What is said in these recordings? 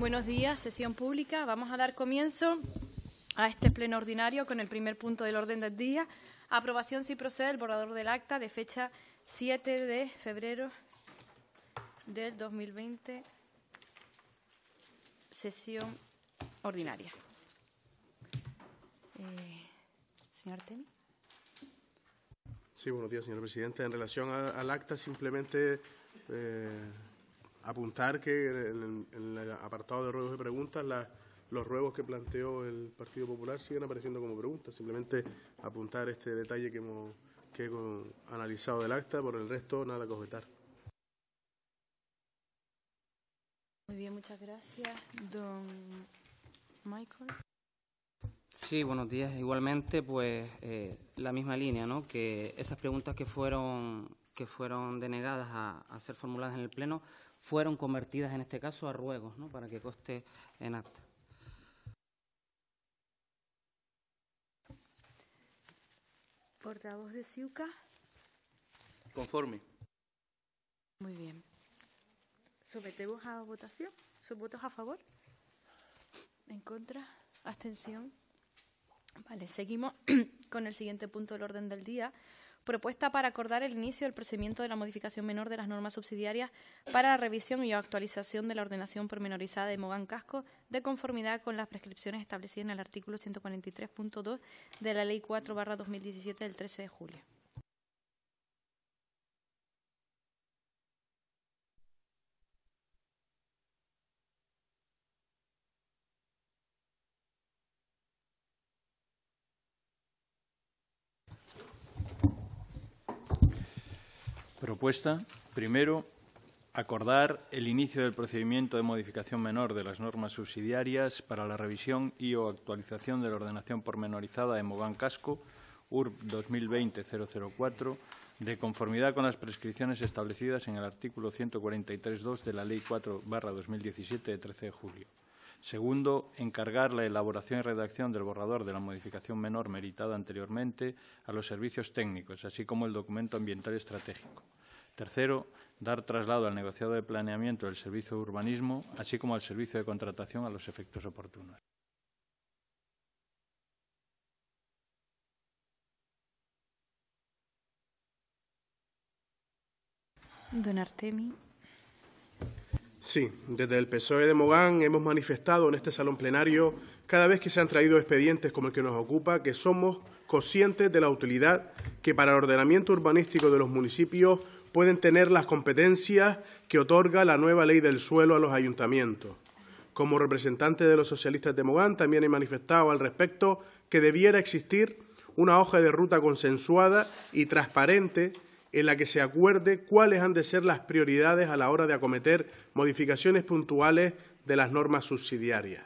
Buenos días, sesión pública. Vamos a dar comienzo a este pleno ordinario con el primer punto del orden del día. Aprobación, si procede, el borrador del acta de fecha 7 de febrero del 2020. Sesión ordinaria. Eh, señor Temi. Sí, buenos días, señor presidente. En relación al acta, simplemente eh, apuntar que en el, apartado de ruegos y preguntas los ruegos que planteó el Partido Popular siguen apareciendo como preguntas. Simplemente apuntar este detalle que hemos que he analizado del acta, por el resto nada que objetar. Muy bien, muchas gracias. Don Michael. Sí, buenos días. Igualmente, pues eh, la misma línea, ¿no? Que esas preguntas que fueron que fueron denegadas a ser formuladas en el Pleno, fueron convertidas en este caso a ruegos, ¿no? para que coste en acta. Portavoz de Siuca Conforme. Muy bien. ¿Sometemos a votación? ¿Son votos a favor? ¿En contra? ¿Abstención? Vale, seguimos con el siguiente punto del orden del día, propuesta para acordar el inicio del procedimiento de la modificación menor de las normas subsidiarias para la revisión y actualización de la ordenación pormenorizada de Mogán Casco de conformidad con las prescripciones establecidas en el artículo 143.2 de la Ley 4-2017 del 13 de julio. propuesta. Primero, acordar el inicio del procedimiento de modificación menor de las normas subsidiarias para la revisión y o actualización de la ordenación pormenorizada de Mogán Casco, URB 2020-004, de conformidad con las prescripciones establecidas en el artículo 143.2 de la Ley 4-2017 de 13 de julio. Segundo, encargar la elaboración y redacción del borrador de la modificación menor meritada anteriormente a los servicios técnicos, así como el documento ambiental estratégico. Tercero, dar traslado al negociado de planeamiento del servicio de urbanismo, así como al servicio de contratación a los efectos oportunos. Don Artemi. Sí, desde el PSOE de Mogán hemos manifestado en este salón plenario, cada vez que se han traído expedientes como el que nos ocupa, que somos conscientes de la utilidad que para el ordenamiento urbanístico de los municipios pueden tener las competencias que otorga la nueva ley del suelo a los ayuntamientos. Como representante de los socialistas de Mogán, también he manifestado al respecto que debiera existir una hoja de ruta consensuada y transparente en la que se acuerde cuáles han de ser las prioridades a la hora de acometer modificaciones puntuales de las normas subsidiarias.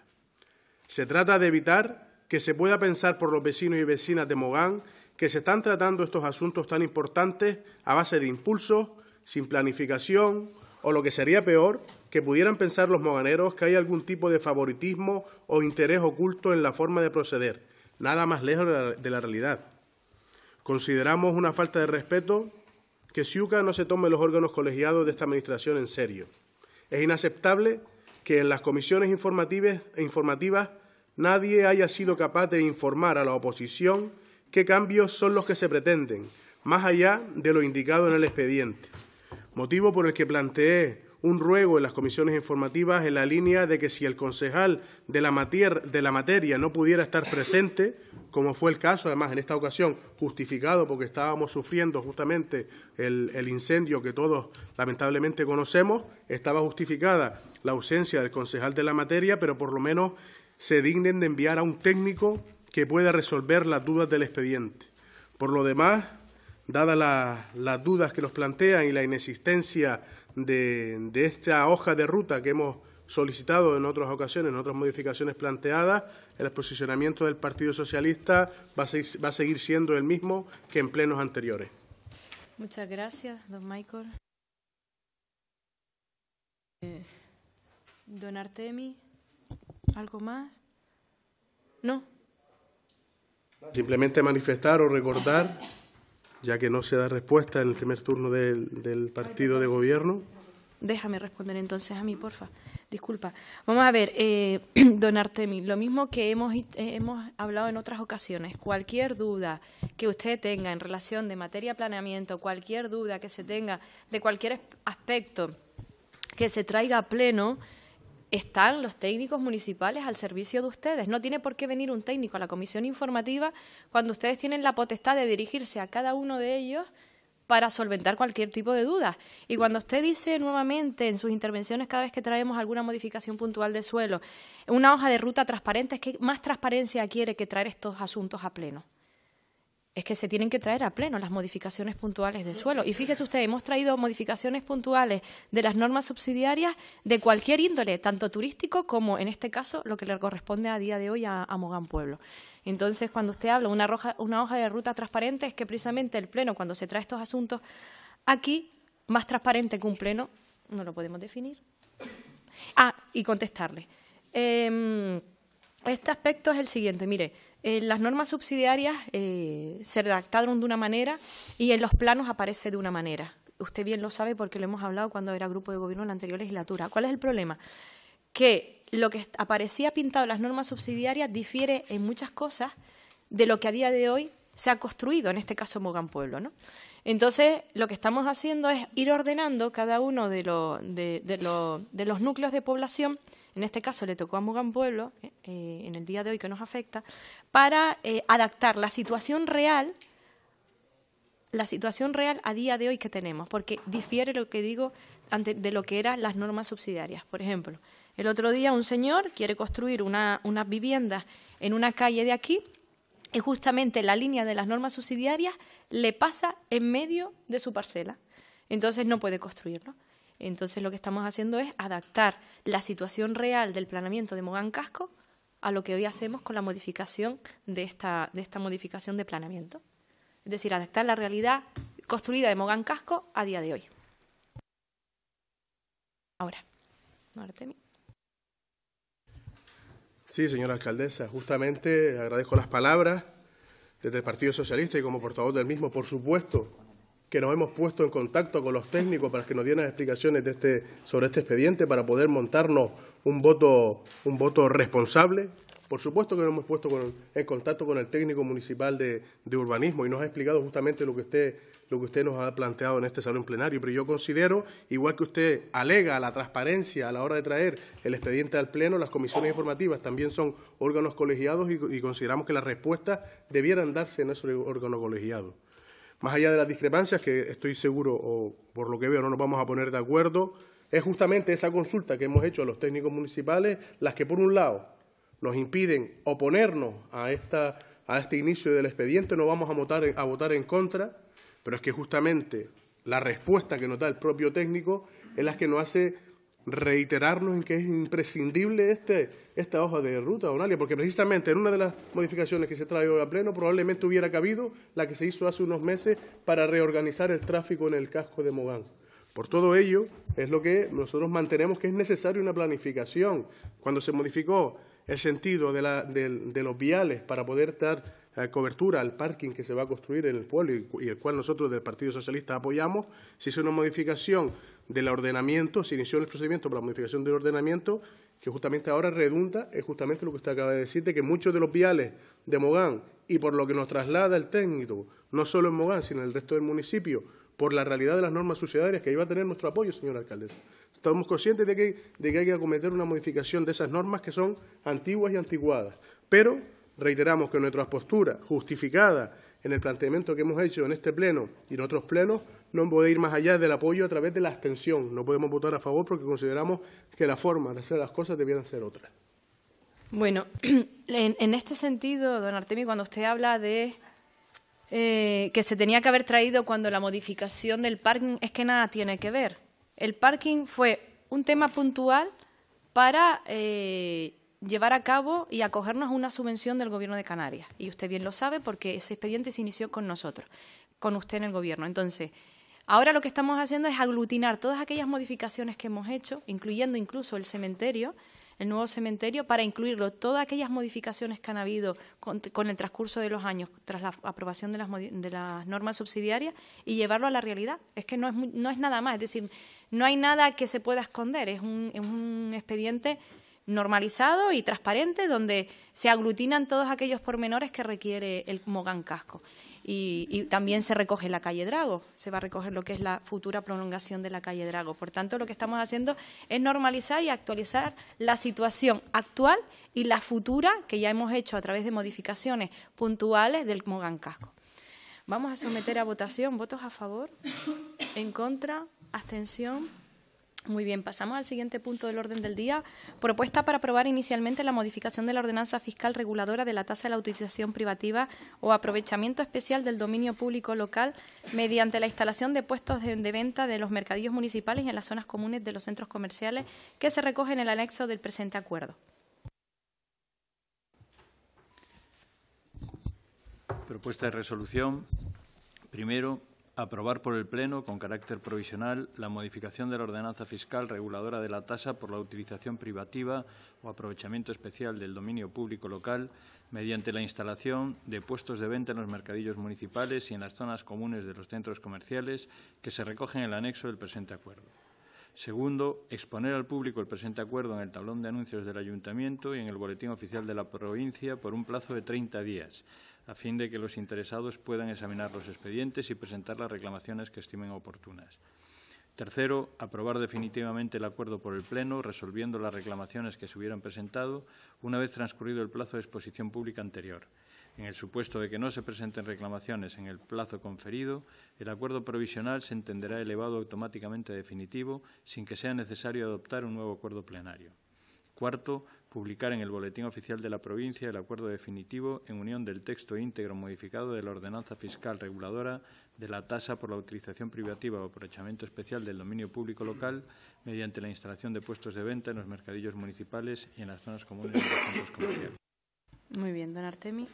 Se trata de evitar que se pueda pensar por los vecinos y vecinas de Mogán que se están tratando estos asuntos tan importantes a base de impulsos, sin planificación o lo que sería peor, que pudieran pensar los moganeros que hay algún tipo de favoritismo o interés oculto en la forma de proceder, nada más lejos de la realidad. Consideramos una falta de respeto que Ciuca no se tome los órganos colegiados de esta Administración en serio. Es inaceptable que en las comisiones e informativas nadie haya sido capaz de informar a la oposición qué cambios son los que se pretenden, más allá de lo indicado en el expediente, motivo por el que planteé un ruego en las comisiones informativas en la línea de que si el concejal de la, materia no pudiera estar presente, como fue el caso, además, en esta ocasión, justificado porque estábamos sufriendo justamente el incendio que todos lamentablemente conocemos, estaba justificada la ausencia del concejal de la materia, pero por lo menos se dignen de enviar a un técnico que pueda resolver las dudas del expediente. Por lo demás, dadas las dudas que los plantean y la inexistencia de, esta hoja de ruta que hemos solicitado en otras ocasiones, en otras modificaciones planteadas, el posicionamiento del Partido Socialista va a, seguir, siendo el mismo que en plenos anteriores. Muchas gracias, don Michael. Eh, don Artemi, ¿algo más? No. Simplemente manifestar o recordar, ya que no se da respuesta en el primer turno del, del partido de gobierno. Déjame responder entonces a mí, porfa. Disculpa. Vamos a ver, eh, don Artemi, lo mismo que hemos, eh, hemos hablado en otras ocasiones, cualquier duda que usted tenga en relación de materia planeamiento, cualquier duda que se tenga de cualquier aspecto que se traiga a pleno, están los técnicos municipales al servicio de ustedes. No tiene por qué venir un técnico a la comisión informativa cuando ustedes tienen la potestad de dirigirse a cada uno de ellos para solventar cualquier tipo de duda. Y cuando usted dice nuevamente en sus intervenciones cada vez que traemos alguna modificación puntual de suelo, una hoja de ruta transparente, es que más transparencia quiere que traer estos asuntos a pleno es que se tienen que traer a pleno las modificaciones puntuales de suelo. Y fíjese usted, hemos traído modificaciones puntuales de las normas subsidiarias de cualquier índole, tanto turístico como, en este caso, lo que le corresponde a día de hoy a, Mogán Pueblo. Entonces, cuando usted habla de una, hoja de ruta transparente, es que precisamente el pleno, cuando se trae estos asuntos aquí, más transparente que un pleno, no lo podemos definir. Ah, y contestarle. Em, este aspecto es el siguiente, mire, eh, las normas subsidiarias eh, se redactaron de una manera y en los planos aparece de una manera. Usted bien lo sabe porque lo hemos hablado cuando era grupo de gobierno en la anterior legislatura. ¿Cuál es el problema? Que lo que aparecía pintado en las normas subsidiarias difiere en muchas cosas de lo que a día de hoy se ha construido, en este caso Mogán Pueblo. ¿no? Entonces, lo que estamos haciendo es ir ordenando cada uno de, los núcleos de población, en este caso le tocó a Mugan Pueblo, eh, eh, en el día de hoy que nos afecta, para eh, adaptar la situación real la situación real a día de hoy que tenemos, porque difiere lo que digo de lo que eran las normas subsidiarias. Por ejemplo, el otro día un señor quiere construir una vivienda en una calle de aquí es justamente la línea de las normas subsidiarias le pasa en medio de su parcela. Entonces no puede construirlo. Entonces lo que estamos haciendo es adaptar la situación real del planeamiento de Mogán Casco a lo que hoy hacemos con la modificación de esta, de esta modificación de planeamiento. Es decir, adaptar la realidad construida de Mogán Casco a día de hoy. Ahora, Sí, señora alcaldesa, justamente agradezco las palabras desde el Partido Socialista y como portavoz del mismo, por supuesto que nos hemos puesto en contacto con los técnicos para que nos dieran explicaciones este, sobre este expediente para poder montarnos un voto, un voto responsable, por supuesto que nos hemos puesto en contacto con el técnico municipal de, urbanismo y nos ha explicado justamente lo que, usted, nos ha planteado en este salón plenario. Pero yo considero, igual que usted alega la transparencia a la hora de traer el expediente al Pleno, las comisiones informativas también son órganos colegiados y, y consideramos que las respuestas debieran darse en ese órgano colegiado. Más allá de las discrepancias, que estoy seguro, o por lo que veo, no nos vamos a poner de acuerdo, es justamente esa consulta que hemos hecho a los técnicos municipales, las que por un lado nos impiden oponernos a, esta, a este inicio del expediente, no vamos a votar, a votar en contra, pero es que justamente la respuesta que nos da el propio técnico es la que nos hace reiterarnos en que es imprescindible este, esta hoja de ruta, Donalia, porque precisamente en una de las modificaciones que se trae a pleno probablemente hubiera cabido la que se hizo hace unos meses para reorganizar el tráfico en el casco de Mogán. Por todo ello, es lo que nosotros mantenemos que es necesario una planificación. Cuando se modificó el sentido de, los viales para poder dar eh, cobertura al parking que se va a construir en el pueblo y, el cual nosotros del Partido Socialista apoyamos. Se hizo una modificación del ordenamiento, se inició el procedimiento para la modificación del ordenamiento, que justamente ahora redunda, es justamente lo que usted acaba de decir, que muchos de los viales de Mogán y por lo que nos traslada el técnico, no solo en Mogán, sino en el resto del municipio, por la realidad de las normas subsidiarias, que iba a tener nuestro apoyo, señor alcaldesa. Estamos conscientes de que, hay que acometer una modificación de esas normas que son antiguas y antiguadas, pero reiteramos que nuestra postura justificada en el planteamiento que hemos hecho en este pleno y en otros plenos no puede ir más allá del apoyo a través de la abstención. No podemos votar a favor porque consideramos que la forma de hacer las cosas debiera ser otra. Bueno, en, en este sentido, don Artemi, cuando usted habla de eh, que se tenía que haber traído cuando la modificación del parking es que nada tiene que ver. El parking fue un tema puntual para eh, llevar a cabo y acogernos a una subvención del Gobierno de Canarias. Y usted bien lo sabe porque ese expediente se inició con nosotros, con usted en el Gobierno. Entonces, ahora lo que estamos haciendo es aglutinar todas aquellas modificaciones que hemos hecho, incluyendo incluso el cementerio, el nuevo cementerio para incluirlo, todas aquellas modificaciones que han habido con, el transcurso de los años tras la aprobación de las, normas subsidiarias y llevarlo a la realidad. Es que no es, no es nada más, es decir, no hay nada que se pueda esconder, es un, es un expediente normalizado y transparente donde se aglutinan todos aquellos pormenores que requiere el Mogán Casco y, también se recoge la calle Drago, se va a recoger lo que es la futura prolongación de la calle Drago. Por tanto, lo que estamos haciendo es normalizar y actualizar la situación actual y la futura que ya hemos hecho a través de modificaciones puntuales del Mogán Casco. Vamos a someter a votación. ¿Votos a favor? ¿En contra? ¿Abstención? Muy bien, pasamos al siguiente punto del orden del día. Propuesta para aprobar inicialmente la modificación de la ordenanza fiscal reguladora de la tasa de la utilización privativa o aprovechamiento especial del dominio público local mediante la instalación de puestos de, venta de los mercadillos municipales en las zonas comunes de los centros comerciales que se recoge en el anexo del presente acuerdo. Propuesta de resolución. Primero, Aprobar por el Pleno, con carácter provisional, la modificación de la ordenanza fiscal reguladora de la tasa por la utilización privativa o aprovechamiento especial del dominio público local mediante la instalación de puestos de venta en los mercadillos municipales y en las zonas comunes de los centros comerciales que se recogen en el anexo del presente acuerdo. Segundo, exponer al público el presente acuerdo en el tablón de anuncios del Ayuntamiento y en el Boletín Oficial de la Provincia por un plazo de 30 días, a fin de que los interesados puedan examinar los expedientes y presentar las reclamaciones que estimen oportunas. Tercero, aprobar definitivamente el acuerdo por el Pleno, resolviendo las reclamaciones que se hubieran presentado una vez transcurrido el plazo de exposición pública anterior. En el supuesto de que no se presenten reclamaciones en el plazo conferido, el acuerdo provisional se entenderá elevado automáticamente a definitivo sin que sea necesario adoptar un nuevo acuerdo plenario. Cuarto, publicar en el Boletín Oficial de la Provincia el acuerdo definitivo en unión del texto íntegro modificado de la ordenanza fiscal reguladora de la tasa por la utilización privativa o aprovechamiento especial del dominio público local mediante la instalación de puestos de venta en los mercadillos municipales y en las zonas comunes de los campos comerciales. Muy bien, don Artemi.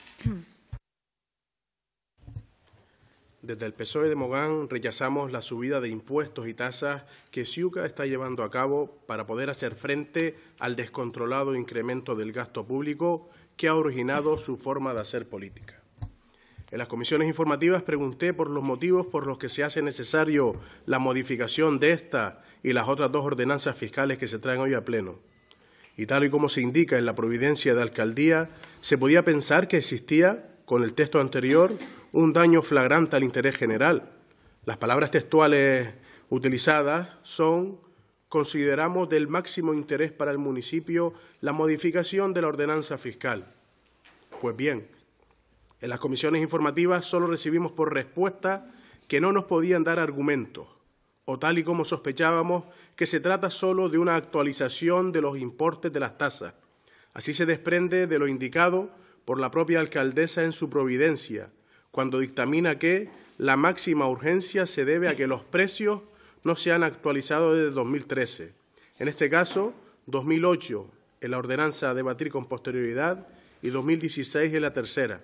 Desde el PSOE de Mogán rechazamos la subida de impuestos y tasas que CiUca está llevando a cabo para poder hacer frente al descontrolado incremento del gasto público que ha originado su forma de hacer política. En las comisiones informativas pregunté por los motivos por los que se hace necesario la modificación de esta y las otras dos ordenanzas fiscales que se traen hoy a pleno. Y tal y como se indica en la providencia de alcaldía, se podía pensar que existía con el texto anterior, un daño flagrante al interés general. Las palabras textuales utilizadas son consideramos del máximo interés para el municipio la modificación de la ordenanza fiscal. Pues bien, en las comisiones informativas solo recibimos por respuesta que no nos podían dar argumentos, o tal y como sospechábamos, que se trata solo de una actualización de los importes de las tasas. Así se desprende de lo indicado por la propia alcaldesa en su providencia, cuando dictamina que la máxima urgencia se debe a que los precios no se han actualizado desde 2013. En este caso, 2008 en la ordenanza a debatir con posterioridad y 2016 en la tercera.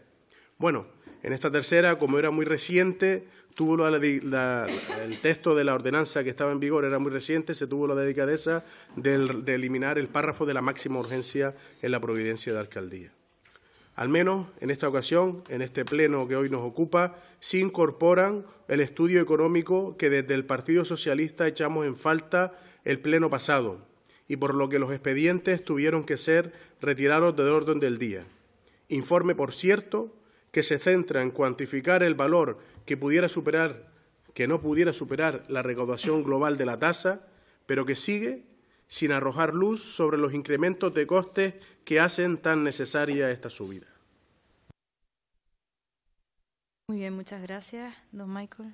Bueno, en esta tercera, como era muy reciente, tuvo el texto de la ordenanza que estaba en vigor era muy reciente, se tuvo la dedicadeza de eliminar el párrafo de la máxima urgencia en la providencia de alcaldía. Al menos en esta ocasión, en este pleno que hoy nos ocupa, se incorporan el estudio económico que desde el Partido Socialista echamos en falta el pleno pasado y por lo que los expedientes tuvieron que ser retirados del orden del día. Informe, por cierto, que se centra en cuantificar el valor que que no pudiera superar la recaudación global de la tasa, pero que sigue sin arrojar luz sobre los incrementos de costes que hacen tan necesaria esta subida. Muy bien, muchas gracias, don Michael.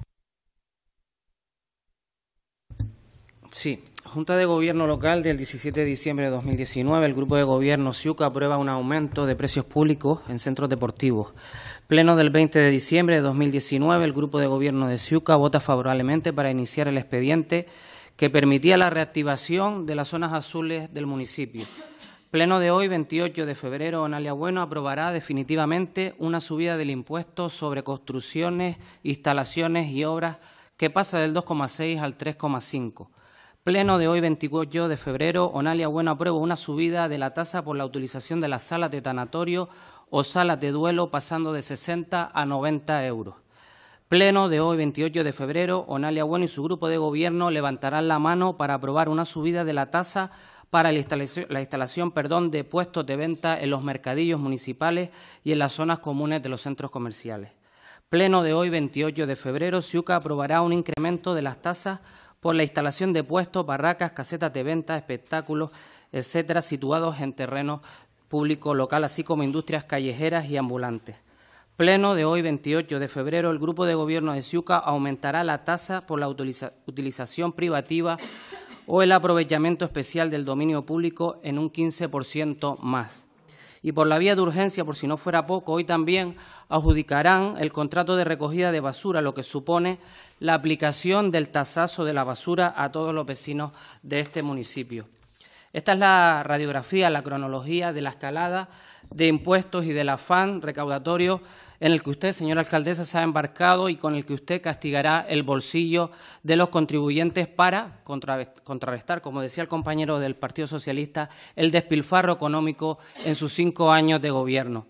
Sí, Junta de Gobierno Local del 17 de diciembre de 2019, el Grupo de Gobierno SIUCA aprueba un aumento de precios públicos en centros deportivos. Pleno del 20 de diciembre de 2019, el Grupo de Gobierno de SIUCA vota favorablemente para iniciar el expediente que permitía la reactivación de las zonas azules del municipio. Pleno de hoy, 28 de febrero, Onalia Bueno aprobará definitivamente una subida del impuesto sobre construcciones, instalaciones y obras que pasa del 2,6 al 3,5. Pleno de hoy, 28 de febrero, Onalia Bueno aprueba una subida de la tasa por la utilización de las salas de tanatorio o salas de duelo pasando de 60 a 90 euros. Pleno de hoy, 28 de febrero, Onalia Bueno y su grupo de gobierno levantarán la mano para aprobar una subida de la tasa para la instalación, perdón, de puestos de venta en los mercadillos municipales y en las zonas comunes de los centros comerciales. Pleno de hoy, 28 de febrero, SIUCA aprobará un incremento de las tasas por la instalación de puestos, barracas, casetas de venta, espectáculos, etcétera, situados en terreno público local, así como industrias callejeras y ambulantes. Pleno de hoy, 28 de febrero, el Grupo de Gobierno de Ciuca aumentará la tasa por la utilización privativa o el aprovechamiento especial del dominio público en un 15% más. Y por la vía de urgencia, por si no fuera poco, hoy también adjudicarán el contrato de recogida de basura, lo que supone la aplicación del tasazo de la basura a todos los vecinos de este municipio. Esta es la radiografía, la cronología de la escalada de impuestos y del afán recaudatorio en el que usted, señora alcaldesa, se ha embarcado y con el que usted castigará el bolsillo de los contribuyentes para contrarrestar, como decía el compañero del Partido Socialista, el despilfarro económico en sus cinco años de gobierno.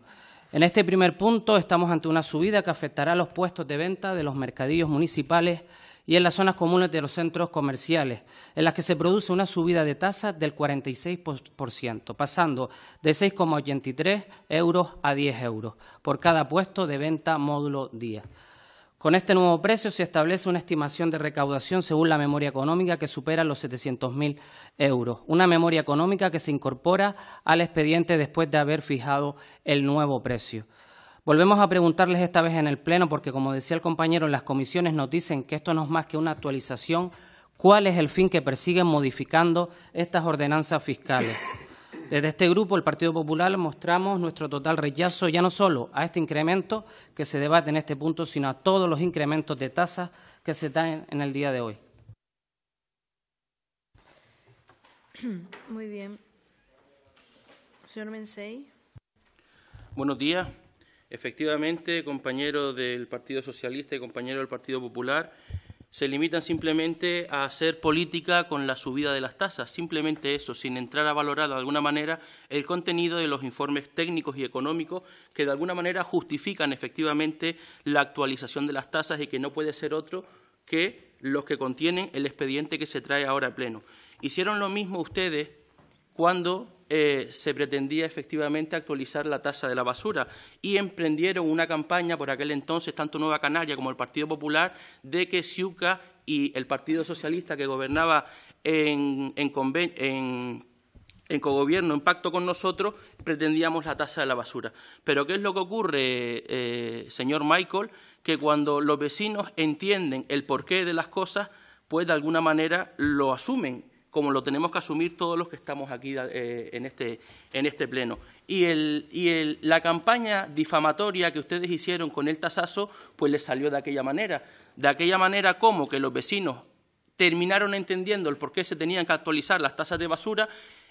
En este primer punto estamos ante una subida que afectará a los puestos de venta de los mercadillos municipales y en las zonas comunes de los centros comerciales, en las que se produce una subida de tasa del 46%, pasando de 6,83 euros a 10 euros por cada puesto de venta módulo día. Con este nuevo precio se establece una estimación de recaudación según la memoria económica que supera los 700.000 euros, una memoria económica que se incorpora al expediente después de haber fijado el nuevo precio. Volvemos a preguntarles esta vez en el Pleno, porque como decía el compañero, las comisiones nos dicen que esto no es más que una actualización. ¿Cuál es el fin que persiguen modificando estas ordenanzas fiscales? Desde este grupo, el Partido Popular, mostramos nuestro total rechazo ya no solo a este incremento que se debate en este punto, sino a todos los incrementos de tasas que se dan en el día de hoy. Muy bien. Señor Mensei. Buenos días. Efectivamente, compañeros del Partido Socialista y compañeros del Partido Popular se limitan simplemente a hacer política con la subida de las tasas, simplemente eso, sin entrar a valorar de alguna manera el contenido de los informes técnicos y económicos que de alguna manera justifican efectivamente la actualización de las tasas y que no puede ser otro que los que contienen el expediente que se trae ahora al pleno. Hicieron lo mismo ustedes cuando eh, se pretendía efectivamente actualizar la tasa de la basura y emprendieron una campaña por aquel entonces, tanto Nueva Canaria como el Partido Popular, de que Siuca y el Partido Socialista que gobernaba en, en, en cogobierno, en pacto con nosotros, pretendíamos la tasa de la basura. Pero ¿qué es lo que ocurre, eh, señor Michael? Que cuando los vecinos entienden el porqué de las cosas, pues de alguna manera lo asumen como lo tenemos que asumir todos los que estamos aquí eh, este, en, este, pleno. Y, la campaña difamatoria que ustedes hicieron con el tasazo, pues les salió de aquella manera. De aquella manera como que los vecinos terminaron entendiendo el por qué se tenían que actualizar las tasas de basura,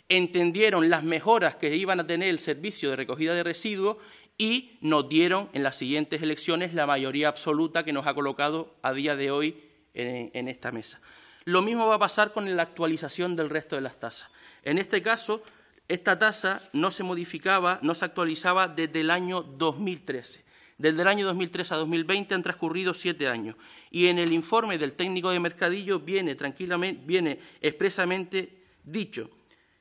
entendieron las mejoras que iban a tener el servicio de recogida de residuos y nos dieron en las siguientes elecciones la mayoría absoluta que nos ha colocado a día de hoy en esta mesa. Lo mismo va a pasar con la actualización del resto de las tasas. En este caso, esta tasa no se modificaba, no se actualizaba desde el año 2013. Desde el año 2013 a 2020 han transcurrido siete años y en el informe del técnico de mercadillo viene, tranquilamente, viene expresamente dicho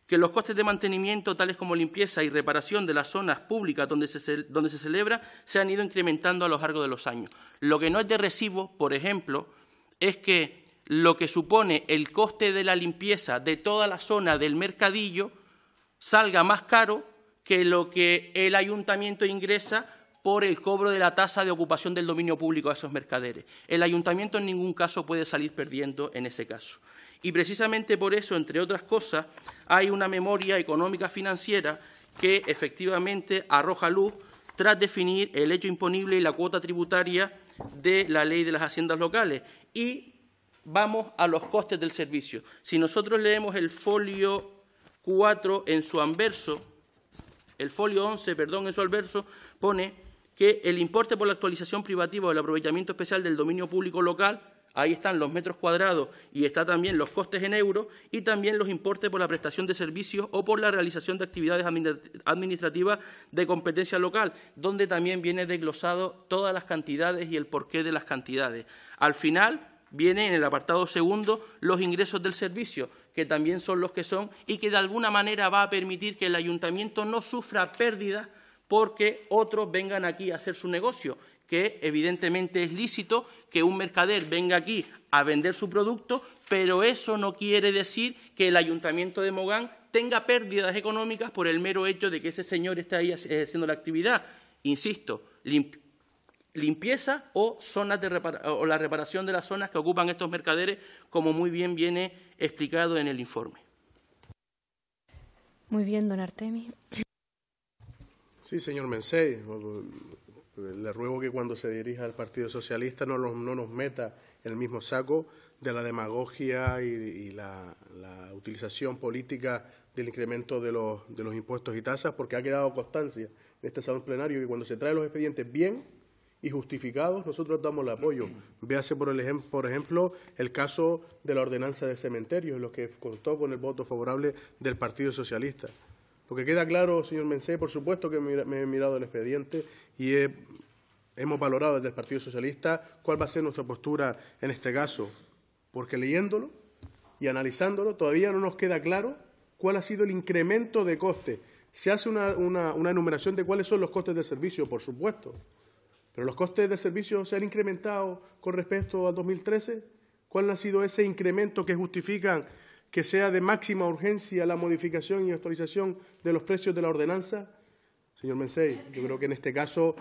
que los costes de mantenimiento, tales como limpieza y reparación de las zonas públicas donde se, donde se celebra, se han ido incrementando a lo largo de los años. Lo que no es de recibo, por ejemplo, es que lo que supone el coste de la limpieza de toda la zona del mercadillo salga más caro que lo que el ayuntamiento ingresa por el cobro de la tasa de ocupación del dominio público a esos mercaderes. El ayuntamiento en ningún caso puede salir perdiendo en ese caso. Y precisamente por eso, entre otras cosas, hay una memoria económica financiera que efectivamente arroja luz tras definir el hecho imponible y la cuota tributaria de la ley de las haciendas locales y vamos a los costes del servicio. Si nosotros leemos el folio 4 en su anverso, el folio 11, perdón, en su anverso, pone que el importe por la actualización privativa o el aprovechamiento especial del dominio público local, ahí están los metros cuadrados y está también los costes en euros y también los importes por la prestación de servicios o por la realización de actividades administrativas de competencia local, donde también viene desglosado todas las cantidades y el porqué de las cantidades. Al final, viene en el apartado segundo los ingresos del servicio, que también son los que son y que de alguna manera va a permitir que el ayuntamiento no sufra pérdidas porque otros vengan aquí a hacer su negocio, que evidentemente es lícito que un mercader venga aquí a vender su producto, pero eso no quiere decir que el ayuntamiento de Mogán tenga pérdidas económicas por el mero hecho de que ese señor está ahí eh, haciendo la actividad. Insisto, limpieza o, zonas de o la reparación de las zonas que ocupan estos mercaderes, como muy bien viene explicado en el informe. Muy bien, don Artemis. Sí, señor Mencé. le ruego que cuando se dirija al Partido Socialista no, nos meta en el mismo saco de la demagogia y, la, utilización política del incremento de los, de los impuestos y tasas, porque ha quedado constancia en este salón plenario que cuando se traen los expedientes bien, y justificados, nosotros damos el apoyo. Véase, por, ejemplo, el caso de la ordenanza de cementerios, lo que contó con el voto favorable del Partido Socialista. Porque queda claro, señor Mencé, por supuesto que me he mirado el expediente y hemos valorado desde el Partido Socialista cuál va a ser nuestra postura en este caso, porque leyéndolo y analizándolo todavía no nos queda claro cuál ha sido el incremento de coste. Se hace una enumeración de cuáles son los costes del servicio, por supuesto, pero los costes de servicio se han incrementado con respecto al 2013. ¿Cuál ha sido ese incremento que justifica que sea de máxima urgencia la modificación y actualización de los precios de la ordenanza? Señor Mensei, yo creo que en este caso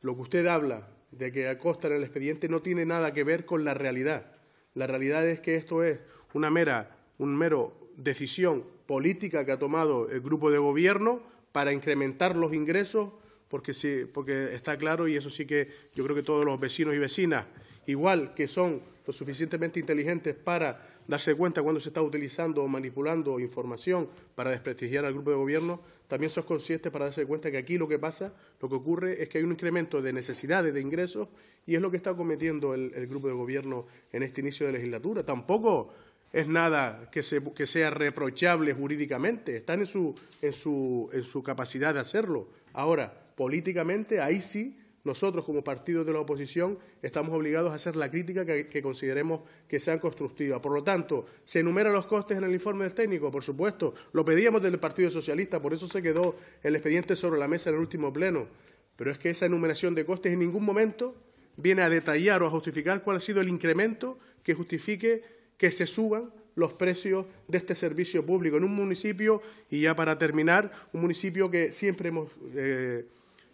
lo que usted habla de que acosta en el expediente no tiene nada que ver con la realidad. La realidad es que esto es una mera, un mero decisión política que ha tomado el grupo de gobierno para incrementar los ingresos porque, sí, porque está claro y eso sí que yo creo que todos los vecinos y vecinas, igual que son lo suficientemente inteligentes para darse cuenta cuando se está utilizando o manipulando información para desprestigiar al grupo de gobierno, también son conscientes para darse cuenta que aquí lo que pasa, lo que ocurre es que hay un incremento de necesidades de ingresos y es lo que está cometiendo el, grupo de gobierno en este inicio de legislatura. Tampoco es nada que, se, que sea reprochable jurídicamente, están en su, en, su, en su capacidad de hacerlo. Ahora, políticamente, ahí sí nosotros como partido de la oposición estamos obligados a hacer la crítica que, consideremos que sea constructiva. Por lo tanto, ¿se enumeran los costes en el informe del técnico? Por supuesto. Lo pedíamos del Partido Socialista, por eso se quedó el expediente sobre la mesa en el último pleno. Pero es que esa enumeración de costes en ningún momento viene a detallar o a justificar cuál ha sido el incremento que justifique que se suban los precios de este servicio público en un municipio, y ya para terminar, un municipio que siempre hemos... Eh,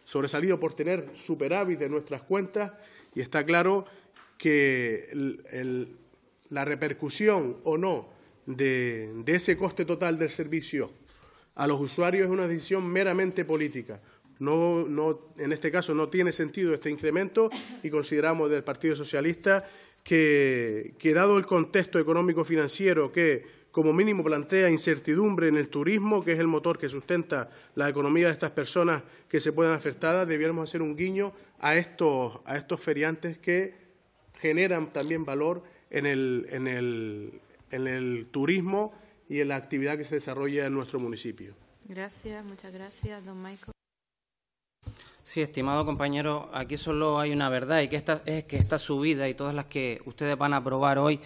sobresalido por tener superávit de nuestras cuentas y está claro que la repercusión o no de, ese coste total del servicio a los usuarios es una decisión meramente política. No, no, en este caso no tiene sentido este incremento y consideramos del Partido Socialista que, que dado el contexto económico-financiero que como mínimo plantea incertidumbre en el turismo, que es el motor que sustenta la economía de estas personas que se pueden afectadas, debiéramos hacer un guiño a estos, a estos feriantes que generan también valor en el, en el, en el turismo y en la actividad que se desarrolla en nuestro municipio. Gracias, muchas gracias, don Michael. Sí, estimado compañero, aquí solo hay una verdad y que esta es que esta subida y todas las que ustedes van a aprobar hoy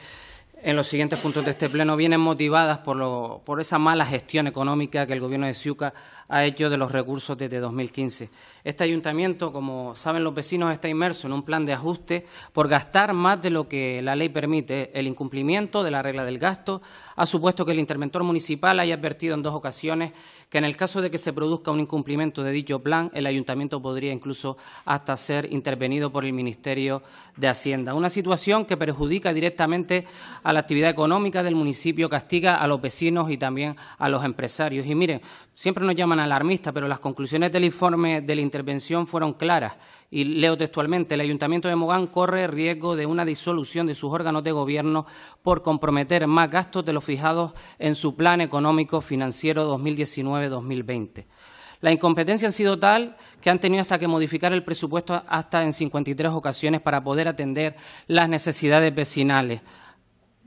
en los siguientes puntos de este pleno vienen motivadas por, por esa mala gestión económica que el Gobierno de Ciuca ha hecho de los recursos desde 2015. Este ayuntamiento, como saben los vecinos, está inmerso en un plan de ajuste por gastar más de lo que la ley permite. El incumplimiento de la regla del gasto ha supuesto que el interventor municipal haya advertido en dos ocasiones que en el caso de que se produzca un incumplimiento de dicho plan, el ayuntamiento podría incluso hasta ser intervenido por el Ministerio de Hacienda. Una situación que perjudica directamente a la actividad económica del municipio, castiga a los vecinos y también a los empresarios. Y miren, siempre nos llaman alarmistas, pero las conclusiones del informe de la intervención fueron claras. Y leo textualmente, el Ayuntamiento de Mogán corre riesgo de una disolución de sus órganos de gobierno por comprometer más gastos de los fijados en su plan económico financiero 2019 mil 2020 La incompetencia ha sido tal que han tenido hasta que modificar el presupuesto hasta en 53 ocasiones para poder atender las necesidades vecinales.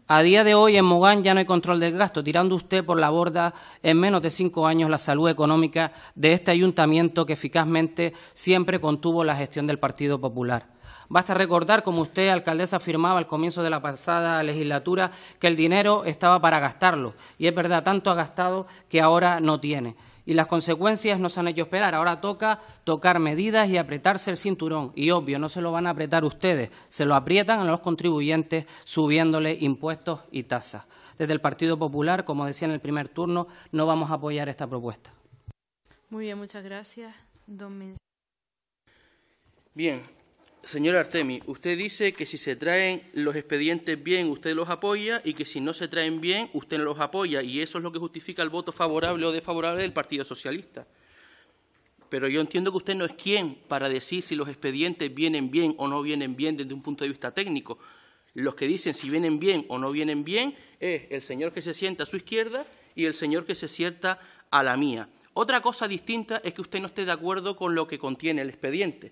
A día de hoy en Mogán ya no hay control del gasto, tirando usted por la borda en menos de cinco años la salud económica de este ayuntamiento que eficazmente siempre contuvo la gestión del Partido Popular. Basta recordar, como usted, alcaldesa, afirmaba al comienzo de la pasada legislatura, que el dinero estaba para gastarlo. Y es verdad, tanto ha gastado que ahora no tiene y las consecuencias nos han hecho esperar. Ahora toca tocar medidas y apretarse el cinturón. Y obvio, no se lo van a apretar ustedes, se lo aprietan a los contribuyentes subiéndole impuestos y tasas. Desde el Partido Popular, como decía en el primer turno, no vamos a apoyar esta propuesta. Muy bien, muchas gracias. Bien, Señor Artemi, usted dice que si se traen los expedientes bien, usted los apoya y que si no se traen bien, usted los apoya. Y eso es lo que justifica el voto favorable o desfavorable del Partido Socialista. Pero yo entiendo que usted no es quien para decir si los expedientes vienen bien o no vienen bien desde un punto de vista técnico. Los que dicen si vienen bien o no vienen bien es el señor que se sienta a su izquierda y el señor que se sienta a la mía. Otra cosa distinta es que usted no esté de acuerdo con lo que contiene el expediente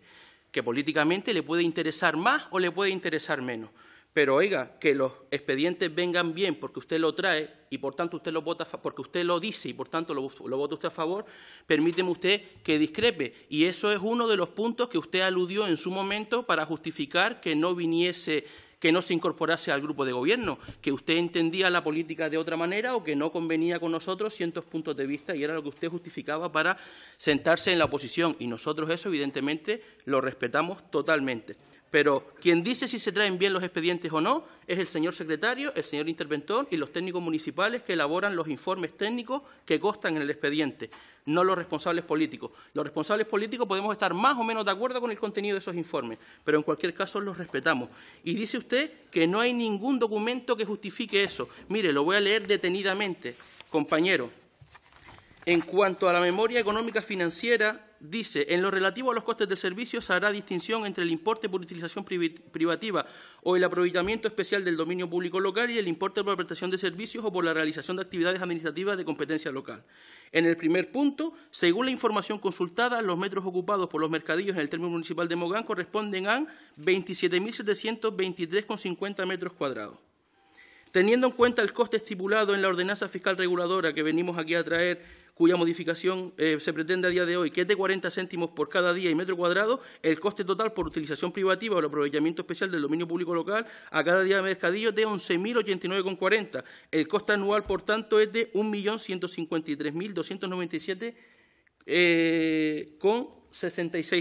que políticamente le puede interesar más o le puede interesar menos. Pero oiga, que los expedientes vengan bien porque usted lo trae y por tanto usted lo vota, porque usted lo dice y por tanto lo, lo vota usted a favor, permíteme usted que discrepe. Y eso es uno de los puntos que usted aludió en su momento para justificar que no viniese que no se incorporase al grupo de gobierno, que usted entendía la política de otra manera o que no convenía con nosotros cientos puntos de vista y era lo que usted justificaba para sentarse en la oposición. Y nosotros eso, evidentemente, lo respetamos totalmente. Pero quien dice si se traen bien los expedientes o no es el señor secretario, el señor interventor y los técnicos municipales que elaboran los informes técnicos que constan en el expediente no los responsables políticos. Los responsables políticos podemos estar más o menos de acuerdo con el contenido de esos informes, pero en cualquier caso los respetamos. Y dice usted que no hay ningún documento que justifique eso. Mire, lo voy a leer detenidamente, compañero. En cuanto a la memoria económica financiera, dice, en lo relativo a los costes del servicio se hará distinción entre el importe por utilización privativa o el aprovechamiento especial del dominio público local y el importe por la prestación de servicios o por la realización de actividades administrativas de competencia local. En el primer punto, según la información consultada, los metros ocupados por los mercadillos en el término municipal de Mogán corresponden a 27.723,50 metros cuadrados. Teniendo en cuenta el coste estipulado en la ordenanza fiscal reguladora que venimos aquí a traer, cuya modificación eh, se pretende a día de hoy, que es de 40 céntimos por cada día y metro cuadrado, el coste total por utilización privativa o el aprovechamiento especial del dominio público local a cada día de mercadillo es de 11.089,40. El coste anual, por tanto, es de 1.153.297,66. Eh,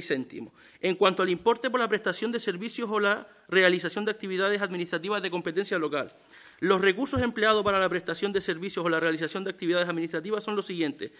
céntimos. En cuanto al importe por la prestación de servicios o la realización de actividades administrativas de competencia local, los recursos empleados para la prestación de servicios o la realización de actividades administrativas son los siguientes.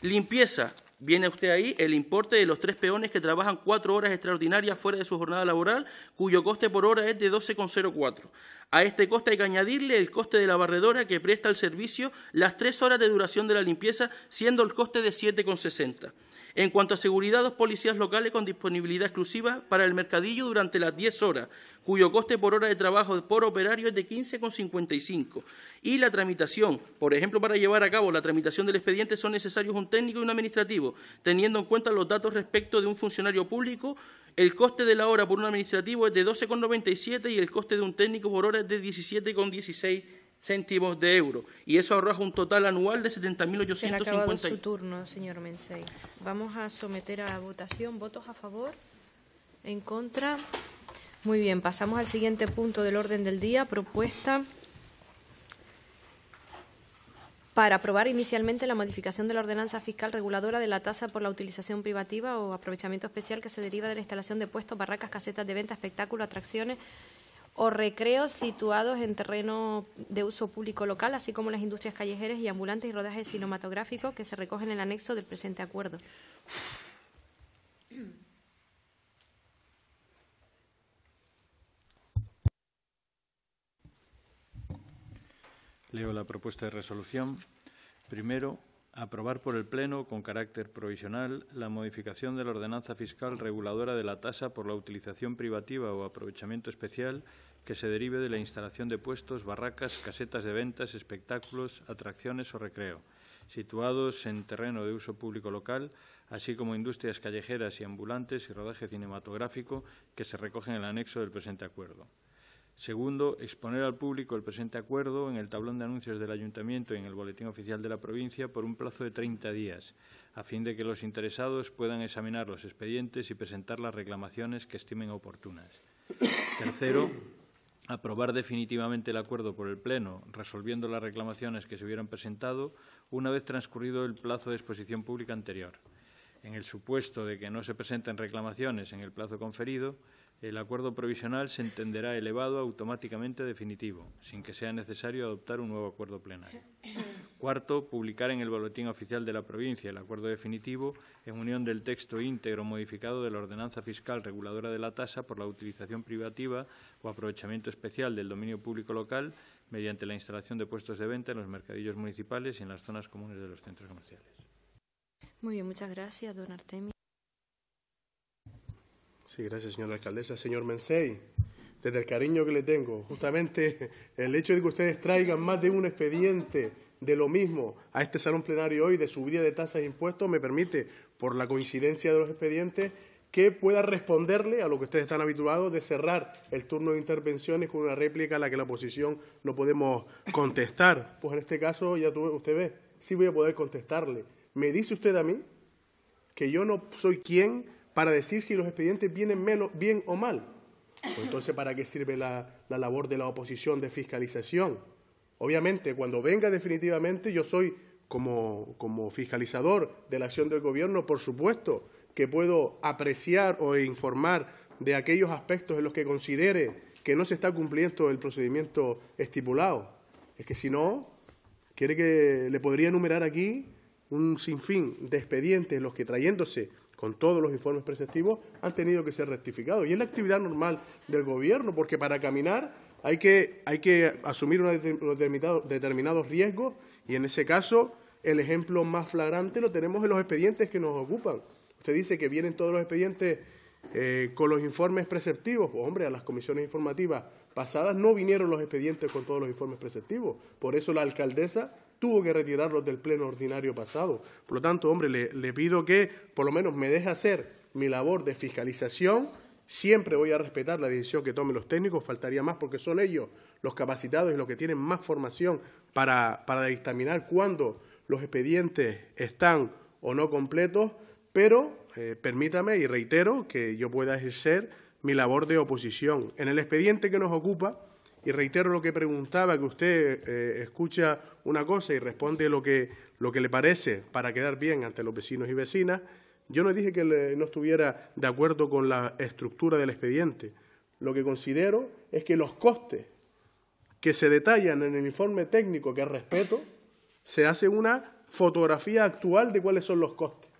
Limpieza, Viene usted ahí el importe de los tres peones que trabajan cuatro horas extraordinarias fuera de su jornada laboral, cuyo coste por hora es de 12,04. A este coste hay que añadirle el coste de la barredora que presta al servicio las tres horas de duración de la limpieza, siendo el coste de 7,60. En cuanto a seguridad, dos policías locales con disponibilidad exclusiva para el mercadillo durante las 10 horas, cuyo coste por hora de trabajo por operario es de 15,55. Y la tramitación, por ejemplo, para llevar a cabo la tramitación del expediente son necesarios un técnico y un administrativo teniendo en cuenta los datos respecto de un funcionario público, el coste de la hora por un administrativo es de 12,97 y el coste de un técnico por hora es de 17,16 céntimos de euro. Y eso arroja un total anual de 70.850. Se su turno, señor Vamos a someter a votación votos a favor, en contra. Muy bien, pasamos al siguiente punto del orden del día, propuesta para aprobar inicialmente la modificación de la ordenanza fiscal reguladora de la tasa por la utilización privativa o aprovechamiento especial que se deriva de la instalación de puestos, barracas, casetas de venta, espectáculos, atracciones o recreos situados en terreno de uso público local, así como las industrias callejeras y ambulantes y rodajes cinematográficos que se recogen en el anexo del presente acuerdo. Leo la propuesta de resolución. Primero, aprobar por el Pleno, con carácter provisional, la modificación de la ordenanza fiscal reguladora de la tasa por la utilización privativa o aprovechamiento especial que se derive de la instalación de puestos, barracas, casetas de ventas, espectáculos, atracciones o recreo, situados en terreno de uso público local, así como industrias callejeras y ambulantes y rodaje cinematográfico que se recogen en el anexo del presente acuerdo. Segundo, exponer al público el presente acuerdo en el tablón de anuncios del Ayuntamiento y en el Boletín Oficial de la Provincia por un plazo de 30 días, a fin de que los interesados puedan examinar los expedientes y presentar las reclamaciones que estimen oportunas. Tercero, aprobar definitivamente el acuerdo por el Pleno, resolviendo las reclamaciones que se hubieran presentado una vez transcurrido el plazo de exposición pública anterior. En el supuesto de que no se presenten reclamaciones en el plazo conferido, el acuerdo provisional se entenderá elevado automáticamente definitivo, sin que sea necesario adoptar un nuevo acuerdo plenario. Cuarto, publicar en el Boletín Oficial de la Provincia el acuerdo definitivo en unión del texto íntegro modificado de la Ordenanza Fiscal Reguladora de la Tasa por la utilización privativa o aprovechamiento especial del dominio público local mediante la instalación de puestos de venta en los mercadillos municipales y en las zonas comunes de los centros comerciales. Muy bien, muchas gracias, don Artemis. Sí, gracias, señora alcaldesa. Señor Mensei, desde el cariño que le tengo, justamente el hecho de que ustedes traigan más de un expediente de lo mismo a este salón plenario hoy de subida de tasas e impuestos me permite, por la coincidencia de los expedientes, que pueda responderle a lo que ustedes están habituados de cerrar el turno de intervenciones con una réplica a la que la oposición no podemos contestar. Pues en este caso, ya tuve, usted ve, sí voy a poder contestarle. Me dice usted a mí que yo no soy quien para decir si los expedientes vienen bien o mal. Pues entonces, ¿para qué sirve la, labor de la oposición de fiscalización? Obviamente, cuando venga definitivamente, yo soy como, fiscalizador de la acción del Gobierno, por supuesto que puedo apreciar o informar de aquellos aspectos en los que considere que no se está cumpliendo el procedimiento estipulado. Es que si no, quiere que le podría enumerar aquí un sinfín de expedientes en los que trayéndose con todos los informes preceptivos, han tenido que ser rectificados. Y es la actividad normal del Gobierno, porque para caminar hay que, hay que asumir unos determinados, riesgos y, en ese caso, el ejemplo más flagrante lo tenemos en los expedientes que nos ocupan. Usted dice que vienen todos los expedientes eh, con los informes preceptivos. Pues, hombre, a las comisiones informativas pasadas no vinieron los expedientes con todos los informes preceptivos. Por eso la alcaldesa tuvo que retirarlos del pleno ordinario pasado. Por lo tanto, hombre, le, pido que por lo menos me deje hacer mi labor de fiscalización. Siempre voy a respetar la decisión que tomen los técnicos, faltaría más porque son ellos los capacitados y los que tienen más formación para, para dictaminar cuándo los expedientes están o no completos, pero eh, permítame y reitero que yo pueda ejercer mi labor de oposición. En el expediente que nos ocupa, y reitero lo que preguntaba, que usted eh, escucha una cosa y responde lo que, le parece para quedar bien ante los vecinos y vecinas. Yo no dije que no estuviera de acuerdo con la estructura del expediente. Lo que considero es que los costes que se detallan en el informe técnico que respeto, se hace una fotografía actual de cuáles son los costes.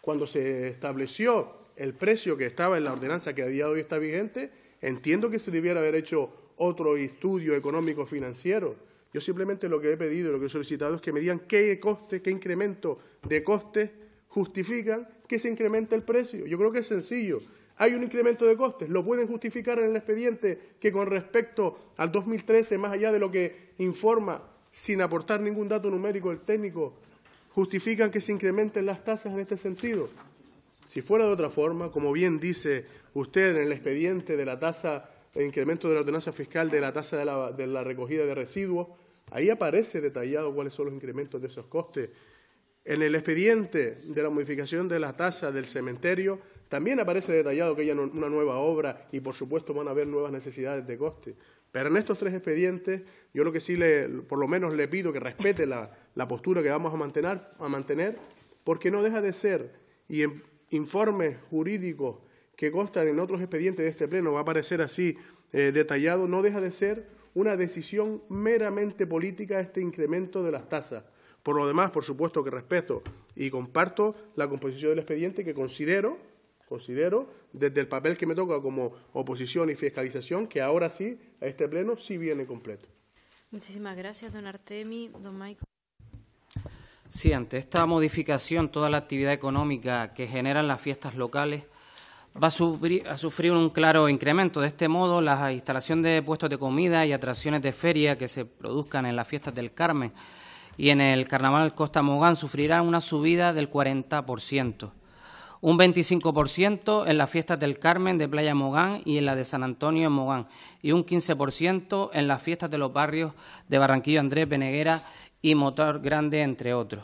Cuando se estableció el precio que estaba en la ordenanza que a día de hoy está vigente, entiendo que se debiera haber hecho otro estudio económico financiero. Yo simplemente lo que he pedido, lo que he solicitado es que me digan qué coste, qué incremento de costes justifican que se incremente el precio. Yo creo que es sencillo. Hay un incremento de costes, lo pueden justificar en el expediente que con respecto al 2013, más allá de lo que informa, sin aportar ningún dato numérico el técnico, justifican que se incrementen las tasas en este sentido. Si fuera de otra forma, como bien dice usted en el expediente de la tasa el incremento de la ordenanza fiscal de la tasa de la, recogida de residuos. Ahí aparece detallado cuáles son los incrementos de esos costes. En el expediente de la modificación de la tasa del cementerio también aparece detallado que hay una nueva obra y, por supuesto, van a haber nuevas necesidades de coste. Pero en estos tres expedientes, yo lo que sí, le, por lo menos le pido que respete la, postura que vamos a mantener, a mantener, porque no deja de ser y en informes jurídicos que constan en otros expedientes de este Pleno, va a aparecer así eh, detallado, no deja de ser una decisión meramente política este incremento de las tasas. Por lo demás, por supuesto que respeto y comparto la composición del expediente que considero, considero desde el papel que me toca como oposición y fiscalización, que ahora sí, a este pleno sí viene completo. Muchísimas gracias, don Artemi. Don Michael. Sí, esta modificación, toda la actividad económica que generan las fiestas locales va a sufrir, un claro incremento. De este modo, la instalación de puestos de comida y atracciones de feria que se produzcan en las fiestas del Carmen y en el Carnaval Costa Mogán sufrirán una subida del 40%, un 25% en las fiestas del Carmen de Playa Mogán y en la de San Antonio en Mogán, y un 15% en las fiestas de los barrios de Barranquillo Andrés, Beneguera y Motor Grande, entre otros.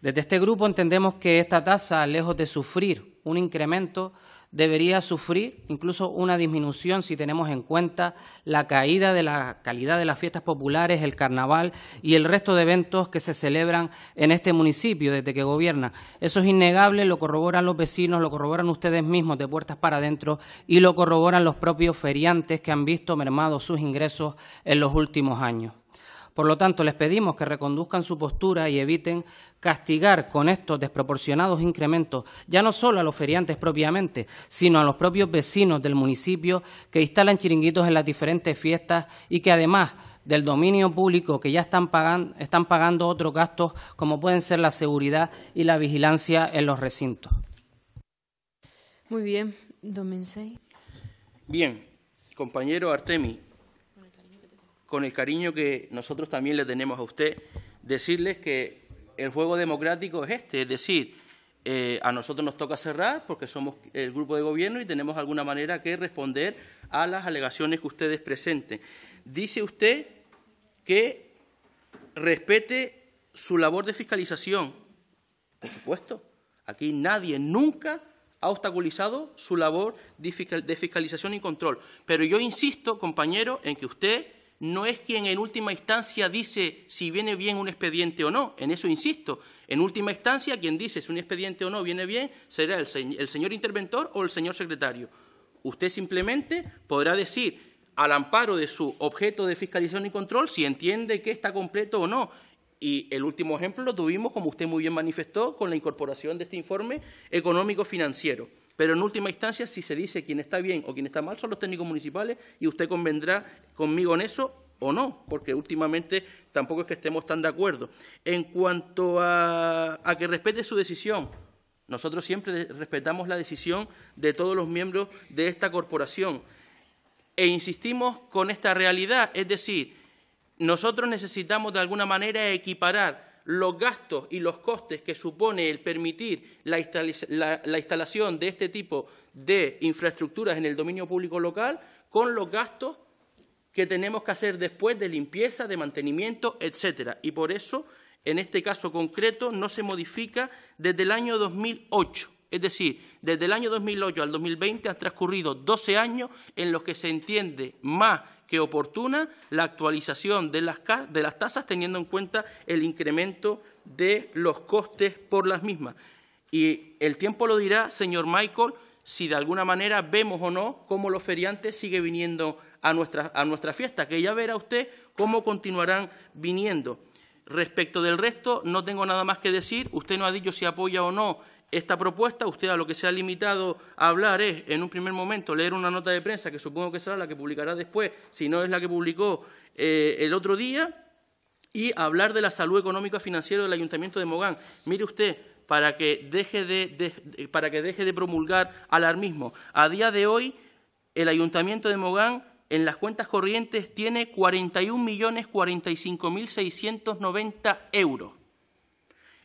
Desde este grupo entendemos que esta tasa, lejos de sufrir un incremento, debería sufrir incluso una disminución si tenemos en cuenta la caída de la calidad de las fiestas populares, el carnaval y el resto de eventos que se celebran en este municipio desde que gobierna. Eso es innegable, lo corroboran los vecinos, lo corroboran ustedes mismos de puertas para adentro y lo corroboran los propios feriantes que han visto mermados sus ingresos en los últimos años. Por lo tanto, les pedimos que reconduzcan su postura y eviten castigar con estos desproporcionados incrementos ya no solo a los feriantes propiamente, sino a los propios vecinos del municipio que instalan chiringuitos en las diferentes fiestas y que además del dominio público que ya están, pagando están pagando otros gastos como pueden ser la seguridad y la vigilancia en los recintos. Muy bien, Bien, compañero Artemi, con el cariño que nosotros también le tenemos a usted, decirles que el juego democrático es este, es decir, eh, a nosotros nos toca cerrar porque somos el grupo de gobierno y tenemos alguna manera que responder a las alegaciones que ustedes presenten. Dice usted que respete su labor de fiscalización. Por supuesto, aquí nadie nunca ha obstaculizado su labor de fiscalización y control. Pero yo insisto, compañero, en que usted no es quien en última instancia dice si viene bien un expediente o no, en eso insisto. En última instancia, quien dice si un expediente o no viene bien será el, señor interventor o el señor secretario. Usted simplemente podrá decir al amparo de su objeto de fiscalización y control si entiende que está completo o no. Y el último ejemplo lo tuvimos, como usted muy bien manifestó, con la incorporación de este informe económico-financiero. Pero en última instancia, si se dice quién está bien o quién está mal, son los técnicos municipales y usted convendrá conmigo en eso o no, porque últimamente tampoco es que estemos tan de acuerdo. En cuanto a, a que respete su decisión, nosotros siempre respetamos la decisión de todos los miembros de esta corporación e insistimos con esta realidad, es decir, nosotros necesitamos de alguna manera equiparar los gastos y los costes que supone el permitir la, instalación de este tipo de infraestructuras en el dominio público local con los gastos que tenemos que hacer después de limpieza, de mantenimiento, etcétera. Y por eso, en este caso concreto, no se modifica desde el año 2008. Es decir, desde el año 2008 al 2020 han transcurrido 12 años en los que se entiende más que oportuna la actualización de las, tasas teniendo en cuenta el incremento de los costes por las mismas. Y el tiempo lo dirá, señor Michael, si de alguna manera vemos o no cómo los feriantes siguen viniendo a nuestra, a nuestra fiesta, que ya verá usted cómo continuarán viniendo. Respecto del resto, no tengo nada más que decir. Usted no ha dicho si apoya o no esta propuesta, usted a lo que se ha limitado a hablar es, en un primer momento, leer una nota de prensa, que supongo que será la que publicará después, si no es la que publicó eh, el otro día, y hablar de la salud económica financiera del Ayuntamiento de Mogán. Mire usted, para que deje de, para que deje de promulgar alarmismo. A día de hoy, el Ayuntamiento de Mogán en las cuentas corrientes tiene 41.045.690 euros.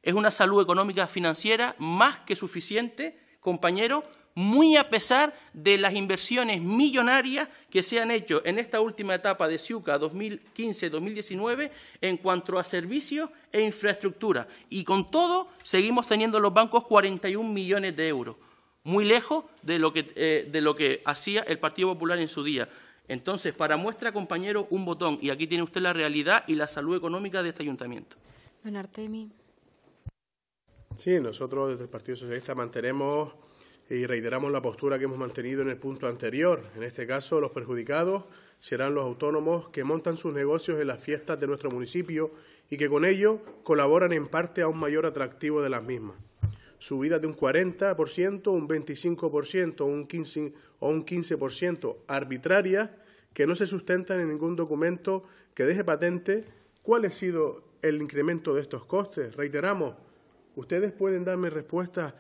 Es una salud económica financiera más que suficiente, compañero, muy a pesar de las inversiones millonarias que se han hecho en esta última etapa de Ciuca 2015-2019 en cuanto a servicios e infraestructura. Y con todo, seguimos teniendo los bancos 41 millones de euros, muy lejos de lo que, eh, de lo que hacía el Partido Popular en su día. Entonces, para muestra, compañero, un botón. Y aquí tiene usted la realidad y la salud económica de este ayuntamiento. Don Artemi. Sí, nosotros desde el Partido Socialista mantenemos y reiteramos la postura que hemos mantenido en el punto anterior. En este caso, los perjudicados serán los autónomos que montan sus negocios en las fiestas de nuestro municipio y que con ello colaboran en parte a un mayor atractivo de las mismas. Subidas de un 40%, un 25% un 15, o un 15% arbitrarias que no se sustentan en ningún documento que deje patente cuál ha sido el incremento de estos costes. Reiteramos, ustedes pueden darme respuesta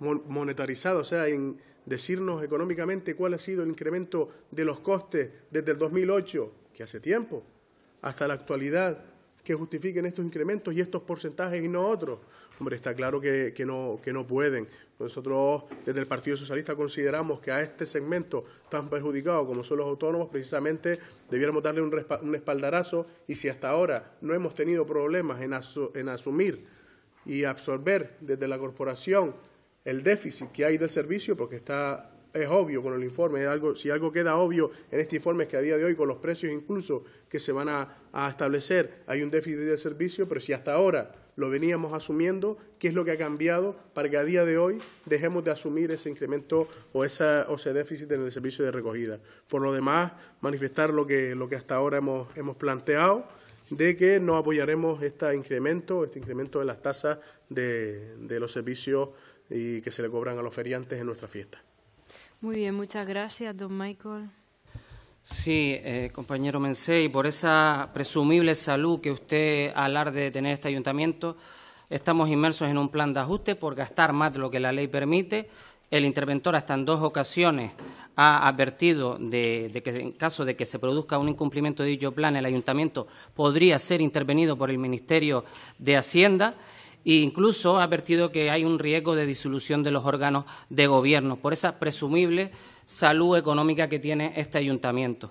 monetarizada, o sea, en decirnos económicamente cuál ha sido el incremento de los costes desde el 2008, que hace tiempo, hasta la actualidad, que justifiquen estos incrementos y estos porcentajes y no otros. Hombre, está claro que, no, pueden. Nosotros desde el Partido Socialista consideramos que a este segmento tan perjudicado como son los autónomos, precisamente debiéramos darle un, espaldarazo y si hasta ahora no hemos tenido problemas en asumir y absorber desde la corporación el déficit que hay del servicio, porque está es obvio con el informe, si algo queda obvio en este informe es que a día de hoy con los precios incluso que se van a, a, establecer hay un déficit de servicio, pero si hasta ahora lo veníamos asumiendo, ¿qué es lo que ha cambiado para que a día de hoy dejemos de asumir ese incremento o, esa, o ese déficit en el servicio de recogida? Por lo demás, manifestar lo que, lo que hasta ahora hemos, hemos planteado de que no apoyaremos este incremento, este incremento de las tasas de, los servicios y que se le cobran a los feriantes en nuestra fiesta. Muy bien, muchas gracias, don Michael. Sí, eh, compañero y por esa presumible salud que usted alarde de tener este ayuntamiento, estamos inmersos en un plan de ajuste por gastar más de lo que la ley permite el interventor hasta en dos ocasiones ha advertido de, que en caso de que se produzca un incumplimiento de dicho plan, el ayuntamiento podría ser intervenido por el Ministerio de Hacienda e incluso ha advertido que hay un riesgo de disolución de los órganos de gobierno por esa presumible salud económica que tiene este ayuntamiento.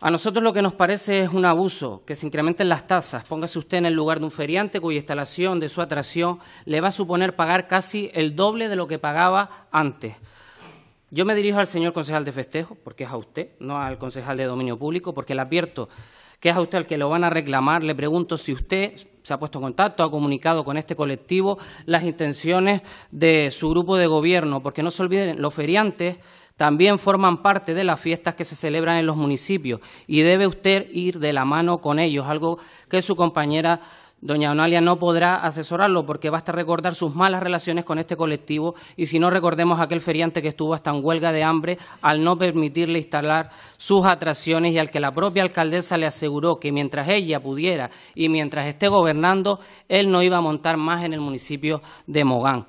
A nosotros lo que nos parece es un abuso, que se incrementen las tasas. Póngase usted en el lugar de un feriante cuya instalación de su atracción le va a suponer pagar casi el doble de lo que pagaba antes. Yo me dirijo al señor concejal de festejo, porque es a usted, no al concejal de dominio público, porque le advierto que es a usted al que lo van a reclamar. Le pregunto si usted se ha puesto en contacto, ha comunicado con este colectivo las intenciones de su grupo de gobierno, porque no se olviden, los feriantes también forman parte de las fiestas que se celebran en los municipios y debe usted ir de la mano con ellos, algo que su compañera Doña Onalia no podrá asesorarlo porque basta recordar sus malas relaciones con este colectivo y si no recordemos aquel feriante que estuvo hasta en huelga de hambre al no permitirle instalar sus atracciones y al que la propia alcaldesa le aseguró que mientras ella pudiera y mientras esté gobernando, él no iba a montar más en el municipio de Mogán.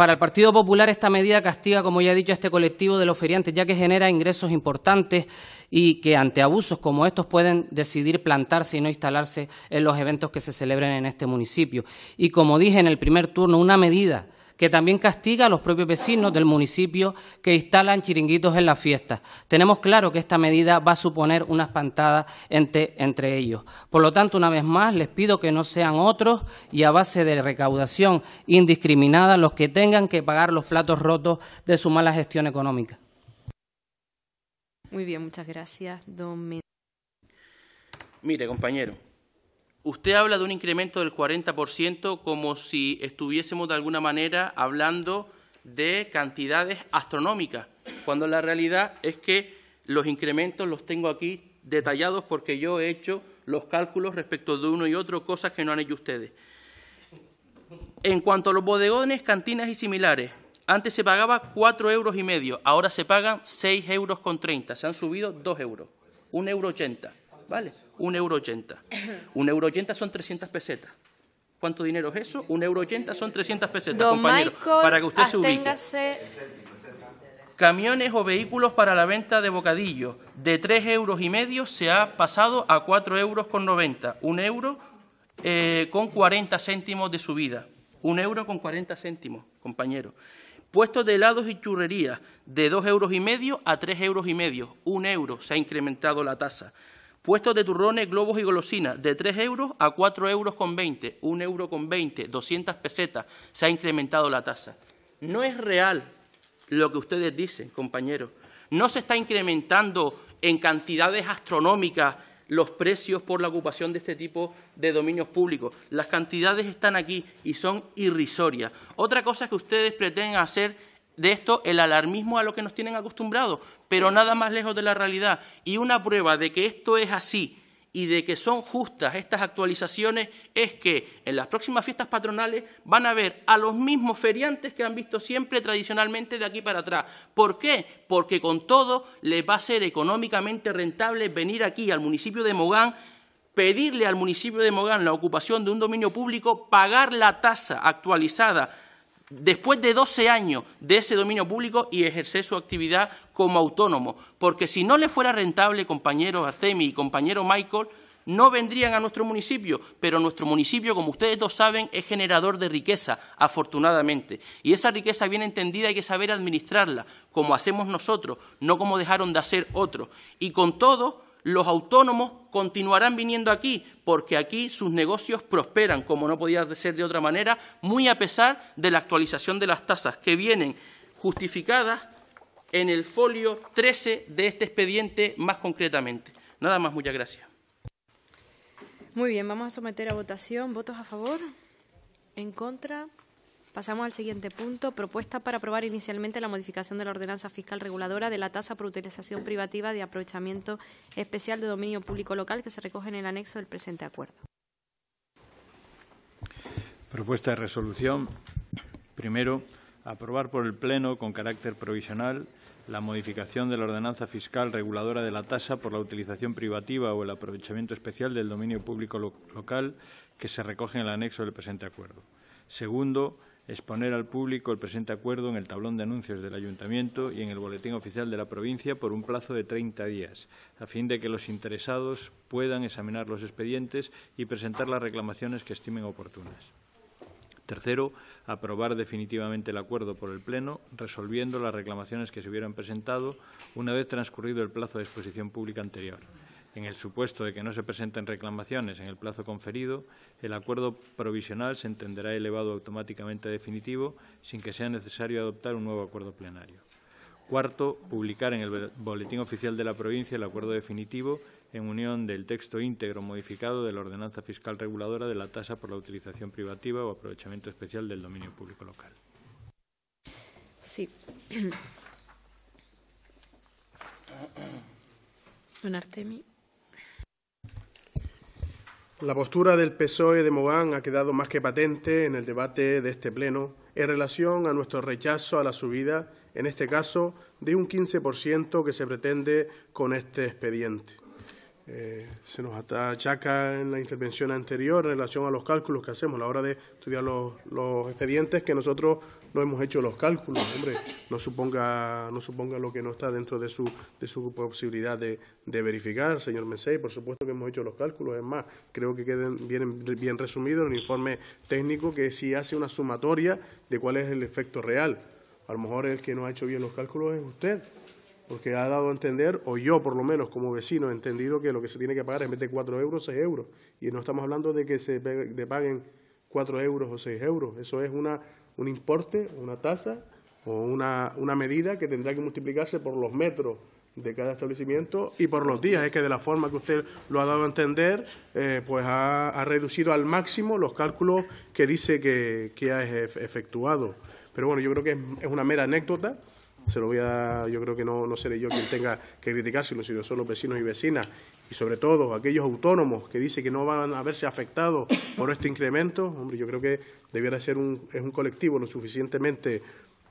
Para el Partido Popular esta medida castiga, como ya he dicho, a este colectivo de los feriantes, ya que genera ingresos importantes y que ante abusos como estos pueden decidir plantarse y no instalarse en los eventos que se celebren en este municipio. Y como dije en el primer turno, una medida que también castiga a los propios vecinos del municipio que instalan chiringuitos en las fiestas. Tenemos claro que esta medida va a suponer una espantada entre, entre ellos. Por lo tanto, una vez más, les pido que no sean otros y a base de recaudación indiscriminada los que tengan que pagar los platos rotos de su mala gestión económica. Muy bien, muchas gracias, Mire, compañero, Usted habla de un incremento del 40% como si estuviésemos de alguna manera hablando de cantidades astronómicas, cuando la realidad es que los incrementos los tengo aquí detallados porque yo he hecho los cálculos respecto de uno y otro, cosas que no han hecho ustedes. En cuanto a los bodegones, cantinas y similares, antes se pagaba 4 euros y medio, ahora se pagan 6 euros con 30, se han subido 2 euros, 1,80 euro, ¿vale? 1,80 euro. 1,80 euro ochenta son 300 pesetas. ¿Cuánto dinero es eso? 1,80 euro ochenta son 300 pesetas, compañero, para que usted se ubique. Camiones o vehículos para la venta de bocadillos. De tres euros y medio se ha pasado a cuatro euros con noventa. Un euro eh, con 40 céntimos de subida. Un euro con 40 céntimos, compañero. Puestos de helados y churrerías, de dos euros y medio a tres euros y medio. Un euro se ha incrementado la tasa. Puestos de turrones, globos y golosinas, de 3 euros a cuatro euros con veinte, un euro con veinte, 200 pesetas, se ha incrementado la tasa. No es real lo que ustedes dicen, compañeros. No se está incrementando en cantidades astronómicas los precios por la ocupación de este tipo de dominios públicos. Las cantidades están aquí y son irrisorias. Otra cosa que ustedes pretenden hacer de esto el alarmismo a lo que nos tienen acostumbrados, pero nada más lejos de la realidad. Y una prueba de que esto es así y de que son justas estas actualizaciones es que en las próximas fiestas patronales van a ver a los mismos feriantes que han visto siempre tradicionalmente de aquí para atrás. ¿Por qué? Porque con todo les va a ser económicamente rentable venir aquí al municipio de Mogán pedirle al municipio de Mogán la ocupación de un dominio público, pagar la tasa actualizada después de doce años de ese dominio público y ejercer su actividad como autónomo. Porque si no le fuera rentable, compañeros Artemi y compañero Michael, no vendrían a nuestro municipio, pero nuestro municipio, como ustedes dos saben, es generador de riqueza, afortunadamente. Y esa riqueza bien entendida hay que saber administrarla, como hacemos nosotros, no como dejaron de hacer otros. Y con todo los autónomos continuarán viniendo aquí, porque aquí sus negocios prosperan, como no podía ser de otra manera, muy a pesar de la actualización de las tasas, que vienen justificadas en el folio 13 de este expediente más concretamente. Nada más, muchas gracias. Muy bien, vamos a someter a votación. ¿Votos a favor? ¿En contra? Pasamos al siguiente punto. Propuesta para aprobar inicialmente la modificación de la ordenanza fiscal reguladora de la tasa por utilización privativa de aprovechamiento especial de dominio público local que se recoge en el anexo del presente acuerdo. Propuesta de resolución. Primero, aprobar por el Pleno con carácter provisional la modificación de la ordenanza fiscal reguladora de la tasa por la utilización privativa o el aprovechamiento especial del dominio público local que se recoge en el anexo del presente acuerdo. Segundo, exponer al público el presente acuerdo en el tablón de anuncios del Ayuntamiento y en el Boletín Oficial de la provincia por un plazo de 30 días, a fin de que los interesados puedan examinar los expedientes y presentar las reclamaciones que estimen oportunas. Tercero, aprobar definitivamente el acuerdo por el Pleno, resolviendo las reclamaciones que se hubieran presentado una vez transcurrido el plazo de exposición pública anterior. En el supuesto de que no se presenten reclamaciones en el plazo conferido, el acuerdo provisional se entenderá elevado automáticamente a definitivo sin que sea necesario adoptar un nuevo acuerdo plenario. Cuarto, publicar en el Boletín Oficial de la Provincia el acuerdo definitivo en unión del texto íntegro modificado de la Ordenanza Fiscal Reguladora de la tasa por la utilización privativa o aprovechamiento especial del dominio público local. Sí. Don Artemi. La postura del PSOE de Mogán ha quedado más que patente en el debate de este Pleno en relación a nuestro rechazo a la subida, en este caso, de un 15% que se pretende con este expediente. Eh, se nos achaca en la intervención anterior en relación a los cálculos que hacemos a la hora de estudiar los expedientes que nosotros no hemos hecho los cálculos, hombre, no suponga, no suponga lo que no está dentro de su, de su posibilidad de, de verificar, señor Mensei, por supuesto que hemos hecho los cálculos, es más, creo que queden bien, bien resumidos en el informe técnico que sí hace una sumatoria de cuál es el efecto real. A lo mejor el que no ha hecho bien los cálculos es usted, porque ha dado a entender, o yo por lo menos como vecino he entendido que lo que se tiene que pagar en vez de 4 euros, 6 euros. Y no estamos hablando de que se paguen 4 euros o 6 euros. Eso es una un importe, una tasa o una, una medida que tendrá que multiplicarse por los metros de cada establecimiento y por los días. Es que de la forma que usted lo ha dado a entender, eh, pues ha, reducido al máximo los cálculos que dice que, ha efectuado. Pero bueno, yo creo que es, una mera anécdota. Se lo voy a, yo creo que no, no seré yo quien tenga que criticar, sino, sino son los vecinos y vecinas y sobre todo aquellos autónomos que dicen que no van a verse afectados por este incremento, hombre, yo creo que debiera ser un, es un colectivo lo suficientemente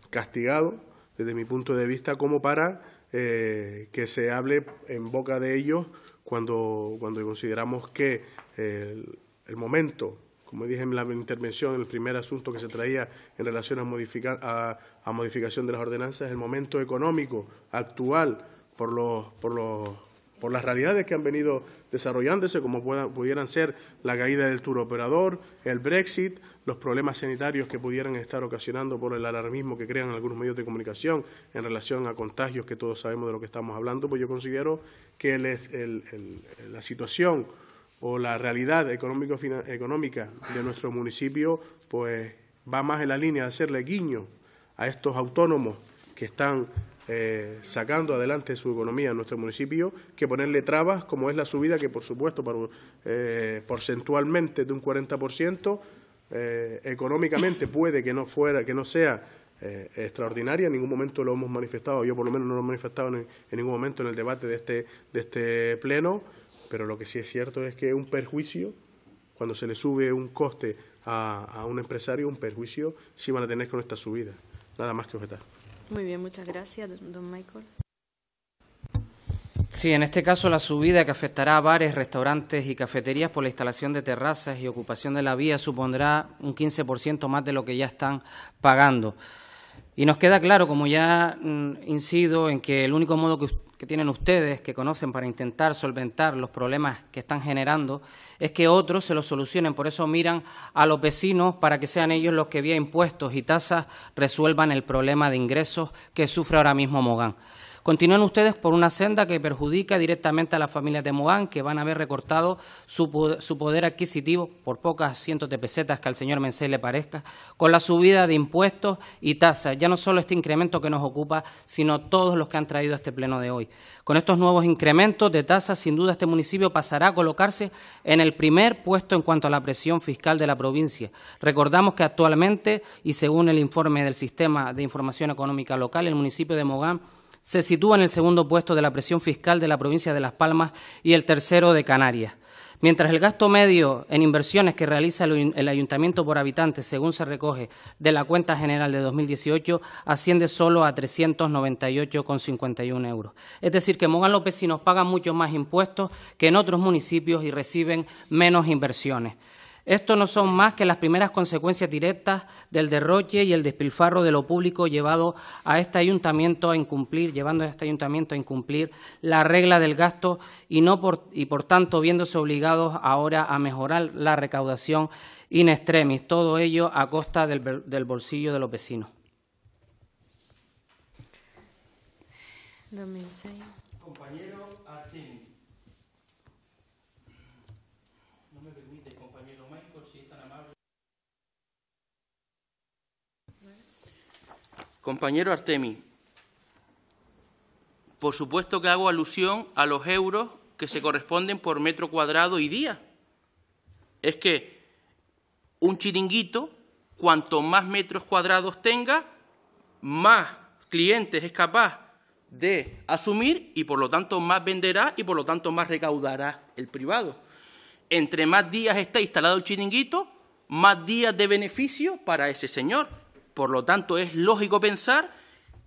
castigado desde mi punto de vista como para eh, que se hable en boca de ellos cuando, cuando consideramos que eh, el, momento como dije en la intervención, el primer asunto que se traía en relación a, modifica a, a modificación de las ordenanzas, el momento económico actual por los, por los por las realidades que han venido desarrollándose, como pudieran ser la caída del tour operador, el Brexit, los problemas sanitarios que pudieran estar ocasionando por el alarmismo que crean algunos medios de comunicación en relación a contagios que todos sabemos de lo que estamos hablando, pues yo considero que la situación o la realidad económica de nuestro municipio pues va más en la línea de hacerle guiño a estos autónomos que están eh, sacando adelante su economía en nuestro municipio que ponerle trabas como es la subida que, por supuesto, eh, porcentualmente de un 40%, eh, económicamente puede que no, fuera, que no sea extraordinaria, en ningún momento lo hemos manifestado, yo por lo menos no lo he manifestado en, ningún momento en el debate de este, de este pleno, pero lo que sí es cierto es que un perjuicio, cuando se le sube un coste a, a un empresario, un perjuicio sí van a tener con esta subida, nada más que objetar. Muy bien, muchas gracias, don Michael. Sí, en este caso la subida que afectará a bares, restaurantes y cafeterías por la instalación de terrazas y ocupación de la vía supondrá un 15% más de lo que ya están pagando. Y nos queda claro, como ya mm, incido, en que el único modo que, tienen ustedes, que conocen para intentar solventar los problemas que están generando, es que otros se los solucionen. Por eso miran a los vecinos para que sean ellos los que vía impuestos y tasas resuelvan el problema de ingresos que sufre ahora mismo Mogán. Continúen ustedes por una senda que perjudica directamente a las familias de Mogán, que van a haber recortado su poder, su poder adquisitivo por pocas cientos de pesetas que al señor Mencé le parezca, con la subida de impuestos y tasas. Ya no solo este incremento que nos ocupa, sino todos los que han traído a este pleno de hoy. Con estos nuevos incrementos de tasas, sin duda este municipio pasará a colocarse en el primer puesto en cuanto a la presión fiscal de la provincia. Recordamos que actualmente, y según el informe del Sistema de Información Económica Local, el municipio de Mogán se sitúa en el segundo puesto de la presión fiscal de la provincia de Las Palmas y el tercero de Canarias. Mientras el gasto medio en inversiones que realiza el ayuntamiento por habitante, según se recoge de la cuenta general de 2018, asciende solo a 398,51 euros. Es decir, que Mogán López nos paga mucho más impuestos que en otros municipios y reciben menos inversiones. Estos no son más que las primeras consecuencias directas del derroche y el despilfarro de lo público llevado a este ayuntamiento a incumplir, llevando a este ayuntamiento a incumplir la regla del gasto y, no por, y por tanto viéndose obligados ahora a mejorar la recaudación in extremis, todo ello a costa del, bolsillo de los vecinos. Compañero Artemi, por supuesto que hago alusión a los euros que se corresponden por metro cuadrado y día. Es que un chiringuito, cuanto más metros cuadrados tenga, más clientes es capaz de asumir y por lo tanto más venderá y por lo tanto más recaudará el privado. Entre más días está instalado el chiringuito, más días de beneficio para ese señor. Por lo tanto, es lógico pensar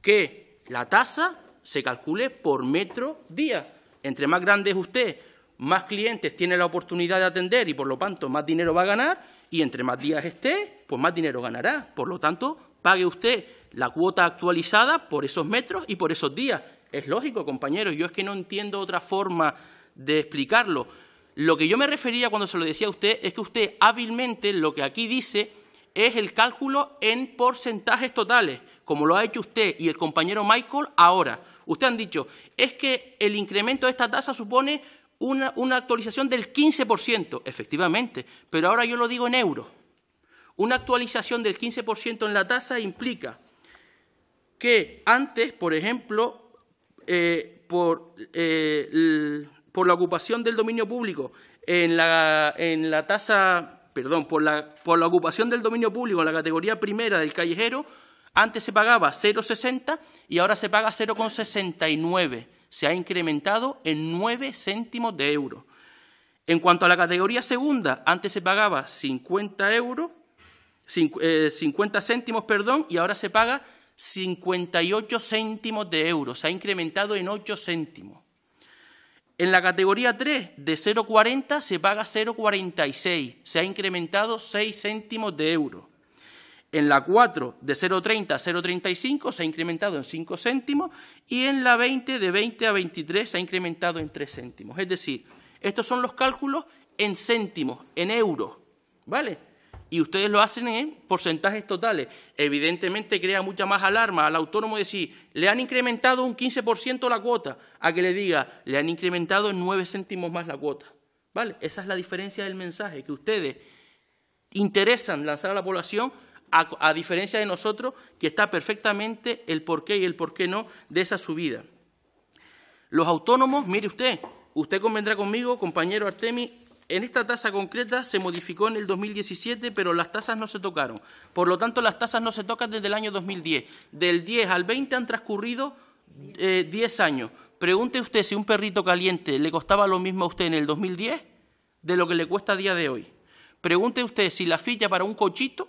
que la tasa se calcule por metro día. Entre más grande es usted, más clientes tiene la oportunidad de atender y, por lo tanto, más dinero va a ganar. Y entre más días esté, pues más dinero ganará. Por lo tanto, pague usted la cuota actualizada por esos metros y por esos días. Es lógico, compañeros. Yo es que no entiendo otra forma de explicarlo. Lo que yo me refería cuando se lo decía a usted es que usted hábilmente lo que aquí dice es el cálculo en porcentajes totales, como lo ha hecho usted y el compañero Michael ahora. Usted han dicho, es que el incremento de esta tasa supone una, actualización del 15%, efectivamente, pero ahora yo lo digo en euros. Una actualización del 15% en la tasa implica que antes, por ejemplo, eh, por, eh, por la ocupación del dominio público en la, en la tasa perdón, por la, por la ocupación del dominio público en la categoría primera del callejero, antes se pagaba 0,60 y ahora se paga 0,69. Se ha incrementado en 9 céntimos de euro. En cuanto a la categoría segunda, antes se pagaba 50 euros, 50 eh, céntimos, perdón, y ahora se paga 58 céntimos de euro. Se ha incrementado en 8 céntimos. En la categoría 3, de 0,40 se paga 0,46, se ha incrementado 6 céntimos de euro. En la 4, de 0,30 a 0,35 se ha incrementado en 5 céntimos y en la 20, de 20 a 23 se ha incrementado en 3 céntimos. Es decir, estos son los cálculos en céntimos, en euros, ¿vale? y ustedes lo hacen en porcentajes totales. Evidentemente crea mucha más alarma al autónomo decir, le han incrementado un 15% la cuota, a que le diga, le han incrementado en 9 céntimos más la cuota. ¿Vale? Esa es la diferencia del mensaje, que ustedes interesan lanzar a la población a, diferencia de nosotros, que está perfectamente el por qué y el por qué no de esa subida. Los autónomos, mire usted, usted convendrá conmigo, compañero Artemi, en esta tasa concreta se modificó en el 2017, pero las tasas no se tocaron. Por lo tanto, las tasas no se tocan desde el año 2010. Del 10 al 20 han transcurrido 10 eh, años. Pregunte usted si un perrito caliente le costaba lo mismo a usted en el 2010 de lo que le cuesta a día de hoy. Pregunte usted si la ficha para un cochito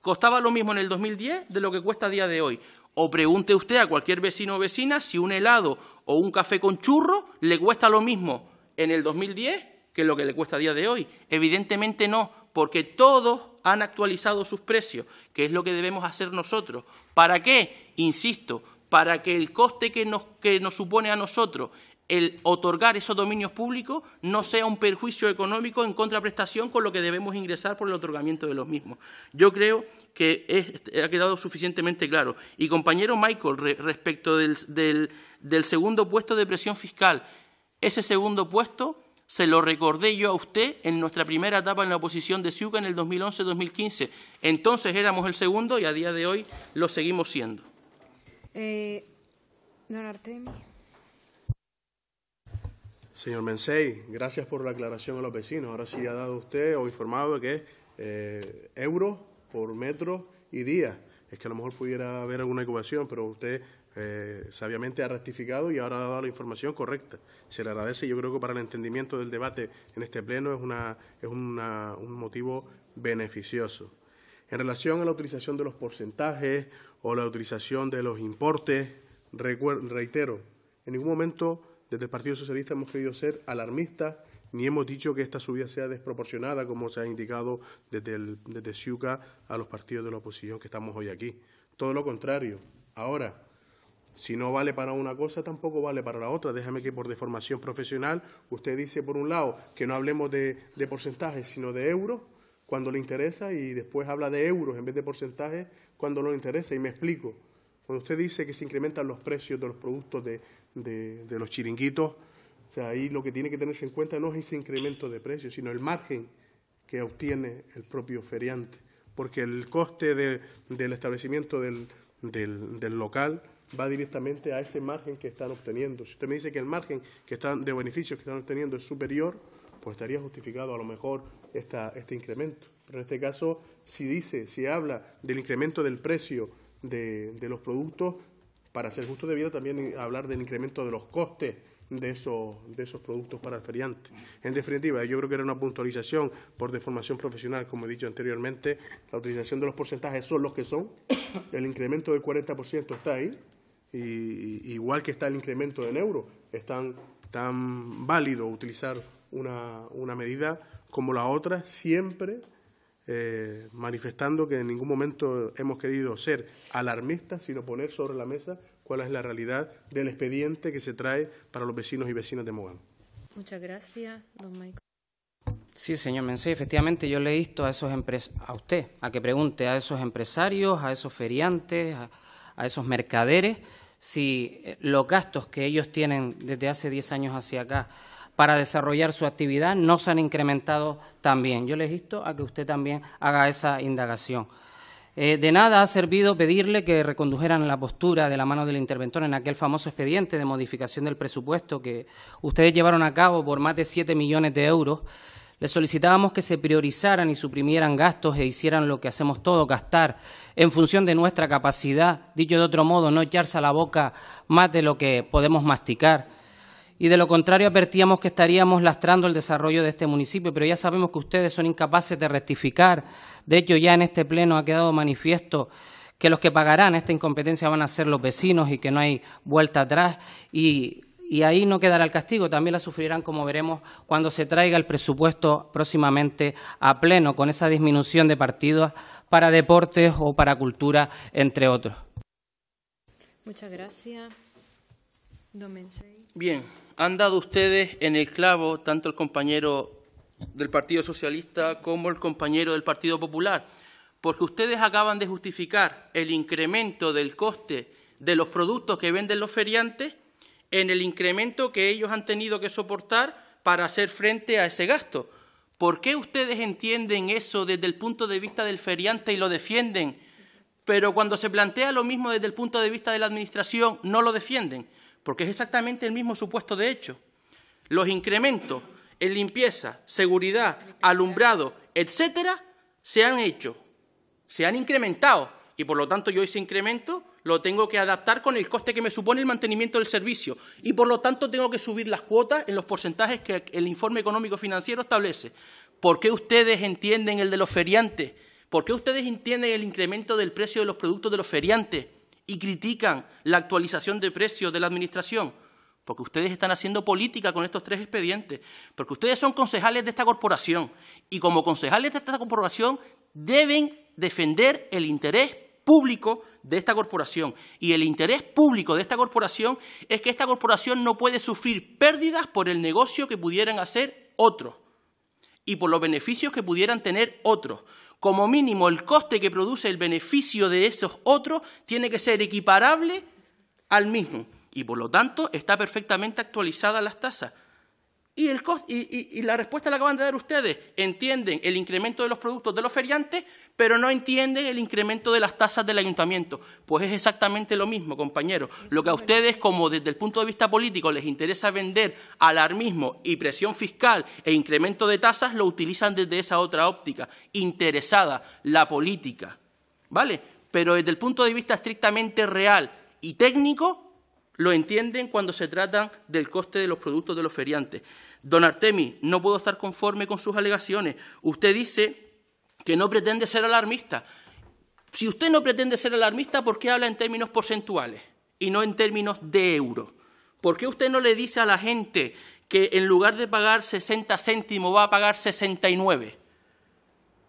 costaba lo mismo en el 2010 de lo que cuesta a día de hoy. O pregunte usted a cualquier vecino o vecina si un helado o un café con churro le cuesta lo mismo en el 2010 que es lo que le cuesta a día de hoy. Evidentemente no, porque todos han actualizado sus precios, que es lo que debemos hacer nosotros. ¿Para qué? Insisto, para que el coste que nos, que nos supone a nosotros el otorgar esos dominios públicos no sea un perjuicio económico en contraprestación con lo que debemos ingresar por el otorgamiento de los mismos. Yo creo que ha quedado suficientemente claro. Y, compañero Michael, respecto del, del segundo puesto de presión fiscal, ese segundo puesto se lo recordé yo a usted en nuestra primera etapa en la oposición de Ciuca en el 2011-2015. Entonces éramos el segundo y a día de hoy lo seguimos siendo. Eh, don Artemio. Señor Mensei, gracias por la aclaración a los vecinos. Ahora sí ha dado usted o informado de que es eh, euros por metro y día. Es que a lo mejor pudiera haber alguna ecuación, pero usted eh, sabiamente ha rectificado y ahora ha dado la información correcta. Se le agradece, yo creo que para el entendimiento del debate en este pleno es, una, es un motivo beneficioso. En relación a la utilización de los porcentajes o la utilización de los importes, reitero, en ningún momento desde el Partido Socialista hemos querido ser alarmistas ni hemos dicho que esta subida sea desproporcionada, como se ha indicado desde, el, desde SIUCA... a los partidos de la oposición que estamos hoy aquí. Todo lo contrario. Ahora, si no vale para una cosa, tampoco vale para la otra. Déjame que por deformación profesional usted dice, por un lado, que no hablemos de, porcentajes, sino de euros cuando le interesa y después habla de euros en vez de porcentajes cuando no le interesa. Y me explico. Cuando usted dice que se incrementan los precios de los productos de, los chiringuitos, o sea, ahí lo que tiene que tenerse en cuenta no es ese incremento de precios, sino el margen que obtiene el propio feriante, porque el coste del establecimiento del local va directamente a ese margen que están obteniendo. Si usted me dice que el margen que están de beneficios que están obteniendo es superior, pues estaría justificado a lo mejor este incremento. Pero en este caso, si dice, si habla del incremento del precio de, los productos, para ser justo debiera también hablar del incremento de los costes de esos, de esos productos para el feriante. En definitiva, yo creo que era una puntualización por deformación profesional, como he dicho anteriormente, la utilización de los porcentajes son los que son, el incremento del 40% está ahí, igual que está el incremento de euro, es tan, válido utilizar una, medida como la otra, siempre eh, manifestando que en ningún momento hemos querido ser alarmistas, sino poner sobre la mesa cuál es la realidad del expediente que se trae para los vecinos y vecinas de Mogán. Muchas gracias, don Michael. Sí, señor Mencé, efectivamente yo le he visto a esos a usted, a que pregunte a esos empresarios, a esos feriantes, a esos mercaderes si eh, los gastos que ellos tienen desde hace 10 años hacia acá para desarrollar su actividad no se han incrementado también. Yo les insto a que usted también haga esa indagación. Eh, de nada ha servido pedirle que recondujeran la postura de la mano del interventor en aquel famoso expediente de modificación del presupuesto que ustedes llevaron a cabo por más de 7 millones de euros le solicitábamos que se priorizaran y suprimieran gastos e hicieran lo que hacemos todos, gastar en función de nuestra capacidad, dicho de otro modo, no echarse a la boca más de lo que podemos masticar. Y de lo contrario advertíamos que estaríamos lastrando el desarrollo de este municipio, pero ya sabemos que ustedes son incapaces de rectificar. De hecho, ya en este pleno ha quedado manifiesto que los que pagarán esta incompetencia van a ser los vecinos y que no hay vuelta atrás. Y y ahí no quedará el castigo, también la sufrirán, como veremos, cuando se traiga el presupuesto próximamente a pleno, con esa disminución de partidos para deportes o para cultura, entre otros. Muchas gracias. Bien, han dado ustedes en el clavo tanto el compañero del Partido Socialista como el compañero del Partido Popular, porque ustedes acaban de justificar el incremento del coste de los productos que venden los feriantes en el incremento que ellos han tenido que soportar para hacer frente a ese gasto. ¿Por qué ustedes entienden eso desde el punto de vista del feriante y lo defienden, pero cuando se plantea lo mismo desde el punto de vista de la Administración no lo defienden? Porque es exactamente el mismo supuesto de hecho. Los incrementos en limpieza, seguridad, alumbrado, etcétera, se han hecho, se han incrementado y por lo tanto yo ese incremento lo tengo que adaptar con el coste que me supone el mantenimiento del servicio y por lo tanto tengo que subir las cuotas en los porcentajes que el informe económico financiero establece. ¿Por qué ustedes entienden el de los feriantes? ¿Por qué ustedes entienden el incremento del precio de los productos de los feriantes y critican la actualización de precios de la Administración? porque ustedes están haciendo política con estos tres expedientes, porque ustedes son concejales de esta corporación y como concejales de esta corporación deben defender el interés público de esta corporación. Y el interés público de esta corporación es que esta corporación no puede sufrir pérdidas por el negocio que pudieran hacer otros y por los beneficios que pudieran tener otros. Como mínimo, el coste que produce el beneficio de esos otros tiene que ser equiparable al mismo. Y por lo tanto, está perfectamente actualizada las tasas. Y, el y, la respuesta la acaban de dar ustedes. Entienden el incremento de los productos de los feriantes, pero no entienden el incremento de las tasas del ayuntamiento. Pues es exactamente lo mismo, compañeros. Lo que a ustedes, como desde el punto de vista político, les interesa vender alarmismo y presión fiscal e incremento de tasas, lo utilizan desde esa otra óptica. Interesada, la política. ¿Vale? Pero desde el punto de vista estrictamente real y técnico, lo entienden cuando se trata del coste de los productos de los feriantes. Don Artemi, no puedo estar conforme con sus alegaciones. Usted dice que no pretende ser alarmista. Si usted no pretende ser alarmista, ¿por qué habla en términos porcentuales y no en términos de euros? ¿Por qué usted no le dice a la gente que en lugar de pagar 60 céntimos va a pagar 69?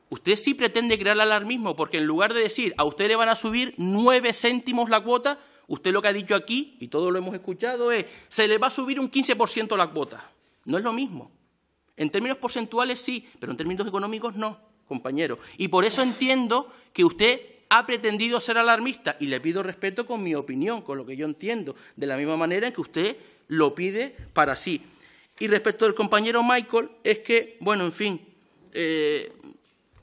Usted sí pretende crear alarmismo porque en lugar de decir a usted le van a subir 9 céntimos la cuota, Usted lo que ha dicho aquí, y todos lo hemos escuchado, es se le va a subir un 15% la cuota. No es lo mismo. En términos porcentuales sí, pero en términos económicos no, compañero. Y por eso entiendo que usted ha pretendido ser alarmista y le pido respeto con mi opinión, con lo que yo entiendo, de la misma manera que usted lo pide para sí. Y respecto del compañero Michael, es que, bueno, en fin, eh,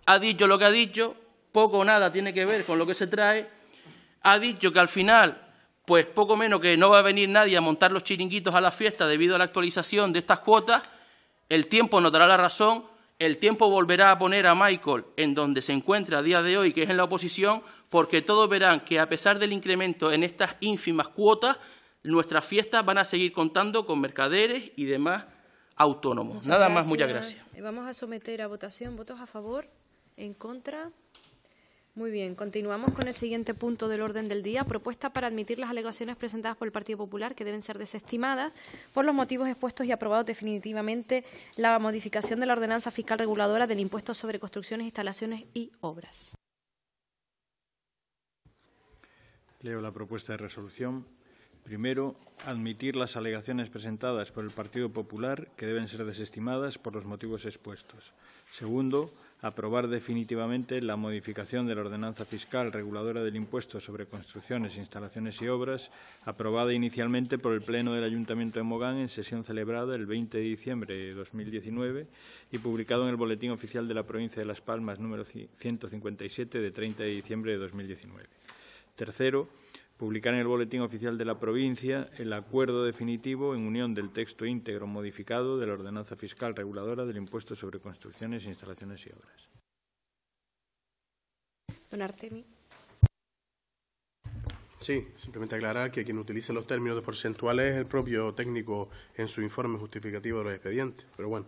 ha dicho lo que ha dicho, poco o nada tiene que ver con lo que se trae, ha dicho que al final pues poco menos que no va a venir nadie a montar los chiringuitos a la fiesta debido a la actualización de estas cuotas, el tiempo nos dará la razón, el tiempo volverá a poner a Michael en donde se encuentra a día de hoy, que es en la oposición, porque todos verán que a pesar del incremento en estas ínfimas cuotas, nuestras fiestas van a seguir contando con mercaderes y demás autónomos. Nada más, muchas gracias. Eh, vamos a someter a votación votos a favor, en contra. Muy bien, continuamos con el siguiente punto del orden del día. Propuesta para admitir las alegaciones presentadas por el Partido Popular que deben ser desestimadas por los motivos expuestos y aprobado definitivamente la modificación de la ordenanza fiscal reguladora del impuesto sobre construcciones, instalaciones y obras. Leo la propuesta de resolución. Primero, admitir las alegaciones presentadas por el Partido Popular que deben ser desestimadas por los motivos expuestos. Segundo, aprobar definitivamente la modificación de la ordenanza fiscal reguladora del impuesto sobre construcciones, instalaciones y obras, aprobada inicialmente por el Pleno del Ayuntamiento de Mogán en sesión celebrada el 20 de diciembre de 2019 y publicado en el Boletín Oficial de la Provincia de Las Palmas número 157 de 30 de diciembre de 2019. Tercero, publicar en el Boletín Oficial de la Provincia el acuerdo definitivo en unión del texto íntegro modificado de la Ordenanza Fiscal Reguladora del Impuesto sobre Construcciones, Instalaciones y Obras. Don Artemi. Sí, simplemente aclarar que quien utiliza los términos porcentuales es el propio técnico en su informe justificativo de los expedientes. Pero bueno,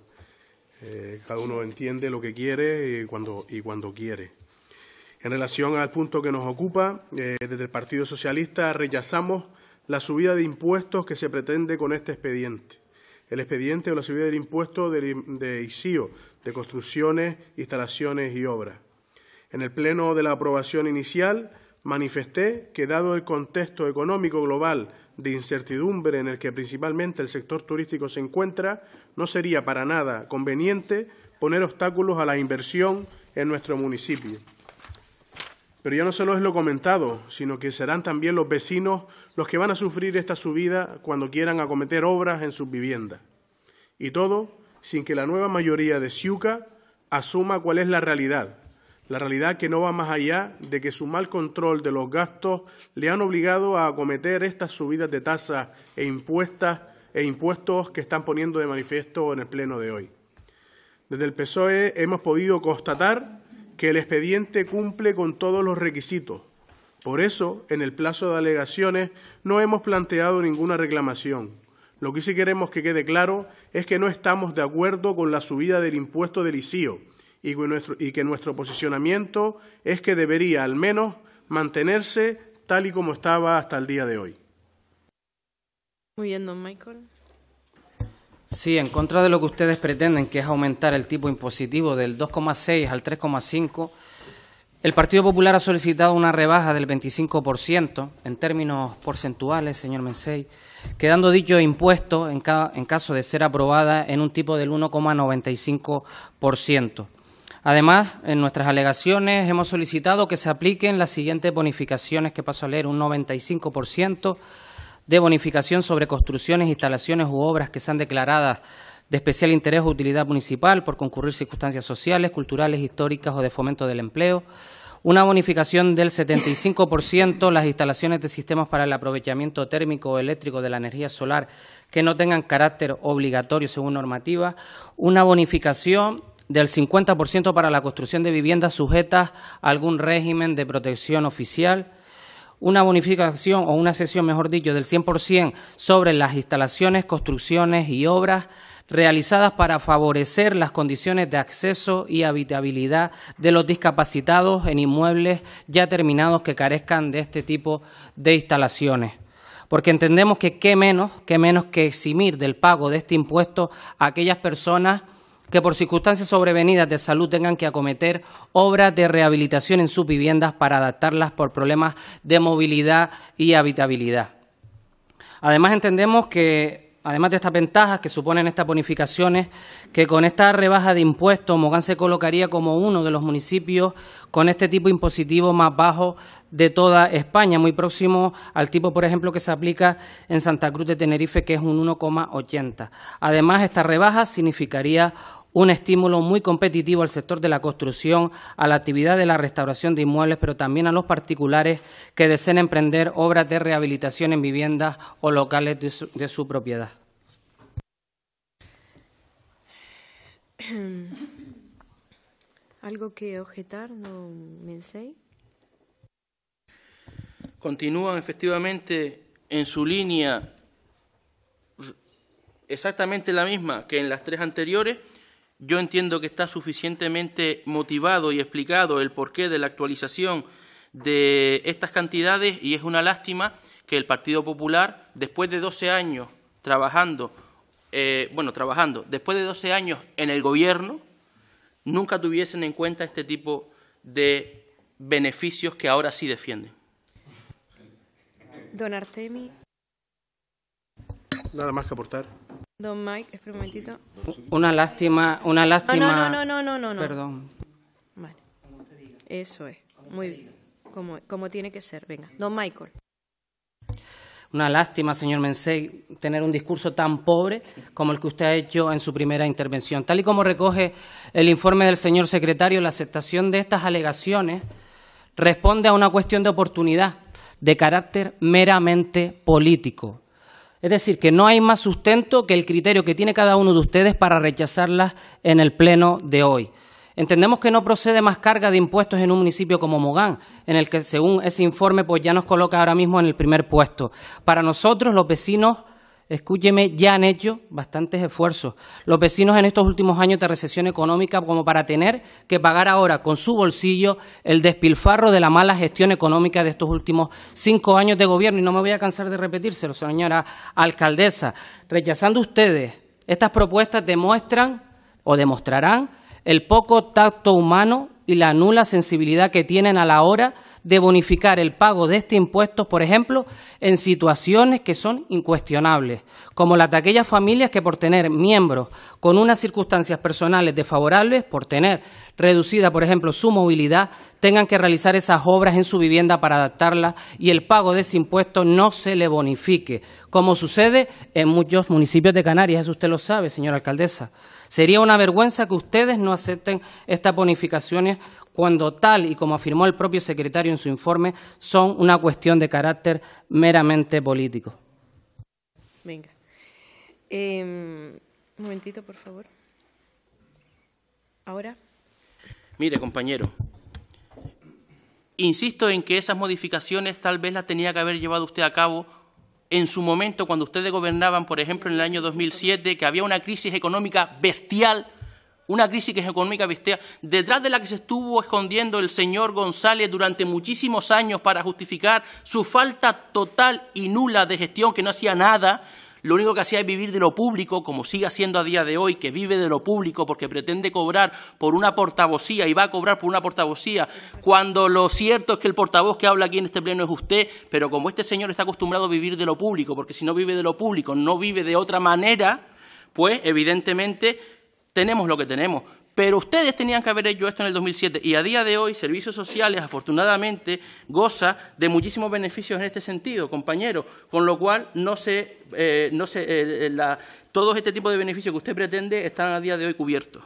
eh, cada uno entiende lo que quiere y cuando quiere. En relación al punto que nos ocupa, eh, desde el Partido Socialista rechazamos la subida de impuestos que se pretende con este expediente. El expediente o la subida del impuesto de, de ICIO, de construcciones, instalaciones y obras. En el pleno de la aprobación inicial manifesté que, dado el contexto económico global de incertidumbre en el que principalmente el sector turístico se encuentra, no sería para nada conveniente poner obstáculos a la inversión en nuestro municipio. Pero ya no solo es lo comentado, sino que serán también los vecinos los que van a sufrir esta subida cuando quieran acometer obras en sus viviendas. Y todo sin que la nueva mayoría de SIUCA asuma cuál es la realidad, la realidad que no va más allá de que su mal control de los gastos le han obligado a acometer estas subidas de tasas e, e impuestos que están poniendo de manifiesto en el Pleno de hoy. Desde el PSOE hemos podido constatar que el expediente cumple con todos los requisitos. Por eso, en el plazo de alegaciones, no hemos planteado ninguna reclamación. Lo que sí queremos que quede claro es que no estamos de acuerdo con la subida del impuesto del ICIO y que nuestro, y que nuestro posicionamiento es que debería, al menos, mantenerse tal y como estaba hasta el día de hoy. Muy bien, don Michael. Sí, en contra de lo que ustedes pretenden, que es aumentar el tipo impositivo del 2,6 al 3,5, el Partido Popular ha solicitado una rebaja del 25% en términos porcentuales, señor Mensei, quedando dicho impuesto en, en caso de ser aprobada en un tipo del 1,95%. Además, en nuestras alegaciones hemos solicitado que se apliquen las siguientes bonificaciones que paso a leer, un 95%, de bonificación sobre construcciones, instalaciones u obras que sean declaradas de especial interés o utilidad municipal por concurrir circunstancias sociales, culturales, históricas o de fomento del empleo, una bonificación del 75% las instalaciones de sistemas para el aprovechamiento térmico o eléctrico de la energía solar que no tengan carácter obligatorio según normativa, una bonificación del 50% para la construcción de viviendas sujetas a algún régimen de protección oficial, una bonificación o una cesión, mejor dicho, del 100% sobre las instalaciones, construcciones y obras realizadas para favorecer las condiciones de acceso y habitabilidad de los discapacitados en inmuebles ya terminados que carezcan de este tipo de instalaciones. Porque entendemos que qué menos, qué menos que eximir del pago de este impuesto a aquellas personas que por circunstancias sobrevenidas de salud tengan que acometer obras de rehabilitación en sus viviendas para adaptarlas por problemas de movilidad y habitabilidad. Además, entendemos que Además de estas ventajas que suponen estas bonificaciones, que con esta rebaja de impuestos Mogán se colocaría como uno de los municipios con este tipo impositivo más bajo de toda España, muy próximo al tipo, por ejemplo, que se aplica en Santa Cruz de Tenerife, que es un 1,80. Además, esta rebaja significaría un estímulo muy competitivo al sector de la construcción, a la actividad de la restauración de inmuebles, pero también a los particulares que deseen emprender obras de rehabilitación en viviendas o locales de su, propiedad. ¿Algo que objetar, me Mensei? Continúan efectivamente en su línea exactamente la misma que en las tres anteriores, yo entiendo que está suficientemente motivado y explicado el porqué de la actualización de estas cantidades y es una lástima que el Partido Popular, después de 12 años trabajando, eh, bueno, trabajando, después de 12 años en el gobierno, nunca tuviesen en cuenta este tipo de beneficios que ahora sí defienden. Don Artemi. Nada más que aportar. Don Mike, espera un momentito. Una lástima, una ah, lástima. No, no, no, no, no, no. Perdón. Eso es. Muy bien. Como, como tiene que ser. Venga, don Michael. Una lástima, señor Mensei, tener un discurso tan pobre como el que usted ha hecho en su primera intervención. Tal y como recoge el informe del señor secretario, la aceptación de estas alegaciones responde a una cuestión de oportunidad de carácter meramente político es decir, que no hay más sustento que el criterio que tiene cada uno de ustedes para rechazarlas en el Pleno de hoy. Entendemos que no procede más carga de impuestos en un municipio como Mogán, en el que, según ese informe, pues ya nos coloca ahora mismo en el primer puesto. Para nosotros, los vecinos escúcheme, ya han hecho bastantes esfuerzos. Los vecinos en estos últimos años de recesión económica como para tener que pagar ahora con su bolsillo el despilfarro de la mala gestión económica de estos últimos cinco años de gobierno. Y no me voy a cansar de repetírselo, señora alcaldesa. Rechazando ustedes estas propuestas demuestran o demostrarán el poco tacto humano y la nula sensibilidad que tienen a la hora de bonificar el pago de este impuesto, por ejemplo, en situaciones que son incuestionables, como las de aquellas familias que por tener miembros con unas circunstancias personales desfavorables, por tener reducida, por ejemplo, su movilidad, tengan que realizar esas obras en su vivienda para adaptarla y el pago de ese impuesto no se le bonifique, como sucede en muchos municipios de Canarias, eso usted lo sabe, señora alcaldesa. Sería una vergüenza que ustedes no acepten estas bonificaciones cuando tal y como afirmó el propio secretario en su informe, son una cuestión de carácter meramente político. Venga. un em, momentito, por favor. Ahora. Mire, compañero, insisto en que esas modificaciones tal vez las tenía que haber llevado usted a cabo en su momento, cuando ustedes gobernaban, por ejemplo, en el año 2007, que había una crisis económica bestial, una crisis económica bestial, detrás de la que se estuvo escondiendo el señor González durante muchísimos años para justificar su falta total y nula de gestión, que no hacía nada, lo único que hacía es vivir de lo público, como sigue haciendo a día de hoy, que vive de lo público porque pretende cobrar por una portavocía y va a cobrar por una portavocía, cuando lo cierto es que el portavoz que habla aquí en este pleno es usted, pero como este señor está acostumbrado a vivir de lo público, porque si no vive de lo público, no vive de otra manera, pues evidentemente tenemos lo que tenemos. Pero ustedes tenían que haber hecho esto en el 2007 y a día de hoy Servicios Sociales afortunadamente goza de muchísimos beneficios en este sentido, compañero. con lo cual no se, eh, no eh, eh, todos este tipo de beneficios que usted pretende están a día de hoy cubiertos.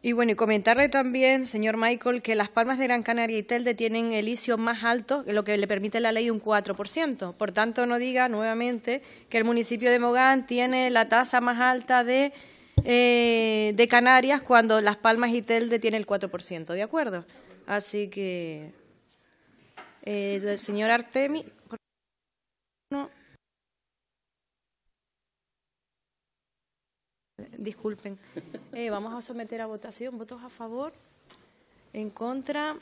Y bueno, y comentarle también, señor Michael, que las palmas de Gran Canaria y Telde tienen el isio más alto, lo que le permite la ley un 4%. Por tanto, no diga nuevamente que el municipio de Mogán tiene la tasa más alta de eh, de Canarias cuando Las Palmas y Telde tiene el 4%, ¿de acuerdo? Así que eh, el señor Artemi. Disculpen. Eh, vamos a someter a votación. ¿Votos a favor? ¿En contra?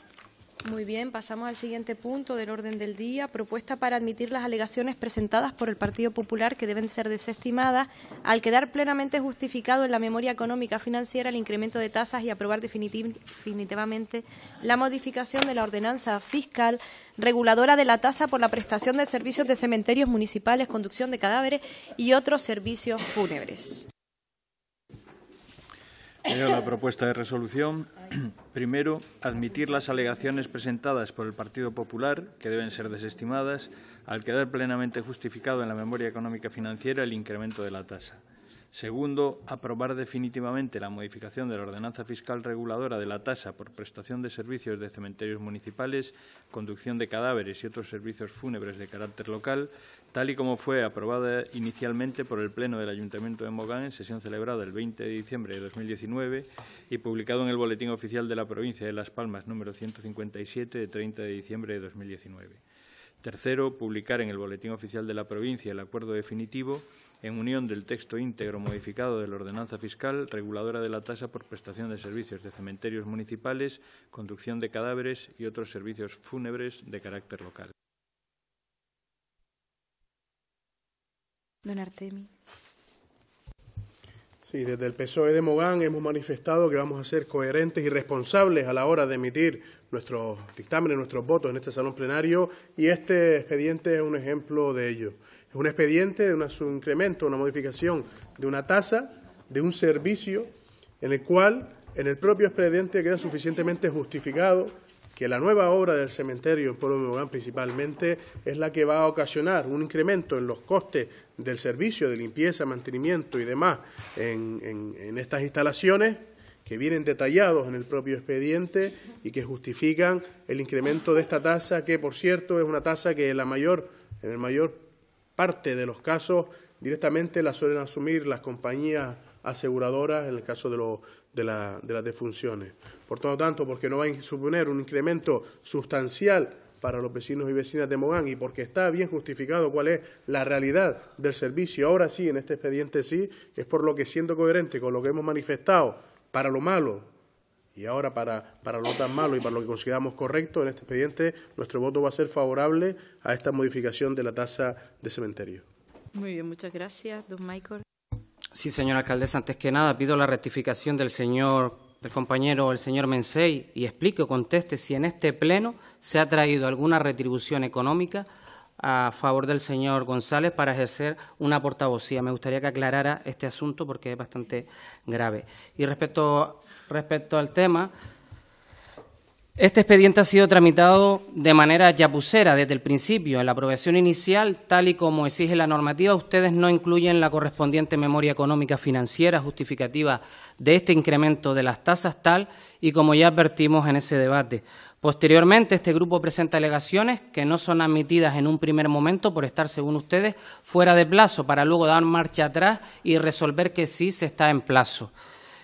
Muy bien, pasamos al siguiente punto del orden del día. Propuesta para admitir las alegaciones presentadas por el Partido Popular que deben ser desestimadas al quedar plenamente justificado en la memoria económica financiera el incremento de tasas y aprobar definitivamente la modificación de la ordenanza fiscal reguladora de la tasa por la prestación de servicios de cementerios municipales, conducción de cadáveres y otros servicios fúnebres. Leo la propuesta de resolución. Primero, admitir las alegaciones presentadas por el Partido Popular, que deben ser desestimadas, al quedar plenamente justificado en la memoria económica financiera el incremento de la tasa. Segundo, aprobar definitivamente la modificación de la ordenanza fiscal reguladora de la tasa por prestación de servicios de cementerios municipales, conducción de cadáveres y otros servicios fúnebres de carácter local, tal y como fue aprobada inicialmente por el Pleno del Ayuntamiento de Mogán en sesión celebrada el 20 de diciembre de 2019 y publicado en el Boletín Oficial de la Provincia de Las Palmas número 157 de 30 de diciembre de 2019. Tercero, publicar en el Boletín Oficial de la Provincia el acuerdo definitivo en unión del texto íntegro modificado de la ordenanza fiscal reguladora de la tasa por prestación de servicios de cementerios municipales, conducción de cadáveres y otros servicios fúnebres de carácter local. Don Artemi. Sí, desde el PSOE de Mogán hemos manifestado que vamos a ser coherentes y responsables a la hora de emitir nuestros dictámenes, nuestros votos en este salón plenario y este expediente es un ejemplo de ello. Es un expediente de un incremento, una modificación de una tasa, de un servicio en el cual en el propio expediente queda suficientemente justificado que la nueva obra del cementerio en Pueblo de Mogán principalmente es la que va a ocasionar un incremento en los costes del servicio de limpieza, mantenimiento y demás en, estas instalaciones que vienen detallados en el propio expediente y que justifican el incremento de esta tasa, que por cierto es una tasa que en la mayor, mayor parte de los casos directamente la suelen asumir las compañías aseguradoras, en el caso de los de, la, de las defunciones. Por todo tanto, porque no va a suponer un incremento sustancial para los vecinos y vecinas de Mogán y porque está bien justificado cuál es la realidad del servicio, ahora sí, en este expediente sí, es por lo que siendo coherente con lo que hemos manifestado para lo malo y ahora para, para lo tan malo y para lo que consideramos correcto en este expediente, nuestro voto va a ser favorable a esta modificación de la tasa de cementerio. Muy bien, muchas gracias, don Michael. Sí, señora alcaldesa, antes que nada pido la rectificación del señor, del compañero, el señor Mensei, y explique o conteste si en este pleno se ha traído alguna retribución económica a favor del señor González para ejercer una portavocía. Me gustaría que aclarara este asunto porque es bastante grave. Y respecto, respecto al tema, este expediente ha sido tramitado de manera yapucera desde el principio. En la aprobación inicial, tal y como exige la normativa, ustedes no incluyen la correspondiente memoria económica financiera justificativa de este incremento de las tasas, tal y como ya advertimos en ese debate. Posteriormente, este grupo presenta alegaciones que no son admitidas en un primer momento por estar, según ustedes, fuera de plazo, para luego dar marcha atrás y resolver que sí se está en plazo.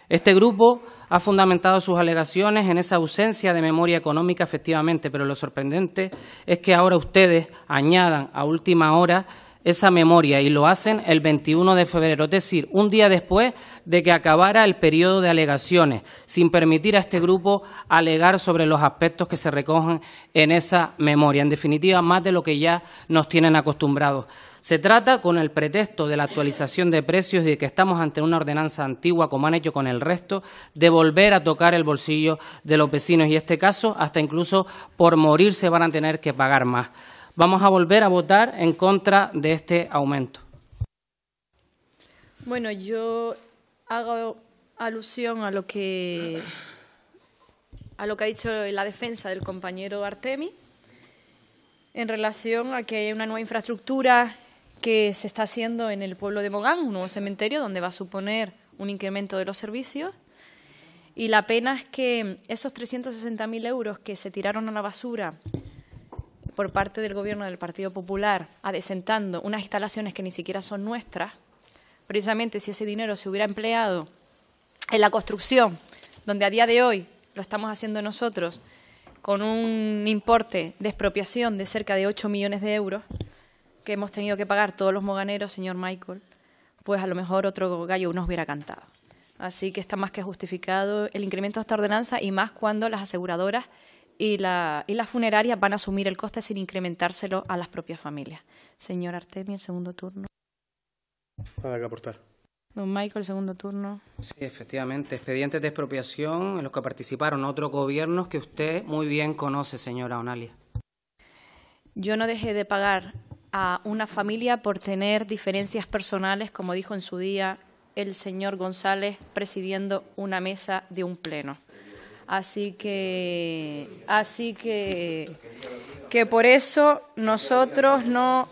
Este grupo ha fundamentado sus alegaciones en esa ausencia de memoria económica, efectivamente, pero lo sorprendente es que ahora ustedes añadan a última hora esa memoria y lo hacen el 21 de febrero, es decir, un día después de que acabara el periodo de alegaciones, sin permitir a este grupo alegar sobre los aspectos que se recogen en esa memoria. En definitiva, más de lo que ya nos tienen acostumbrados. Se trata, con el pretexto de la actualización de precios y de que estamos ante una ordenanza antigua, como han hecho con el resto, de volver a tocar el bolsillo de los vecinos. Y en este caso, hasta incluso por morir se van a tener que pagar más. Vamos a volver a votar en contra de este aumento. Bueno, yo hago alusión a lo que a lo que ha dicho la defensa del compañero Artemi en relación a que hay una nueva infraestructura que se está haciendo en el pueblo de Mogán, un nuevo cementerio donde va a suponer un incremento de los servicios. Y la pena es que esos 360.000 euros que se tiraron a la basura por parte del Gobierno del Partido Popular, adesentando unas instalaciones que ni siquiera son nuestras, precisamente si ese dinero se hubiera empleado en la construcción, donde a día de hoy lo estamos haciendo nosotros, con un importe de expropiación de cerca de 8 millones de euros, que hemos tenido que pagar todos los moganeros, señor Michael, pues a lo mejor otro gallo nos hubiera cantado. Así que está más que justificado el incremento de esta ordenanza y más cuando las aseguradoras y, la, las funerarias van a asumir el coste sin incrementárselo a las propias familias. Señor Artemio, el segundo turno. ¿Para que aportar. Don Michael, segundo turno. Sí, efectivamente. Expedientes de expropiación en los que participaron otros gobiernos que usted muy bien conoce, señora Onalia. Yo no dejé de pagar a una familia por tener diferencias personales, como dijo en su día el señor González presidiendo una mesa de un pleno. Así que, así que, que por eso nosotros no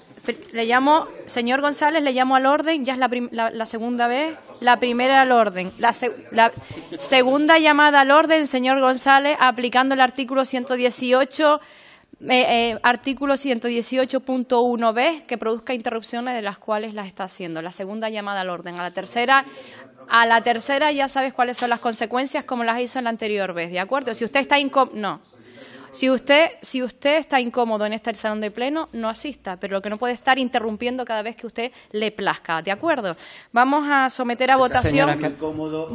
le llamo, señor González, le llamo al orden, ya es la, la, segunda vez, la primera al orden, la, la, segunda llamada al orden, señor González, aplicando el artículo 118 eh, eh, artículo 118.1b, que produzca interrupciones de las cuales las está haciendo. La segunda llamada al orden. A la tercera, a la tercera ya sabes cuáles son las consecuencias, como las hizo en la anterior vez, ¿de acuerdo? Si usted está incómodo, no. Si usted, si usted está incómodo en este salón de pleno, no asista, pero lo que no puede estar interrumpiendo cada vez que usted le plazca, ¿de acuerdo? Vamos a someter a votación.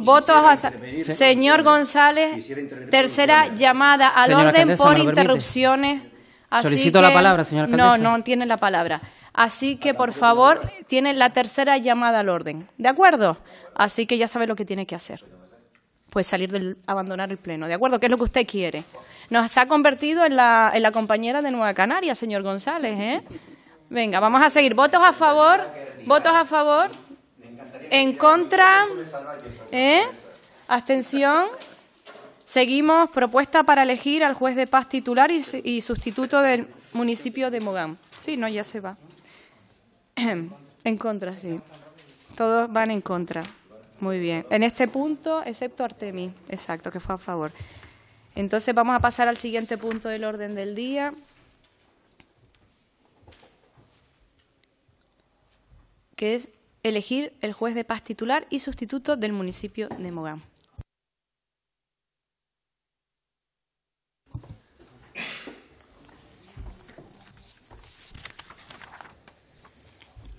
Votos Señor González, tercera llamada al orden por interrupciones. Solicito la palabra, señor No, no tiene la palabra. Así que, por favor, tiene la tercera llamada al orden. ¿De acuerdo? Así que ya sabe lo que tiene que hacer. Pues salir del abandonar el pleno. ¿De acuerdo? ¿Qué es lo que usted quiere? Nos ha convertido en la, compañera de Nueva Canaria, señor González. ¿eh? Venga, vamos a seguir. ¿Votos a favor? ¿Votos a favor? ¿En contra? ¿Eh? ¿Abstención? Seguimos, propuesta para elegir al juez de paz titular y, sustituto del municipio de Mogán. Sí, no, ya se va. En contra, sí. Todos van en contra. Muy bien. En este punto, excepto Artemis, exacto, que fue a favor. Entonces vamos a pasar al siguiente punto del orden del día, que es elegir el juez de paz titular y sustituto del municipio de Mogán.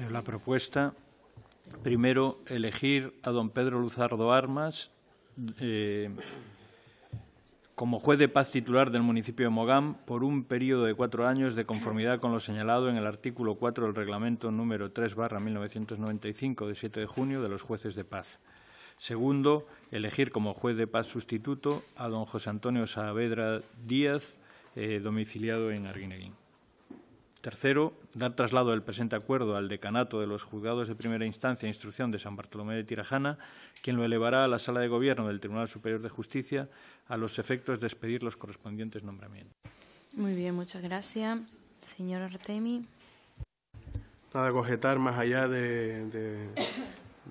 la propuesta. Primero, elegir a don Pedro Luzardo Armas eh, como juez de paz titular del municipio de Mogán por un periodo de cuatro años de conformidad con lo señalado en el artículo 4 del reglamento número 3 barra 1995 de 7 de junio de los jueces de paz. Segundo, elegir como juez de paz sustituto a don José Antonio Saavedra Díaz, eh, domiciliado en Arguineguín. Tercero, dar traslado del presente acuerdo al decanato de los juzgados de primera instancia e instrucción de San Bartolomé de Tirajana, quien lo elevará a la sala de gobierno del Tribunal Superior de Justicia a los efectos de expedir los correspondientes nombramientos. Muy bien, muchas gracias. Señor Artemi. Nada, cogetar más allá de,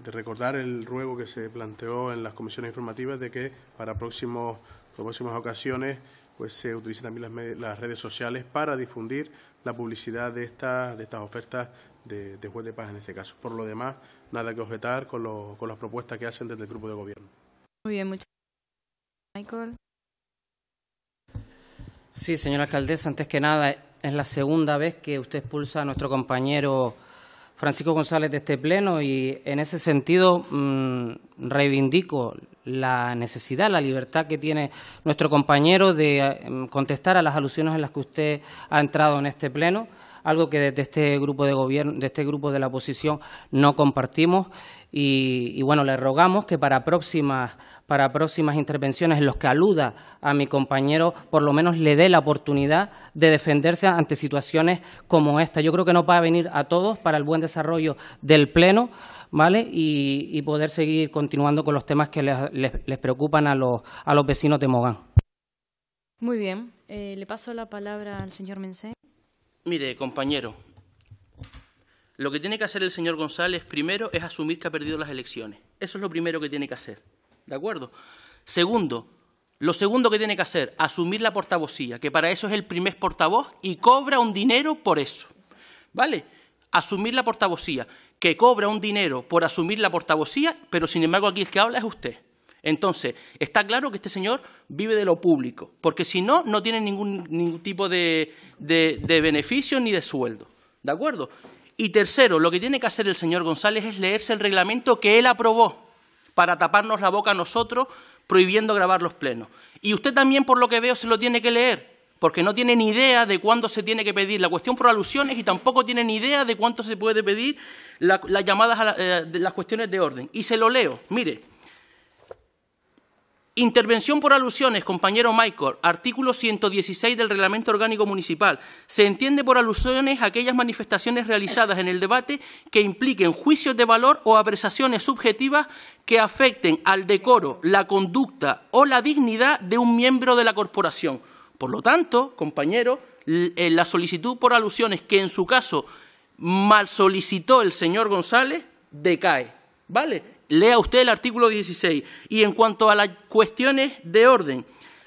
recordar el ruego que se planteó en las comisiones informativas de que para próximas ocasiones pues, se utilicen también las redes sociales para difundir la publicidad de, esta, de estas ofertas de, de, juez de paz en este caso. Por lo demás, nada que objetar con, con las propuestas que hacen desde el grupo de gobierno. Muy bien, muchas gracias, Michael. Sí, señora alcaldesa, antes que nada, es la segunda vez que usted expulsa a nuestro compañero Francisco González de este Pleno y en ese sentido mm, reivindico la necesidad, la libertad que tiene nuestro compañero de eh, contestar a las alusiones en las que usted ha entrado en este Pleno algo que desde este grupo de gobierno, de este grupo de la oposición no compartimos y, bueno, le rogamos que para próximas, para próximas intervenciones en los que aluda a mi compañero, por lo menos le dé la oportunidad de defenderse ante situaciones como esta. Yo creo que no va a venir a todos para el buen desarrollo del Pleno, ¿vale? Y, poder seguir continuando con los temas que les, les, preocupan a los, a los vecinos de Mogán. Muy bien. Eh, le paso la palabra al señor Mencé. Mire, compañero, lo que tiene que hacer el señor González primero es asumir que ha perdido las elecciones. Eso es lo primero que tiene que hacer. ¿De acuerdo? Segundo, lo segundo que tiene que hacer, asumir la portavocía, que para eso es el primer portavoz y cobra un dinero por eso. ¿Vale? Asumir la portavocía, que cobra un dinero por asumir la portavocía, pero sin embargo aquí el que habla es usted. Entonces, está claro que este señor vive de lo público, porque si no, no tiene ningún, ningún tipo de, beneficio ni de sueldo. ¿De acuerdo? Y tercero, lo que tiene que hacer el señor González es leerse el reglamento que él aprobó para taparnos la boca a nosotros, prohibiendo grabar los plenos. Y usted también, por lo que veo, se lo tiene que leer, porque no tiene ni idea de cuándo se tiene que pedir la cuestión por alusiones y tampoco tiene ni idea de cuánto se puede pedir las llamadas a eh, las cuestiones de orden. Y se lo leo. Mire. Intervención por alusiones, compañero Michael, artículo 116 del Reglamento Orgánico Municipal. Se entiende por alusiones aquellas manifestaciones realizadas en el debate que impliquen juicios de valor o apreciaciones subjetivas que afecten al decoro, la conducta o la dignidad de un miembro de la corporación. Por lo tanto, compañero, eh, la solicitud por alusiones que en su caso mal solicitó el señor González decae. ¿Vale? Lea usted el artículo 16. Y en cuanto a las cuestiones de orden,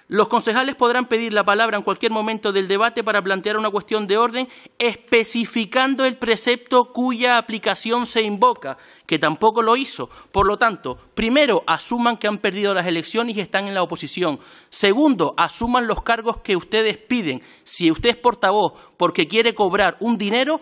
los concejales podrán pedir la palabra en cualquier momento del debate para plantear una cuestión de orden especificando el precepto cuya aplicación se invoca, que tampoco lo hizo. Por lo tanto, primero, asuman que han perdido las elecciones y están en la oposición. Segundo, asuman los cargos que ustedes piden. Si usted es portavoz porque quiere cobrar un dinero,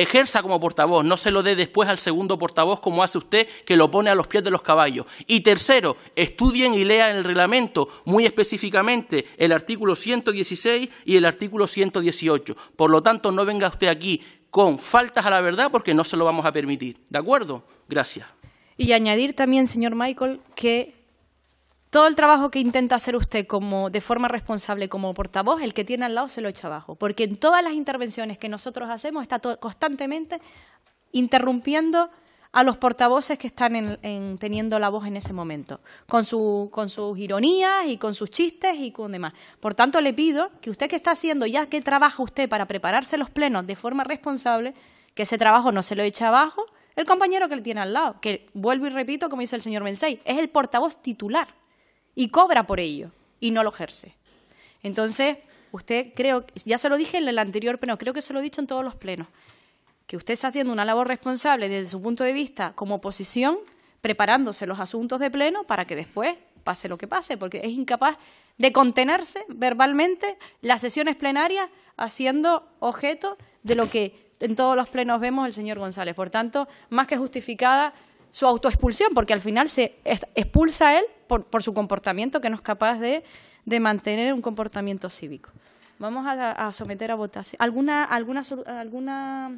ejerza como portavoz, no se lo dé después al segundo portavoz como hace usted que lo pone a los pies de los caballos. Y tercero, estudien y lean el reglamento, muy específicamente el artículo 116 y el artículo 118. Por lo tanto, no venga usted aquí con faltas a la verdad porque no se lo vamos a permitir. ¿De acuerdo? Gracias. Y añadir también, señor Michael, que todo el trabajo que intenta hacer usted como de forma responsable como portavoz, el que tiene al lado se lo echa abajo, porque en todas las intervenciones que nosotros hacemos está constantemente interrumpiendo a los portavoces que están teniendo la voz en ese momento, con, su, con sus ironías y con sus chistes y con demás. Por tanto, le pido que usted que está haciendo, ya que trabaja usted para prepararse los plenos de forma responsable, que ese trabajo no se lo eche abajo el compañero que le tiene al lado, que vuelvo y repito, como dice el señor Mensei, es el portavoz titular y cobra por ello y no lo ejerce. Entonces, usted creo, ya se lo dije en el anterior pleno, creo que se lo he dicho en todos los plenos, que usted está haciendo una labor responsable desde su punto de vista como oposición, preparándose los asuntos de pleno para que después pase lo que pase, porque es incapaz de contenerse verbalmente las sesiones plenarias haciendo objeto de lo que en todos los plenos vemos el señor González. Por tanto, más que justificada su autoexpulsión, porque al final se expulsa él por, su comportamiento que no es capaz de, de mantener un comportamiento cívico. Vamos a, a someter a votación. ¿Alguna, alguna, alguna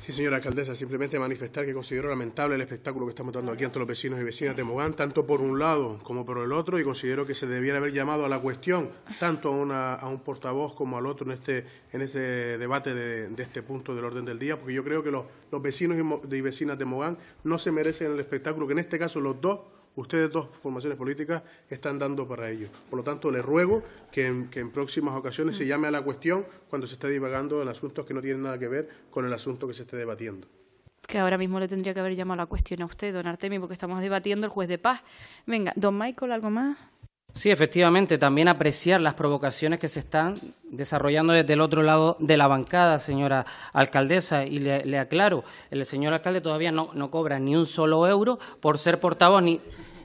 Sí, señora alcaldesa, simplemente manifestar que considero lamentable el espectáculo que estamos dando aquí ante los vecinos y vecinas de Mogán, tanto por un lado como por el otro, y considero que se debiera haber llamado a la cuestión tanto a, un portavoz como al otro en este, en este debate de, este punto del orden del día, porque yo creo que los, vecinos y vecinas de Mogán no se merecen el espectáculo que en este caso los dos ustedes dos formaciones políticas están dando para ello. Por lo tanto, le ruego que en, próximas ocasiones se mm. llame a la cuestión cuando se esté divagando en asuntos que no tienen nada que ver con el asunto que se esté debatiendo que ahora mismo le tendría que haber llamado la cuestión a usted, don Artemio, porque estamos debatiendo el juez de paz. Venga, don Michael, ¿algo más? Sí, efectivamente, también apreciar las provocaciones que se están desarrollando desde el otro lado de la bancada, señora alcaldesa, y le, aclaro, el señor alcalde todavía no, no cobra ni un solo euro por ser portavoz ni,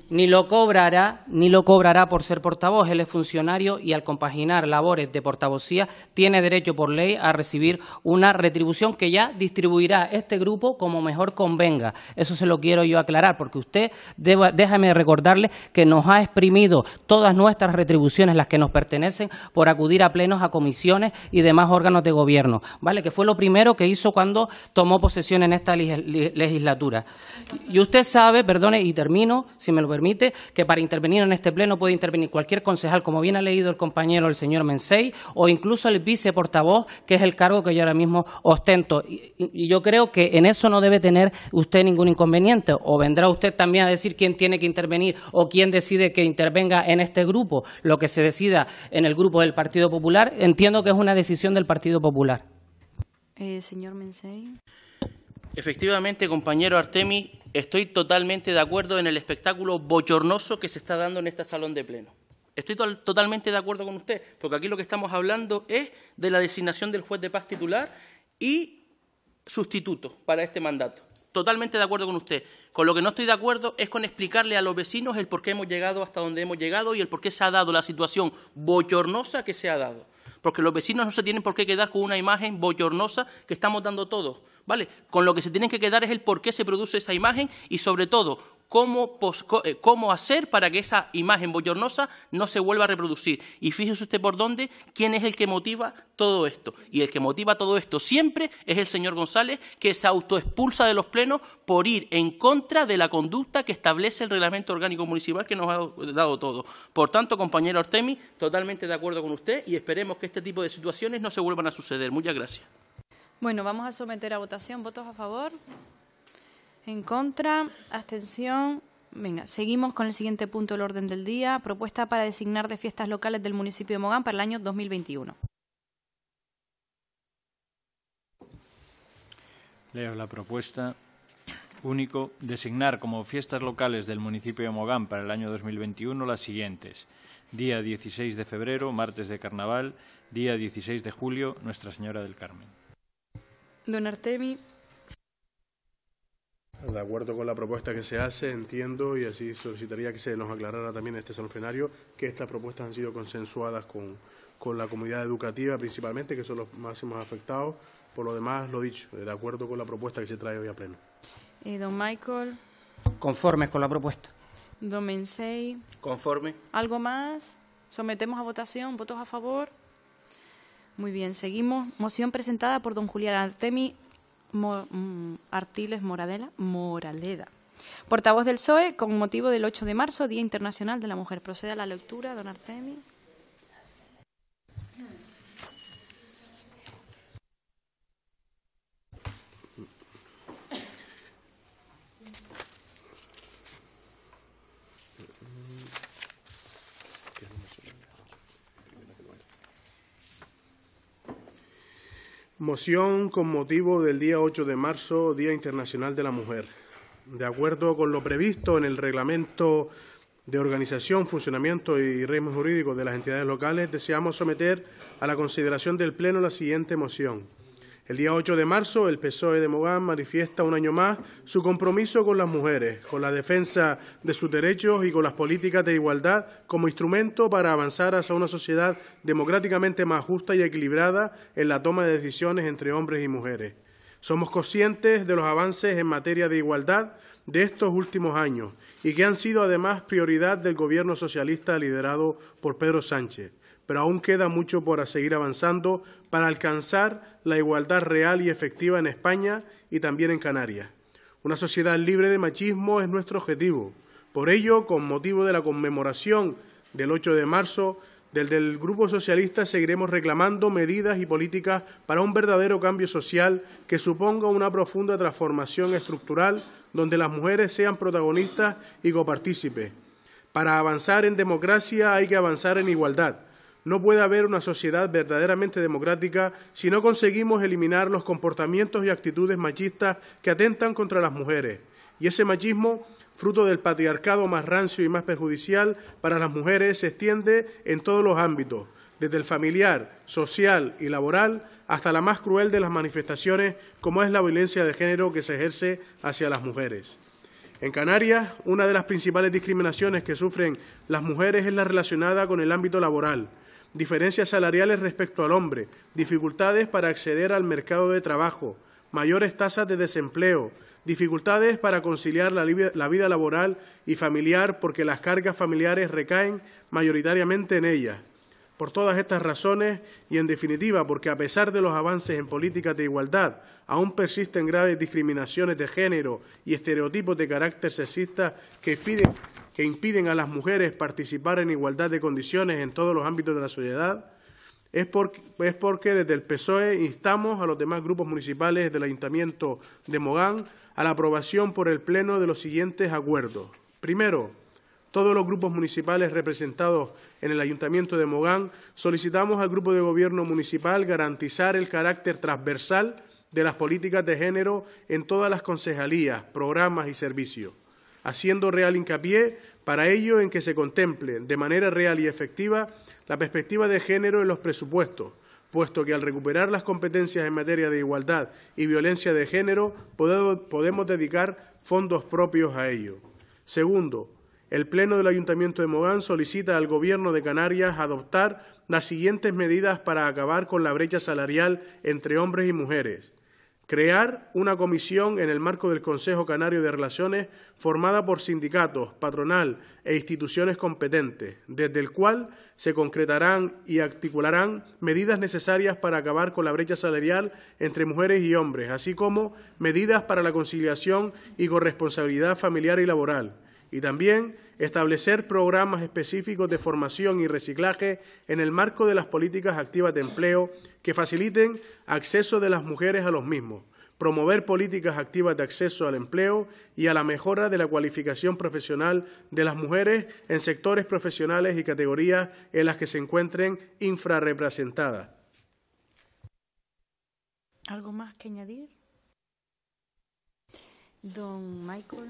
ni lo cobrará, ni lo cobrará por ser portavoz. Él es funcionario y al compaginar labores de portavocía tiene derecho por ley a recibir una retribución que ya distribuirá este grupo como mejor convenga. Eso se lo quiero yo aclarar, porque usted, déjame recordarle que nos ha exprimido todas nuestras retribuciones, las que nos pertenecen, por acudir a plenos, a comisiones y demás órganos de gobierno, ¿vale? Que fue lo primero que hizo cuando tomó posesión en esta legislatura. Y usted sabe, perdone, y termino, si me lo permite que para intervenir en este pleno puede intervenir cualquier concejal, como bien ha leído el compañero el señor Mensei, o incluso el viceportavoz, que es el cargo que yo ahora mismo ostento. Y, yo creo que en eso no debe tener usted ningún inconveniente, o vendrá usted también a decir quién tiene que intervenir o quién decide que intervenga en este grupo. Lo que se decida en el grupo del Partido Popular, entiendo que es una decisión del Partido Popular. Eh, señor Mensei. Efectivamente, compañero Artemi, estoy totalmente de acuerdo en el espectáculo bochornoso que se está dando en este salón de pleno. Estoy totalmente de acuerdo con usted, porque aquí lo que estamos hablando es de la designación del juez de paz titular y sustituto para este mandato. Totalmente de acuerdo con usted. Con lo que no estoy de acuerdo es con explicarle a los vecinos el por qué hemos llegado hasta donde hemos llegado y el por qué se ha dado la situación bochornosa que se ha dado porque los vecinos no se tienen por qué quedar con una imagen bochornosa que estamos dando todo, ¿vale? Con lo que se tienen que quedar es el por qué se produce esa imagen y, sobre todo, eh, cómo, hacer para que esa imagen bollornosa no se vuelva a reproducir. Y fíjese usted por dónde, quién es el que motiva todo esto. Y el que motiva todo esto siempre es el señor González, que se autoexpulsa de los plenos por ir en contra de la conducta que establece el reglamento orgánico municipal que nos ha dado todo. Por tanto, compañero Ortemi, totalmente de acuerdo con usted y esperemos que este tipo de situaciones no se vuelvan a suceder. Muchas gracias. Bueno, vamos a someter a votación. ¿Votos a favor? En contra, abstención. Venga, seguimos con el siguiente punto del orden del día. Propuesta para designar de fiestas locales del municipio de Mogán para el año 2021. Leo la propuesta. Único, designar como fiestas locales del municipio de Mogán para el año 2021 las siguientes. Día 16 de febrero, martes de carnaval. Día 16 de julio, Nuestra Señora del Carmen. Don Artemi, de acuerdo con la propuesta que se hace, entiendo, y así solicitaría que se nos aclarara también en este salón plenario, que estas propuestas han sido consensuadas con, la comunidad educativa principalmente, que son los máximos afectados. Por lo demás, lo dicho, de acuerdo con la propuesta que se trae hoy a pleno. ¿Y eh, don Michael. Conforme con la propuesta. Don Mensei. Conforme. ¿Algo más? Sometemos a votación. ¿Votos a favor? Muy bien, seguimos. Moción presentada por don Julián Artemi Mm, Artiles Moradela, Moraleda. Portavoz del PSOE, con motivo del 8 de marzo, Día Internacional de la Mujer. Procede a la lectura, don Artemis Moción con motivo del día 8 de marzo, Día Internacional de la Mujer. De acuerdo con lo previsto en el reglamento de organización, funcionamiento y régimen jurídico de las entidades locales, deseamos someter a la consideración del Pleno la siguiente moción. El día 8 de marzo, el PSOE de Mogán manifiesta un año más su compromiso con las mujeres, con la defensa de sus derechos y con las políticas de igualdad como instrumento para avanzar hacia una sociedad democráticamente más justa y equilibrada en la toma de decisiones entre hombres y mujeres. Somos conscientes de los avances en materia de igualdad de estos últimos años y que han sido además prioridad del gobierno socialista liderado por Pedro Sánchez pero aún queda mucho por seguir avanzando para alcanzar la igualdad real y efectiva en España y también en Canarias. Una sociedad libre de machismo es nuestro objetivo. Por ello, con motivo de la conmemoración del 8 de marzo, del el Grupo Socialista seguiremos reclamando medidas y políticas para un verdadero cambio social que suponga una profunda transformación estructural donde las mujeres sean protagonistas y copartícipes. Para avanzar en democracia hay que avanzar en igualdad no puede haber una sociedad verdaderamente democrática si no conseguimos eliminar los comportamientos y actitudes machistas que atentan contra las mujeres. Y ese machismo, fruto del patriarcado más rancio y más perjudicial para las mujeres, se extiende en todos los ámbitos, desde el familiar, social y laboral hasta la más cruel de las manifestaciones, como es la violencia de género que se ejerce hacia las mujeres. En Canarias, una de las principales discriminaciones que sufren las mujeres es la relacionada con el ámbito laboral diferencias salariales respecto al hombre, dificultades para acceder al mercado de trabajo, mayores tasas de desempleo, dificultades para conciliar la, vida laboral y familiar porque las cargas familiares recaen mayoritariamente en ellas. Por todas estas razones y, en definitiva, porque a pesar de los avances en políticas de igualdad, aún persisten graves discriminaciones de género y estereotipos de carácter sexista que piden que impiden a las mujeres participar en igualdad de condiciones en todos los ámbitos de la sociedad, es porque, es porque desde el PSOE instamos a los demás grupos municipales del Ayuntamiento de Mogán a la aprobación por el Pleno de los siguientes acuerdos. Primero, todos los grupos municipales representados en el Ayuntamiento de Mogán solicitamos al Grupo de Gobierno Municipal garantizar el carácter transversal de las políticas de género en todas las concejalías, programas y servicios haciendo real hincapié para ello en que se contemple de manera real y efectiva la perspectiva de género en los presupuestos, puesto que al recuperar las competencias en materia de igualdad y violencia de género podemos dedicar fondos propios a ello. Segundo, el Pleno del Ayuntamiento de Mogán solicita al Gobierno de Canarias adoptar las siguientes medidas para acabar con la brecha salarial entre hombres y mujeres Crear una comisión en el marco del Consejo Canario de Relaciones formada por sindicatos, patronal e instituciones competentes, desde el cual se concretarán y articularán medidas necesarias para acabar con la brecha salarial entre mujeres y hombres, así como medidas para la conciliación y corresponsabilidad familiar y laboral y también establecer programas específicos de formación y reciclaje en el marco de las políticas activas de empleo que faciliten acceso de las mujeres a los mismos, promover políticas activas de acceso al empleo y a la mejora de la cualificación profesional de las mujeres en sectores profesionales y categorías en las que se encuentren infrarrepresentadas. ¿Algo más que añadir? Don Michael.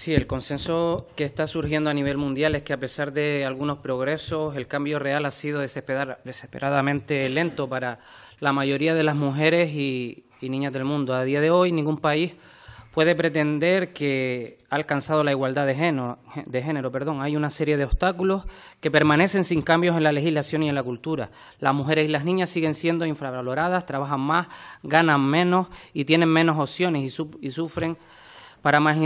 Sí, el consenso que está surgiendo a nivel mundial es que a pesar de algunos progresos, el cambio real ha sido desesperadamente lento para la mayoría de las mujeres y, niñas del mundo. A día de hoy, ningún país puede pretender que ha alcanzado la igualdad de género. De perdón. Hay una serie de obstáculos que permanecen sin cambios en la legislación y en la cultura. Las mujeres y las niñas siguen siendo infravaloradas, trabajan más, ganan menos y tienen menos opciones y sufren para más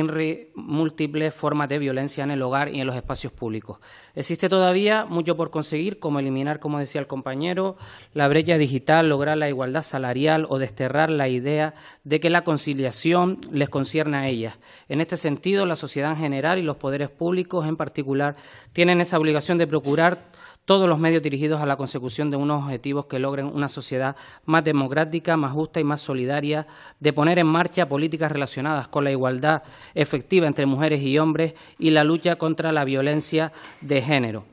múltiples formas de violencia en el hogar y en los espacios públicos. Existe todavía mucho por conseguir, como eliminar, como decía el compañero, la brecha digital, lograr la igualdad salarial o desterrar la idea de que la conciliación les concierne a ellas. En este sentido, la sociedad en general y los poderes públicos en particular tienen esa obligación de procurar todos los medios dirigidos a la consecución de unos objetivos que logren una sociedad más democrática, más justa y más solidaria, de poner en marcha políticas relacionadas con la igualdad efectiva entre mujeres y hombres y la lucha contra la violencia de género.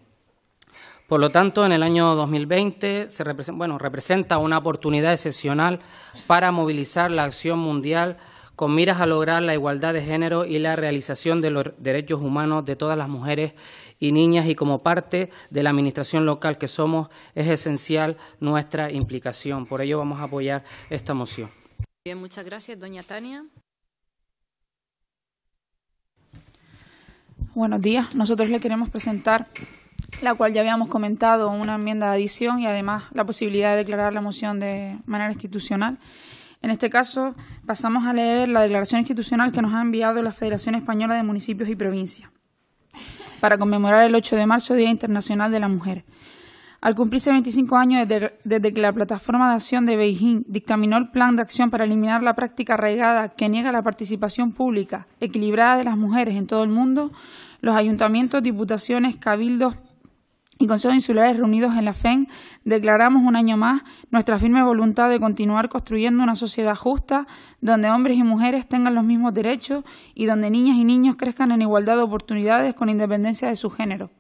Por lo tanto, en el año 2020 se representa, representa una oportunidad excepcional para movilizar la acción mundial con miras a lograr la igualdad de género y la realización de los derechos humanos de todas las mujeres y niñas y como parte de la administración local que somos es esencial nuestra implicación. Por ello vamos a apoyar esta moción. Bien, muchas gracias, doña Tania. Buenos días. Nosotros le queremos presentar la cual ya habíamos comentado, una enmienda de adición y además la posibilidad de declarar la moción de manera institucional. En este caso, pasamos a leer la declaración institucional que nos ha enviado la Federación Española de Municipios y Provincias para conmemorar el 8 de marzo, Día Internacional de la Mujer. Al cumplirse 25 años desde, que la Plataforma de Acción de Beijing dictaminó el Plan de Acción para eliminar la práctica arraigada que niega la participación pública equilibrada de las mujeres en todo el mundo, los ayuntamientos, diputaciones, cabildos, y Consejo Insulares reunidos en la FEN, declaramos un año más nuestra firme voluntad de continuar construyendo una sociedad justa donde hombres y mujeres tengan los mismos derechos y donde niñas y niños crezcan en igualdad de oportunidades con independencia de su género.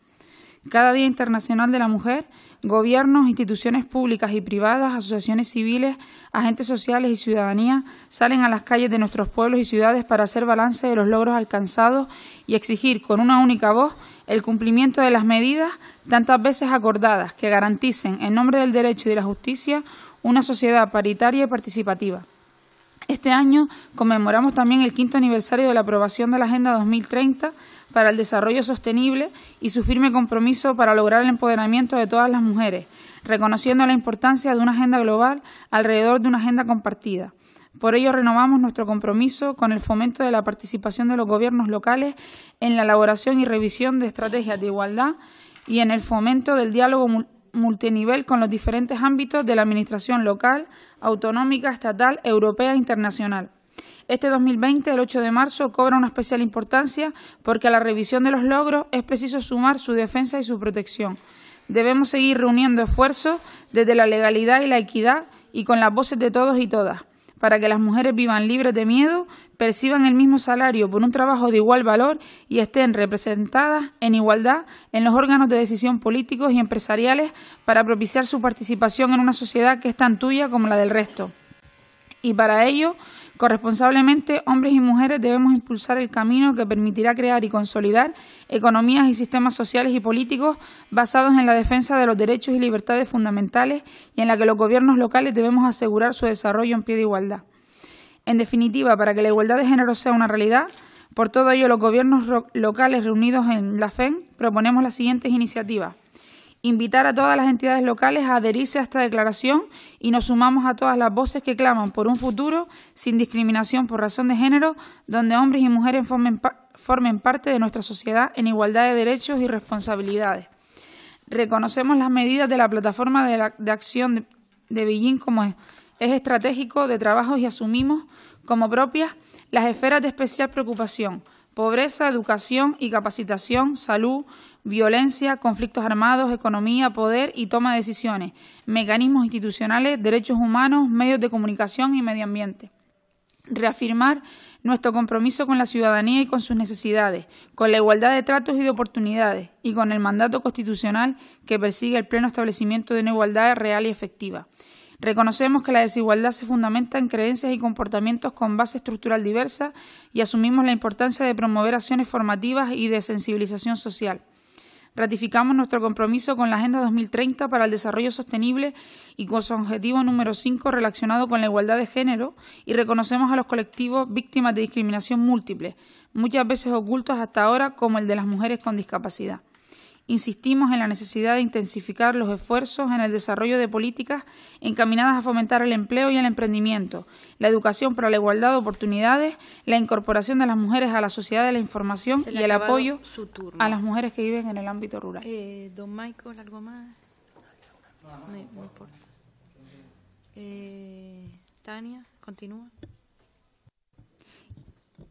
Cada Día Internacional de la Mujer, gobiernos, instituciones públicas y privadas, asociaciones civiles, agentes sociales y ciudadanía salen a las calles de nuestros pueblos y ciudades para hacer balance de los logros alcanzados y exigir con una única voz el cumplimiento de las medidas tantas veces acordadas que garanticen, en nombre del derecho y de la justicia, una sociedad paritaria y participativa. Este año conmemoramos también el quinto aniversario de la aprobación de la Agenda 2030 para el Desarrollo Sostenible y su firme compromiso para lograr el empoderamiento de todas las mujeres, reconociendo la importancia de una agenda global alrededor de una agenda compartida. Por ello, renovamos nuestro compromiso con el fomento de la participación de los gobiernos locales en la elaboración y revisión de estrategias de igualdad y en el fomento del diálogo multinivel con los diferentes ámbitos de la Administración local, autonómica, estatal, europea e internacional. Este 2020, el 8 de marzo, cobra una especial importancia porque a la revisión de los logros es preciso sumar su defensa y su protección. Debemos seguir reuniendo esfuerzos desde la legalidad y la equidad y con las voces de todos y todas para que las mujeres vivan libres de miedo, perciban el mismo salario por un trabajo de igual valor y estén representadas en igualdad en los órganos de decisión políticos y empresariales para propiciar su participación en una sociedad que es tan tuya como la del resto. Y para ello, Corresponsablemente, hombres y mujeres debemos impulsar el camino que permitirá crear y consolidar economías y sistemas sociales y políticos basados en la defensa de los derechos y libertades fundamentales y en la que los gobiernos locales debemos asegurar su desarrollo en pie de igualdad. En definitiva, para que la igualdad de género sea una realidad, por todo ello los gobiernos locales reunidos en la FEM proponemos las siguientes iniciativas invitar a todas las entidades locales a adherirse a esta declaración y nos sumamos a todas las voces que claman por un futuro sin discriminación por razón de género, donde hombres y mujeres formen, formen parte de nuestra sociedad en igualdad de derechos y responsabilidades. Reconocemos las medidas de la plataforma de, acción de, Beijing como es, es estratégico de trabajo y asumimos como propias las esferas de especial preocupación pobreza, educación y capacitación, salud, violencia, conflictos armados, economía, poder y toma de decisiones, mecanismos institucionales, derechos humanos, medios de comunicación y medio ambiente reafirmar nuestro compromiso con la ciudadanía y con sus necesidades, con la igualdad de tratos y de oportunidades, y con el mandato constitucional que persigue el pleno establecimiento de una igualdad real y efectiva. Reconocemos que la desigualdad se fundamenta en creencias y comportamientos con base estructural diversa y asumimos la importancia de promover acciones formativas y de sensibilización social ratificamos nuestro compromiso con la Agenda 2030 para el Desarrollo Sostenible y con su objetivo número 5 relacionado con la igualdad de género y reconocemos a los colectivos víctimas de discriminación múltiple, muchas veces ocultos hasta ahora como el de las mujeres con discapacidad insistimos en la necesidad de intensificar los esfuerzos en el desarrollo de políticas encaminadas a fomentar el empleo y el emprendimiento, la educación para la igualdad de oportunidades, la incorporación de las mujeres a la sociedad de la información y el apoyo a las mujeres que viven en el ámbito rural. Eh, don Michael, ¿algo más? Eh, Tania, continúa.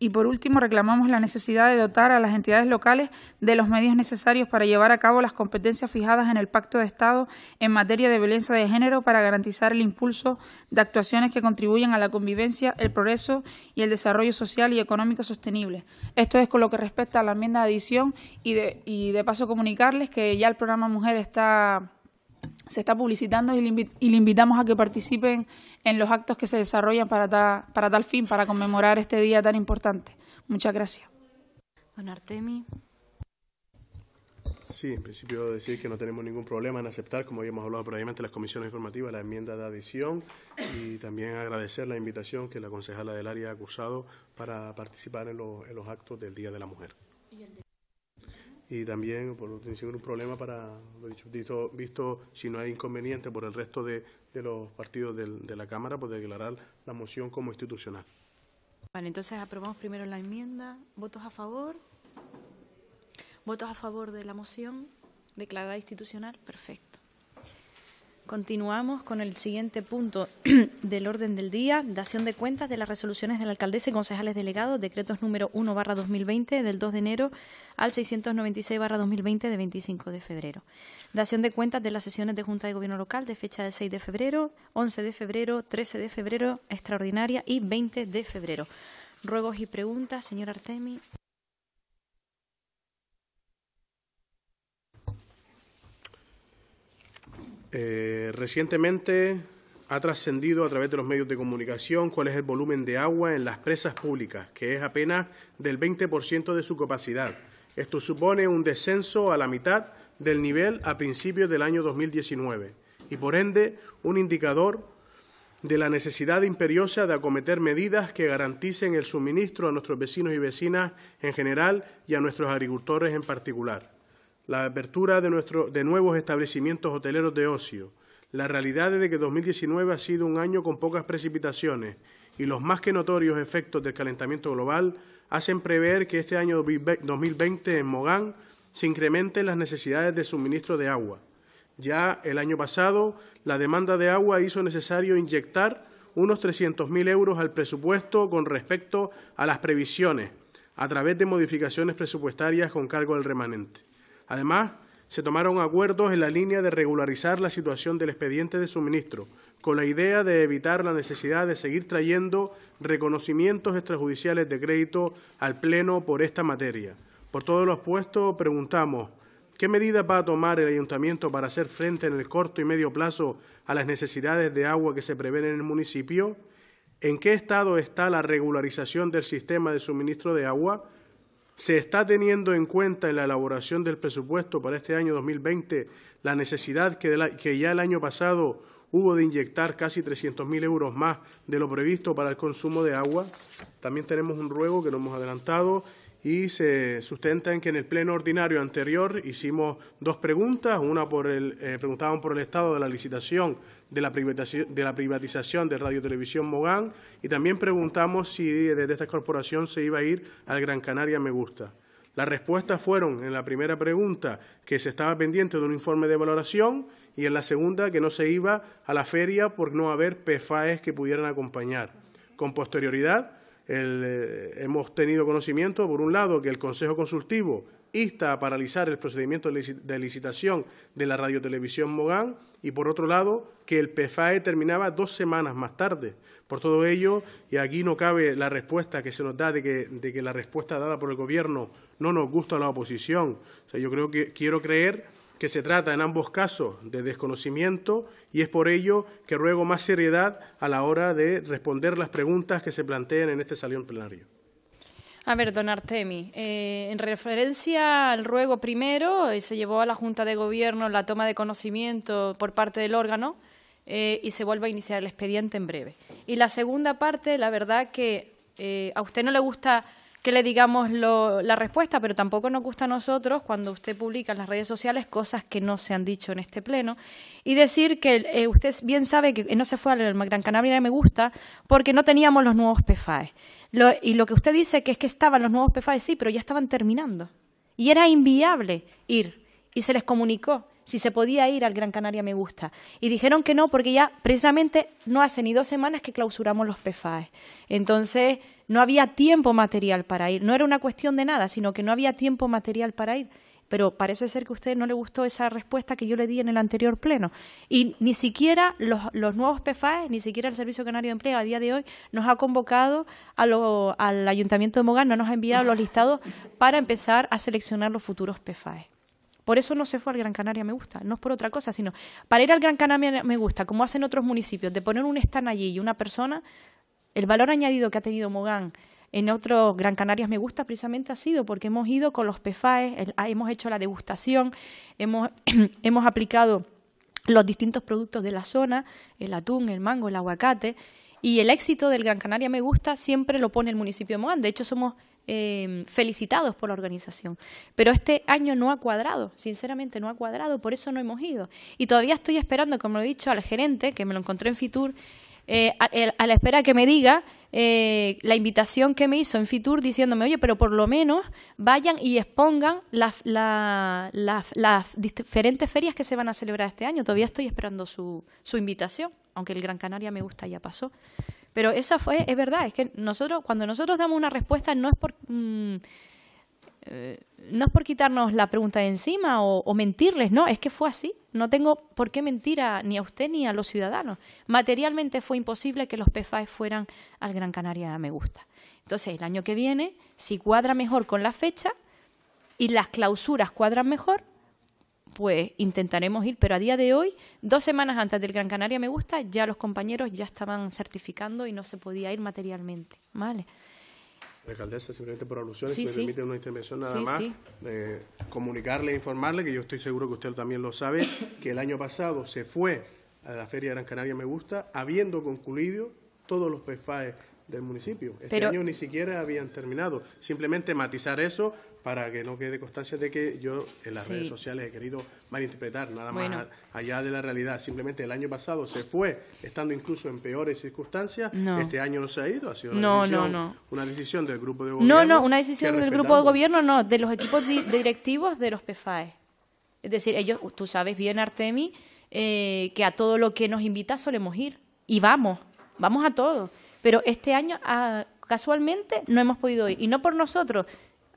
Y por último, reclamamos la necesidad de dotar a las entidades locales de los medios necesarios para llevar a cabo las competencias fijadas en el Pacto de Estado en materia de violencia de género para garantizar el impulso de actuaciones que contribuyan a la convivencia, el progreso y el desarrollo social y económico sostenible. Esto es con lo que respecta a la enmienda de adición y de, y de paso comunicarles que ya el programa Mujer está se está publicitando y le, invitamos a que participen en los actos que se desarrollan para, tal fin, para conmemorar este día tan importante. Muchas gracias. Don Artemi. Sí, en principio decir que no tenemos ningún problema en aceptar, como ya hemos hablado previamente, las comisiones informativas, la enmienda de adición y también agradecer la invitación que la concejala del área ha cursado para participar en los actos del Día de la Mujer y también por tener un problema para, lo dicho, visto, si no hay inconveniente por el resto de, los partidos de, la Cámara, pues declarar la moción como institucional. Vale, entonces aprobamos primero la enmienda. ¿Votos a favor? ¿Votos a favor de la moción? declarada institucional? Perfecto. Continuamos con el siguiente punto del orden del día, dación de cuentas de las resoluciones de la alcaldesa y concejales delegados, decretos número 1 barra 2020 del 2 de enero al 696 barra 2020 de 25 de febrero. Dación de cuentas de las sesiones de Junta de Gobierno Local de fecha de 6 de febrero, 11 de febrero, 13 de febrero, extraordinaria y 20 de febrero. Ruegos y preguntas, señor Artemi. Eh, recientemente ha trascendido a través de los medios de comunicación cuál es el volumen de agua en las presas públicas, que es apenas del 20% de su capacidad. Esto supone un descenso a la mitad del nivel a principios del año 2019 y, por ende, un indicador de la necesidad imperiosa de acometer medidas que garanticen el suministro a nuestros vecinos y vecinas en general y a nuestros agricultores en particular la apertura de, de nuevos establecimientos hoteleros de ocio, la realidad de que 2019 ha sido un año con pocas precipitaciones y los más que notorios efectos del calentamiento global hacen prever que este año 2020 en Mogán se incrementen las necesidades de suministro de agua. Ya el año pasado, la demanda de agua hizo necesario inyectar unos 300.000 euros al presupuesto con respecto a las previsiones, a través de modificaciones presupuestarias con cargo al remanente. Además, se tomaron acuerdos en la línea de regularizar la situación del expediente de suministro, con la idea de evitar la necesidad de seguir trayendo reconocimientos extrajudiciales de crédito al Pleno por esta materia. Por todos los puestos preguntamos, ¿qué medidas va a tomar el Ayuntamiento para hacer frente en el corto y medio plazo a las necesidades de agua que se prevén en el municipio? ¿En qué estado está la regularización del sistema de suministro de agua? ¿Se está teniendo en cuenta en la elaboración del presupuesto para este año 2020 la necesidad que, ya el año pasado hubo de inyectar casi 300.000 euros más de lo previsto para el consumo de agua? También tenemos un ruego que no hemos adelantado y se sustenta en que en el pleno ordinario anterior hicimos dos preguntas, una por el, eh, preguntaban por el estado de la licitación de la privatización de, la privatización de Radio Televisión Mogán y también preguntamos si desde esta corporación se iba a ir al Gran Canaria Me Gusta. Las respuestas fueron en la primera pregunta que se estaba pendiente de un informe de valoración y en la segunda que no se iba a la feria por no haber PFAEs que pudieran acompañar. Con posterioridad eh, hemos tenido conocimiento, por un lado, que el Consejo Consultivo insta a paralizar el procedimiento de licitación de la radiotelevisión Mogán y, por otro lado, que el PFAE terminaba dos semanas más tarde. Por todo ello, y aquí no cabe la respuesta que se nos da de que, la respuesta dada por el Gobierno no nos gusta a la oposición. yo creo que quiero creer que se trata en ambos casos de desconocimiento y es por ello que ruego más seriedad a la hora de responder las preguntas que se plantean en este salón plenario. A ver, don Artemi, eh, en referencia al ruego primero, eh, se llevó a la Junta de Gobierno la toma de conocimiento por parte del órgano eh, y se vuelve a iniciar el expediente en breve. Y la segunda parte, la verdad que a usted no le gusta que le digamos la respuesta, pero tampoco nos gusta a nosotros cuando usted publica en las redes sociales cosas que no se han dicho en este pleno. Y decir que usted bien sabe que no se fue a Gran Canaria, me gusta, porque no teníamos los nuevos PFAES y lo que usted dice que es que estaban los nuevos PFAE, sí, pero ya estaban terminando. Y era inviable ir. Y se les comunicó si se podía ir al Gran Canaria Me Gusta. Y dijeron que no, porque ya precisamente no hace ni dos semanas que clausuramos los PFAE. Entonces, no había tiempo material para ir. No era una cuestión de nada, sino que no había tiempo material para ir pero parece ser que a usted no le gustó esa respuesta que yo le di en el anterior pleno. Y ni siquiera los, nuevos PFAE, ni siquiera el Servicio Canario de Empleo a día de hoy nos ha convocado al Ayuntamiento de Mogán, no nos ha enviado los listados para empezar a seleccionar los futuros PFAE. Por eso no se fue al Gran Canaria Me Gusta, no es por otra cosa, sino para ir al Gran Canaria Me Gusta, como hacen otros municipios, de poner un stand allí y una persona, el valor añadido que ha tenido Mogán en otro Gran Canarias Me Gusta precisamente ha sido porque hemos ido con los PFAES, ah, hemos hecho la degustación, hemos, hemos aplicado los distintos productos de la zona, el atún, el mango, el aguacate, y el éxito del Gran Canaria Me Gusta siempre lo pone el municipio de Moán. De hecho, somos em, felicitados por la organización. Pero este año no ha cuadrado, sinceramente no ha cuadrado, por eso no hemos ido. Y todavía estoy esperando, como lo he dicho, al gerente, que me lo encontré en Fitur, eh, a, la espera que me diga eh, la invitación que me hizo en Fitur diciéndome, oye, pero por lo menos vayan y expongan las, las, las, diferentes ferias que se van a celebrar este año. Todavía estoy esperando su, su invitación, aunque el Gran Canaria me gusta, ya pasó. Pero eso fue, es verdad, es que nosotros, cuando nosotros damos una respuesta no es por... Mm, eh, no es por quitarnos la pregunta de encima o, o, mentirles, no, es que fue así. No tengo por qué mentir a, ni a usted ni a los ciudadanos. Materialmente fue imposible que los PFAE fueran al Gran Canaria Me Gusta. Entonces, el año que viene, si cuadra mejor con la fecha y las clausuras cuadran mejor, pues intentaremos ir, pero a día de hoy, dos semanas antes del Gran Canaria Me Gusta, ya los compañeros ya estaban certificando y no se podía ir materialmente, ¿vale? Alcaldesa, simplemente por alusiones, me permite una intervención nada más, eh, comunicarle comunicarle, informarle, que yo estoy seguro que usted también lo sabe, que el año pasado se fue a la Feria de Gran Canaria Me Gusta, habiendo concluido todos los PFAE del municipio. Este año ni siquiera habían terminado. Simplemente matizar eso para que no quede constancia de que yo en las redes sociales he querido malinterpretar, nada más allá de la realidad. Simplemente el año pasado se fue, estando incluso en peores circunstancias. Este año no se ha ido, ha sido una, decisión, una decisión del grupo de gobierno. No, no, una decisión del grupo de gobierno, no, de los equipos directivos de los PFAE. Es decir, ellos, tú sabes bien, Artemi, eh, que a todo lo que nos invita solemos ir. Y vamos, vamos a todo pero este año ah, casualmente no hemos podido ir. Y no por nosotros.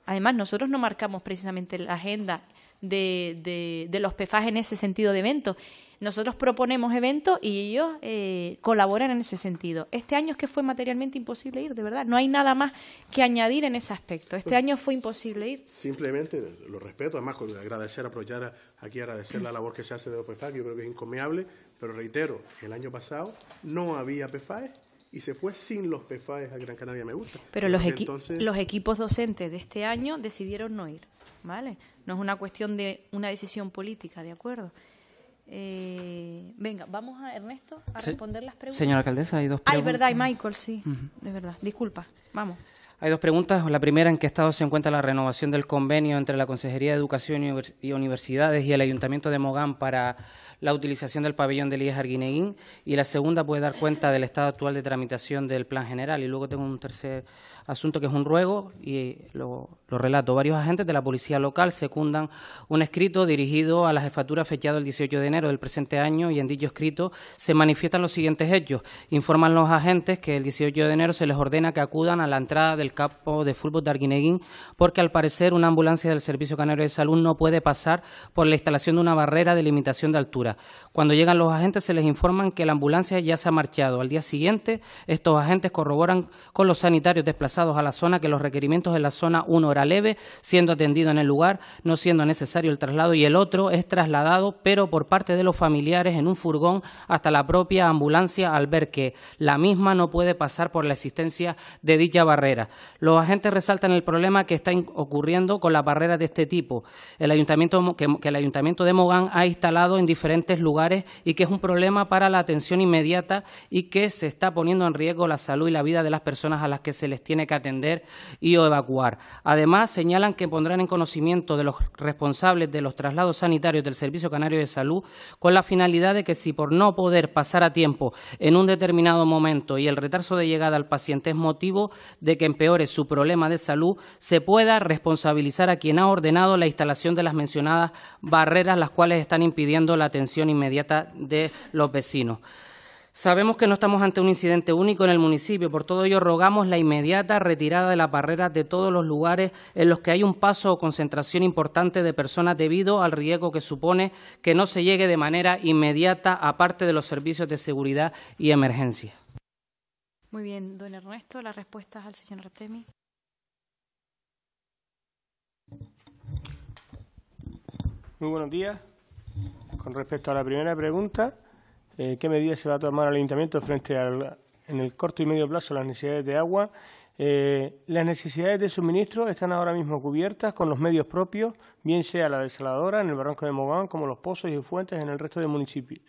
Además, nosotros no marcamos precisamente la agenda de, los PFAS en ese sentido de eventos. Nosotros proponemos eventos y ellos eh, colaboran en ese sentido. Este año es que fue materialmente imposible ir, de verdad. No hay nada más que añadir en ese aspecto. Este año fue imposible ir. Simplemente lo respeto, además, agradecer, aprovechar aquí agradecer la labor que se hace de los yo creo que es encomiable, pero reitero, el año pasado no había PFAE y se fue sin los PFAES a Gran Canaria Me Gusta. Pero los, los equipos docentes de este año decidieron no ir, ¿vale? No es una cuestión de una decisión política, ¿de acuerdo? Eh, venga, vamos a Ernesto a responder las preguntas. Señora alcaldesa, hay dos preguntas. es verdad, y Michael, sí, de verdad. Disculpa, vamos. Hay dos preguntas. La primera, ¿en qué estado se encuentra la renovación del convenio entre la Consejería de Educación y Universidades y el Ayuntamiento de Mogán para la utilización del pabellón de Elías Arguineguín? Y la segunda, puede dar cuenta del estado actual de tramitación del plan general. Y luego tengo un tercer asunto que es un ruego y luego lo relato. Varios agentes de la policía local secundan un escrito dirigido a la jefatura fechado el 18 de enero del presente año y en dicho escrito se manifiestan los siguientes hechos. Informan los agentes que el 18 de enero se les ordena que acudan a la entrada del campo de fútbol de Arguineguín porque al parecer una ambulancia del Servicio Canario de Salud no puede pasar por la instalación de una barrera de limitación de altura. Cuando llegan los agentes se les informan que la ambulancia ya se ha marchado. Al día siguiente estos agentes corroboran con los sanitarios desplazados a la zona que los requerimientos de la zona 1 horario leve, siendo atendido en el lugar, no siendo necesario el traslado y el otro es trasladado, pero por parte de los familiares en un furgón hasta la propia ambulancia al ver que la misma no puede pasar por la existencia de dicha barrera. Los agentes resaltan el problema que está ocurriendo con la barrera de este tipo, el ayuntamiento, que, el ayuntamiento de Mogán ha instalado en diferentes lugares y que es un problema para la atención inmediata y que se está poniendo en riesgo la salud y la vida de las personas a las que se les tiene que atender y evacuar. Además, Además, señalan que pondrán en conocimiento de los responsables de los traslados sanitarios del Servicio Canario de Salud con la finalidad de que si por no poder pasar a tiempo en un determinado momento y el retraso de llegada al paciente es motivo de que empeore su problema de salud, se pueda responsabilizar a quien ha ordenado la instalación de las mencionadas barreras, las cuales están impidiendo la atención inmediata de los vecinos. Sabemos que no estamos ante un incidente único en el municipio, por todo ello rogamos la inmediata retirada de las barreras de todos los lugares en los que hay un paso o concentración importante de personas debido al riesgo que supone que no se llegue de manera inmediata a parte de los servicios de seguridad y emergencia. Muy bien, don Ernesto, las respuestas al señor Artemi. Muy buenos días. Con respecto a la primera pregunta, eh, qué medidas se va a tomar el ayuntamiento frente al, en el corto y medio plazo las necesidades de agua. Eh, las necesidades de suministro están ahora mismo cubiertas con los medios propios, bien sea la desaladora en el barranco de Mogán como los pozos y fuentes en el resto del municipio.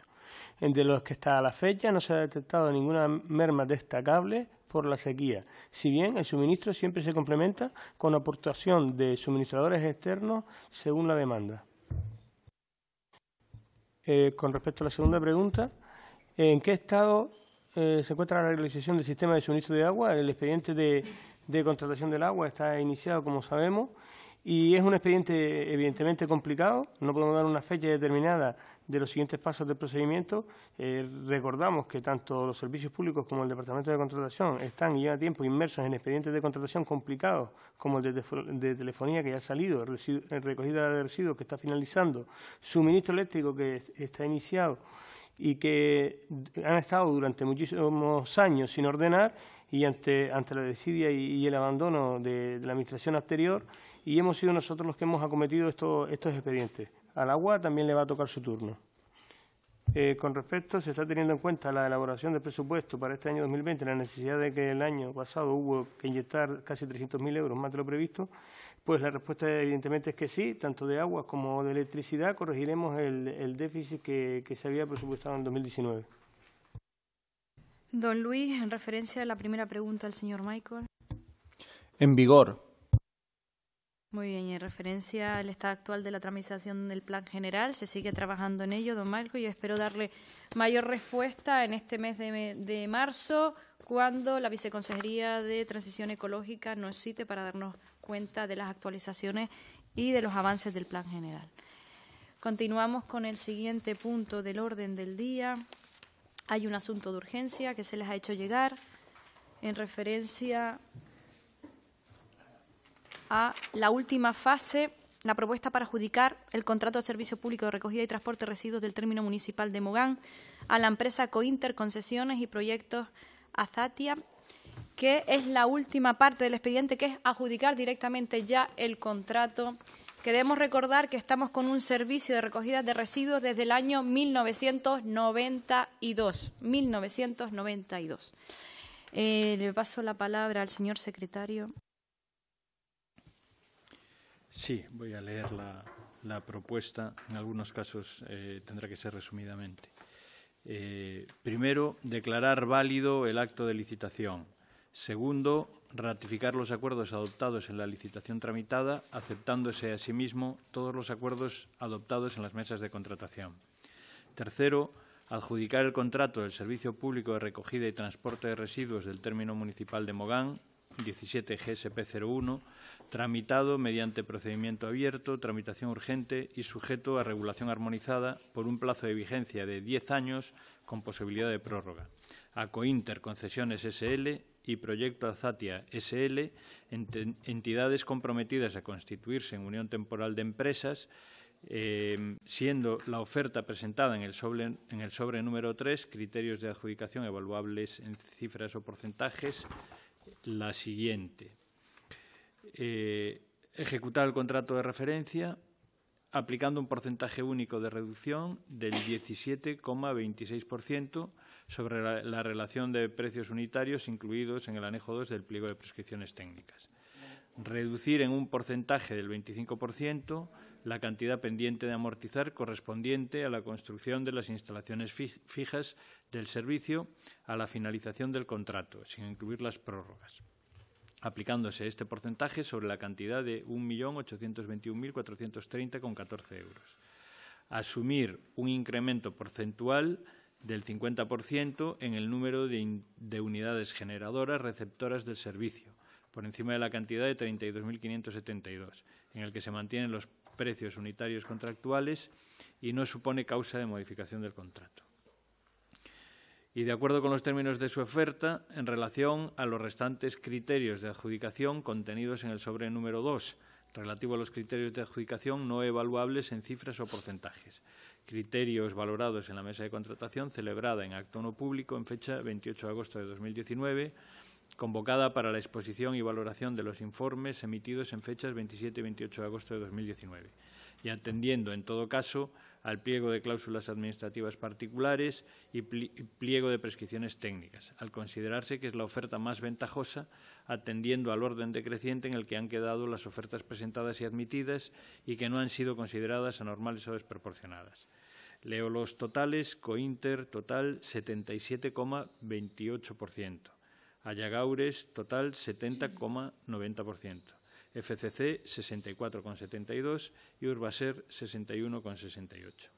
Entre los que está a la fecha no se ha detectado ninguna merma destacable por la sequía, si bien el suministro siempre se complementa con aportación de suministradores externos según la demanda. Eh, con respecto a la segunda pregunta, ¿en qué estado eh, se encuentra la realización del sistema de suministro de agua? El expediente de contratación del agua está iniciado, como sabemos, y es un expediente evidentemente complicado, no podemos dar una fecha determinada de los siguientes pasos del procedimiento. Eh, recordamos que tanto los servicios públicos como el Departamento de Contratación están ya a tiempo inmersos en expedientes de contratación complicados, como el de, telefonía que ya ha salido, recogida de residuos que está finalizando, suministro eléctrico que está iniciado y que han estado durante muchísimos años sin ordenar y ante, la desidia y, el abandono de la administración anterior y hemos sido nosotros los que hemos acometido estos, expedientes. Al agua también le va a tocar su turno. Eh, con respecto, se está teniendo en cuenta la elaboración del presupuesto para este año 2020, la necesidad de que el año pasado hubo que inyectar casi 300.000 euros más de lo previsto, pues la respuesta evidentemente es que sí, tanto de agua como de electricidad corregiremos el, déficit que, que se había presupuestado en 2019. Don Luis, en referencia a la primera pregunta del señor Michael. En vigor, muy bien, y en referencia al estado actual de la tramitación del plan general, se sigue trabajando en ello, don Marco, y espero darle mayor respuesta en este mes de, de marzo, cuando la Viceconsejería de Transición Ecológica nos cite para darnos cuenta de las actualizaciones y de los avances del plan general. Continuamos con el siguiente punto del orden del día. Hay un asunto de urgencia que se les ha hecho llegar en referencia a la última fase, la propuesta para adjudicar el contrato de servicio público de recogida y transporte de residuos del término municipal de Mogán a la empresa Cointer Concesiones y Proyectos Azatia, que es la última parte del expediente, que es adjudicar directamente ya el contrato. Queremos recordar que estamos con un servicio de recogida de residuos desde el año 1992. 1992. Eh, le paso la palabra al señor secretario. Sí, voy a leer la, propuesta. En algunos casos eh, tendrá que ser resumidamente. Eh, primero, declarar válido el acto de licitación. Segundo, ratificar los acuerdos adoptados en la licitación tramitada, aceptándose asimismo todos los acuerdos adoptados en las mesas de contratación. Tercero, adjudicar el contrato del Servicio Público de Recogida y Transporte de Residuos del término municipal de Mogán 17 GSP01, tramitado mediante procedimiento abierto, tramitación urgente y sujeto a regulación armonizada por un plazo de vigencia de 10 años con posibilidad de prórroga. A Cointer Concesiones SL y Proyecto AZATIA SL, entidades comprometidas a constituirse en unión temporal de empresas, eh, siendo la oferta presentada en el, en el sobre número 3, criterios de adjudicación evaluables en cifras o porcentajes, la siguiente. Eh, ejecutar el contrato de referencia aplicando un porcentaje único de reducción del 17,26% sobre la, la, relación de precios unitarios incluidos en el anejo 2 del pliego de prescripciones técnicas reducir en un porcentaje del 25% la cantidad pendiente de amortizar correspondiente a la construcción de las instalaciones fijas del servicio a la finalización del contrato, sin incluir las prórrogas, aplicándose este porcentaje sobre la cantidad de 1.821.430,14 euros. Asumir un incremento porcentual del 50% en el número de, de unidades generadoras receptoras del servicio, por encima de la cantidad de 32.572, en el que se mantienen los precios unitarios contractuales y no supone causa de modificación del contrato. Y de acuerdo con los términos de su oferta, en relación a los restantes criterios de adjudicación contenidos en el sobre número 2, relativo a los criterios de adjudicación no evaluables en cifras o porcentajes. Criterios valorados en la mesa de contratación celebrada en acto no público en fecha 28 de agosto de 2019 convocada para la exposición y valoración de los informes emitidos en fechas 27 y 28 de agosto de 2019 y atendiendo, en todo caso, al pliego de cláusulas administrativas particulares y pliego de prescripciones técnicas, al considerarse que es la oferta más ventajosa, atendiendo al orden decreciente en el que han quedado las ofertas presentadas y admitidas y que no han sido consideradas anormales o desproporcionadas. Leo los totales, Cointer, total 77,28%. Ayagaures, total 70,90%, FCC 64,72% y Urbaser 61,68%.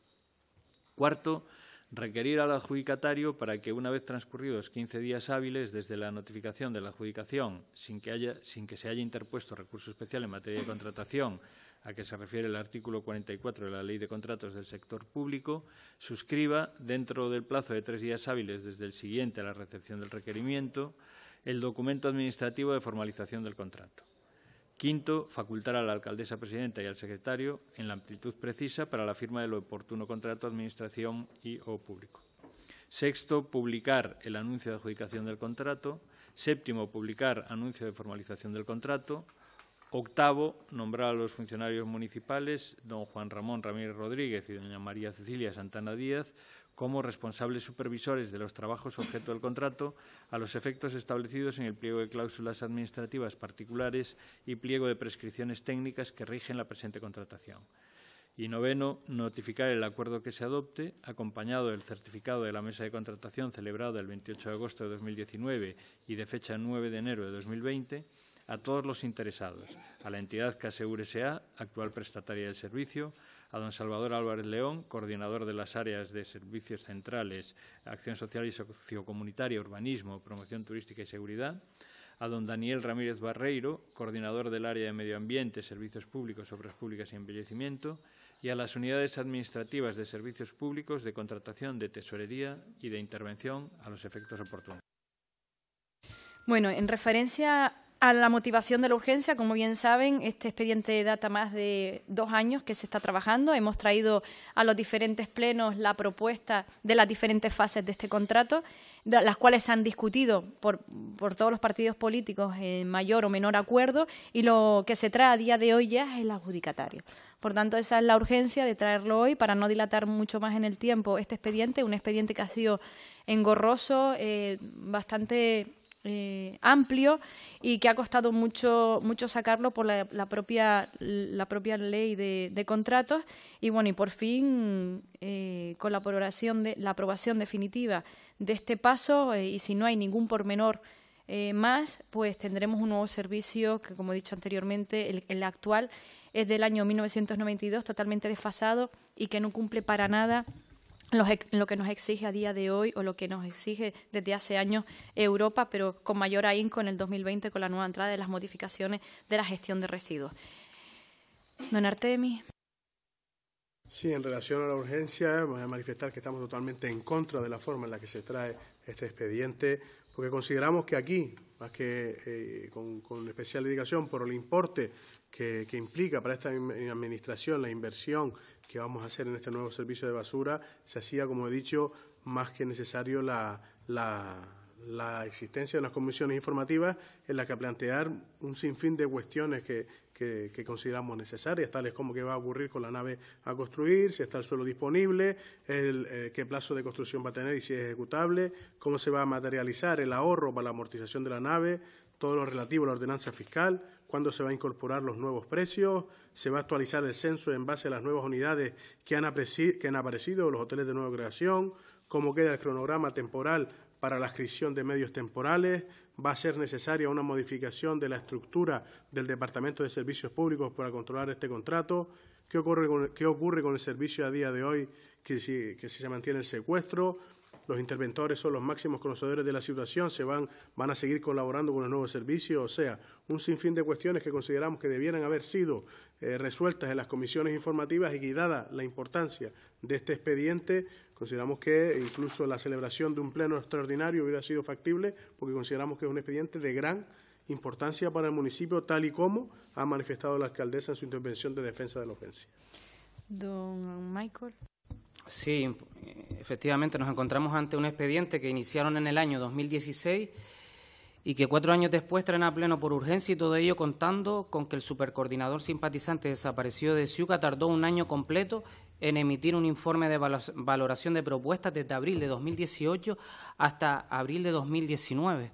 Cuarto, requerir al adjudicatario para que una vez transcurridos 15 días hábiles desde la notificación de la adjudicación, sin que se haya interpuesto recurso especial en materia de contratación a que se refiere el artículo 44 de la Ley de Contratos del Sector Público, suscriba, dentro del plazo de tres días hábiles desde el siguiente a la recepción del requerimiento, el documento administrativo de formalización del contrato. Quinto, facultar a la alcaldesa presidenta y al secretario en la amplitud precisa para la firma del oportuno contrato de administración y o público. Sexto, publicar el anuncio de adjudicación del contrato. Séptimo, publicar anuncio de formalización del contrato. Octavo, nombrar a los funcionarios municipales don Juan Ramón Ramírez Rodríguez y doña María Cecilia Santana Díaz como responsables supervisores de los trabajos objeto del contrato a los efectos establecidos en el pliego de cláusulas administrativas particulares y pliego de prescripciones técnicas que rigen la presente contratación. Y noveno, notificar el acuerdo que se adopte, acompañado del certificado de la mesa de contratación celebrada el 28 de agosto de 2019 y de fecha 9 de enero de 2020, a todos los interesados, a la entidad CASEUR S.A., actual prestataria del servicio, a don Salvador Álvarez León, coordinador de las áreas de servicios centrales, acción social y sociocomunitaria, urbanismo, promoción turística y seguridad, a don Daniel Ramírez Barreiro, coordinador del área de Medio Ambiente, Servicios Públicos, Obras Públicas y Embellecimiento, y a las unidades administrativas de servicios públicos de contratación de tesorería y de intervención a los efectos oportunos. Bueno, en referencia la motivación de la urgencia, como bien saben, este expediente data más de dos años que se está trabajando. Hemos traído a los diferentes plenos la propuesta de las diferentes fases de este contrato, las cuales se han discutido por, todos los partidos políticos en mayor o menor acuerdo y lo que se trae a día de hoy ya es el adjudicatario. Por tanto, esa es la urgencia de traerlo hoy para no dilatar mucho más en el tiempo este expediente, un expediente que ha sido engorroso, eh, bastante eh, amplio y que ha costado mucho, mucho sacarlo por la, propia, la propia ley de, contratos. Y bueno, y por fin, eh, con la aprobación, de, la aprobación definitiva de este paso, eh, y si no hay ningún pormenor más, pues tendremos un nuevo servicio que, como he dicho anteriormente, el actual es del año 1992, totalmente desfasado y que no cumple para nada lo que nos exige a día de hoy o lo que nos exige desde hace años Europa, pero con mayor ahínco en el 2020 con la nueva entrada de las modificaciones de la gestión de residuos. Don Artemis. Sí, en relación a la urgencia, voy a manifestar que estamos totalmente en contra de la forma en la que se trae este expediente, porque consideramos que aquí, más que eh, con, con, especial dedicación por el importe que, implica para esta administración la inversión que vamos a hacer en este nuevo servicio de basura, se hacía, como he dicho, más que necesario la, la, existencia de unas comisiones informativas en las que plantear un sinfín de cuestiones que, consideramos necesarias, tales como qué va a ocurrir con la nave a construir, si está el suelo disponible, el, eh, qué plazo de construcción va a tener y si es ejecutable, cómo se va a materializar el ahorro para la amortización de la nave, todo lo relativo a la ordenanza fiscal, cuándo se va a incorporar los nuevos precios, se va a actualizar el censo en base a las nuevas unidades que han, aparecido, los hoteles de nueva creación, cómo queda el cronograma temporal para la adquisición de medios temporales, va a ser necesaria una modificación de la estructura del Departamento de Servicios Públicos para controlar este contrato, qué ocurre con, el servicio a día de hoy, que que si se mantiene el secuestro, los interventores son los máximos conocedores de la situación, se van, van a seguir colaborando con los nuevos servicios, o sea, un sinfín de cuestiones que consideramos que debieran haber sido eh, resueltas en las comisiones informativas y dada la importancia de este expediente, consideramos que incluso la celebración de un pleno extraordinario hubiera sido factible porque consideramos que es un expediente de gran importancia para el municipio, tal y como ha manifestado la alcaldesa en su intervención de defensa de la ofensiva. Don Michael. Sí, efectivamente nos encontramos ante un expediente que iniciaron en el año 2016 y que cuatro años después traen a pleno por urgencia y todo ello contando con que el supercoordinador simpatizante desaparecido de SIUCA tardó un año completo en emitir un informe de valoración de propuestas desde abril de 2018 hasta abril de 2019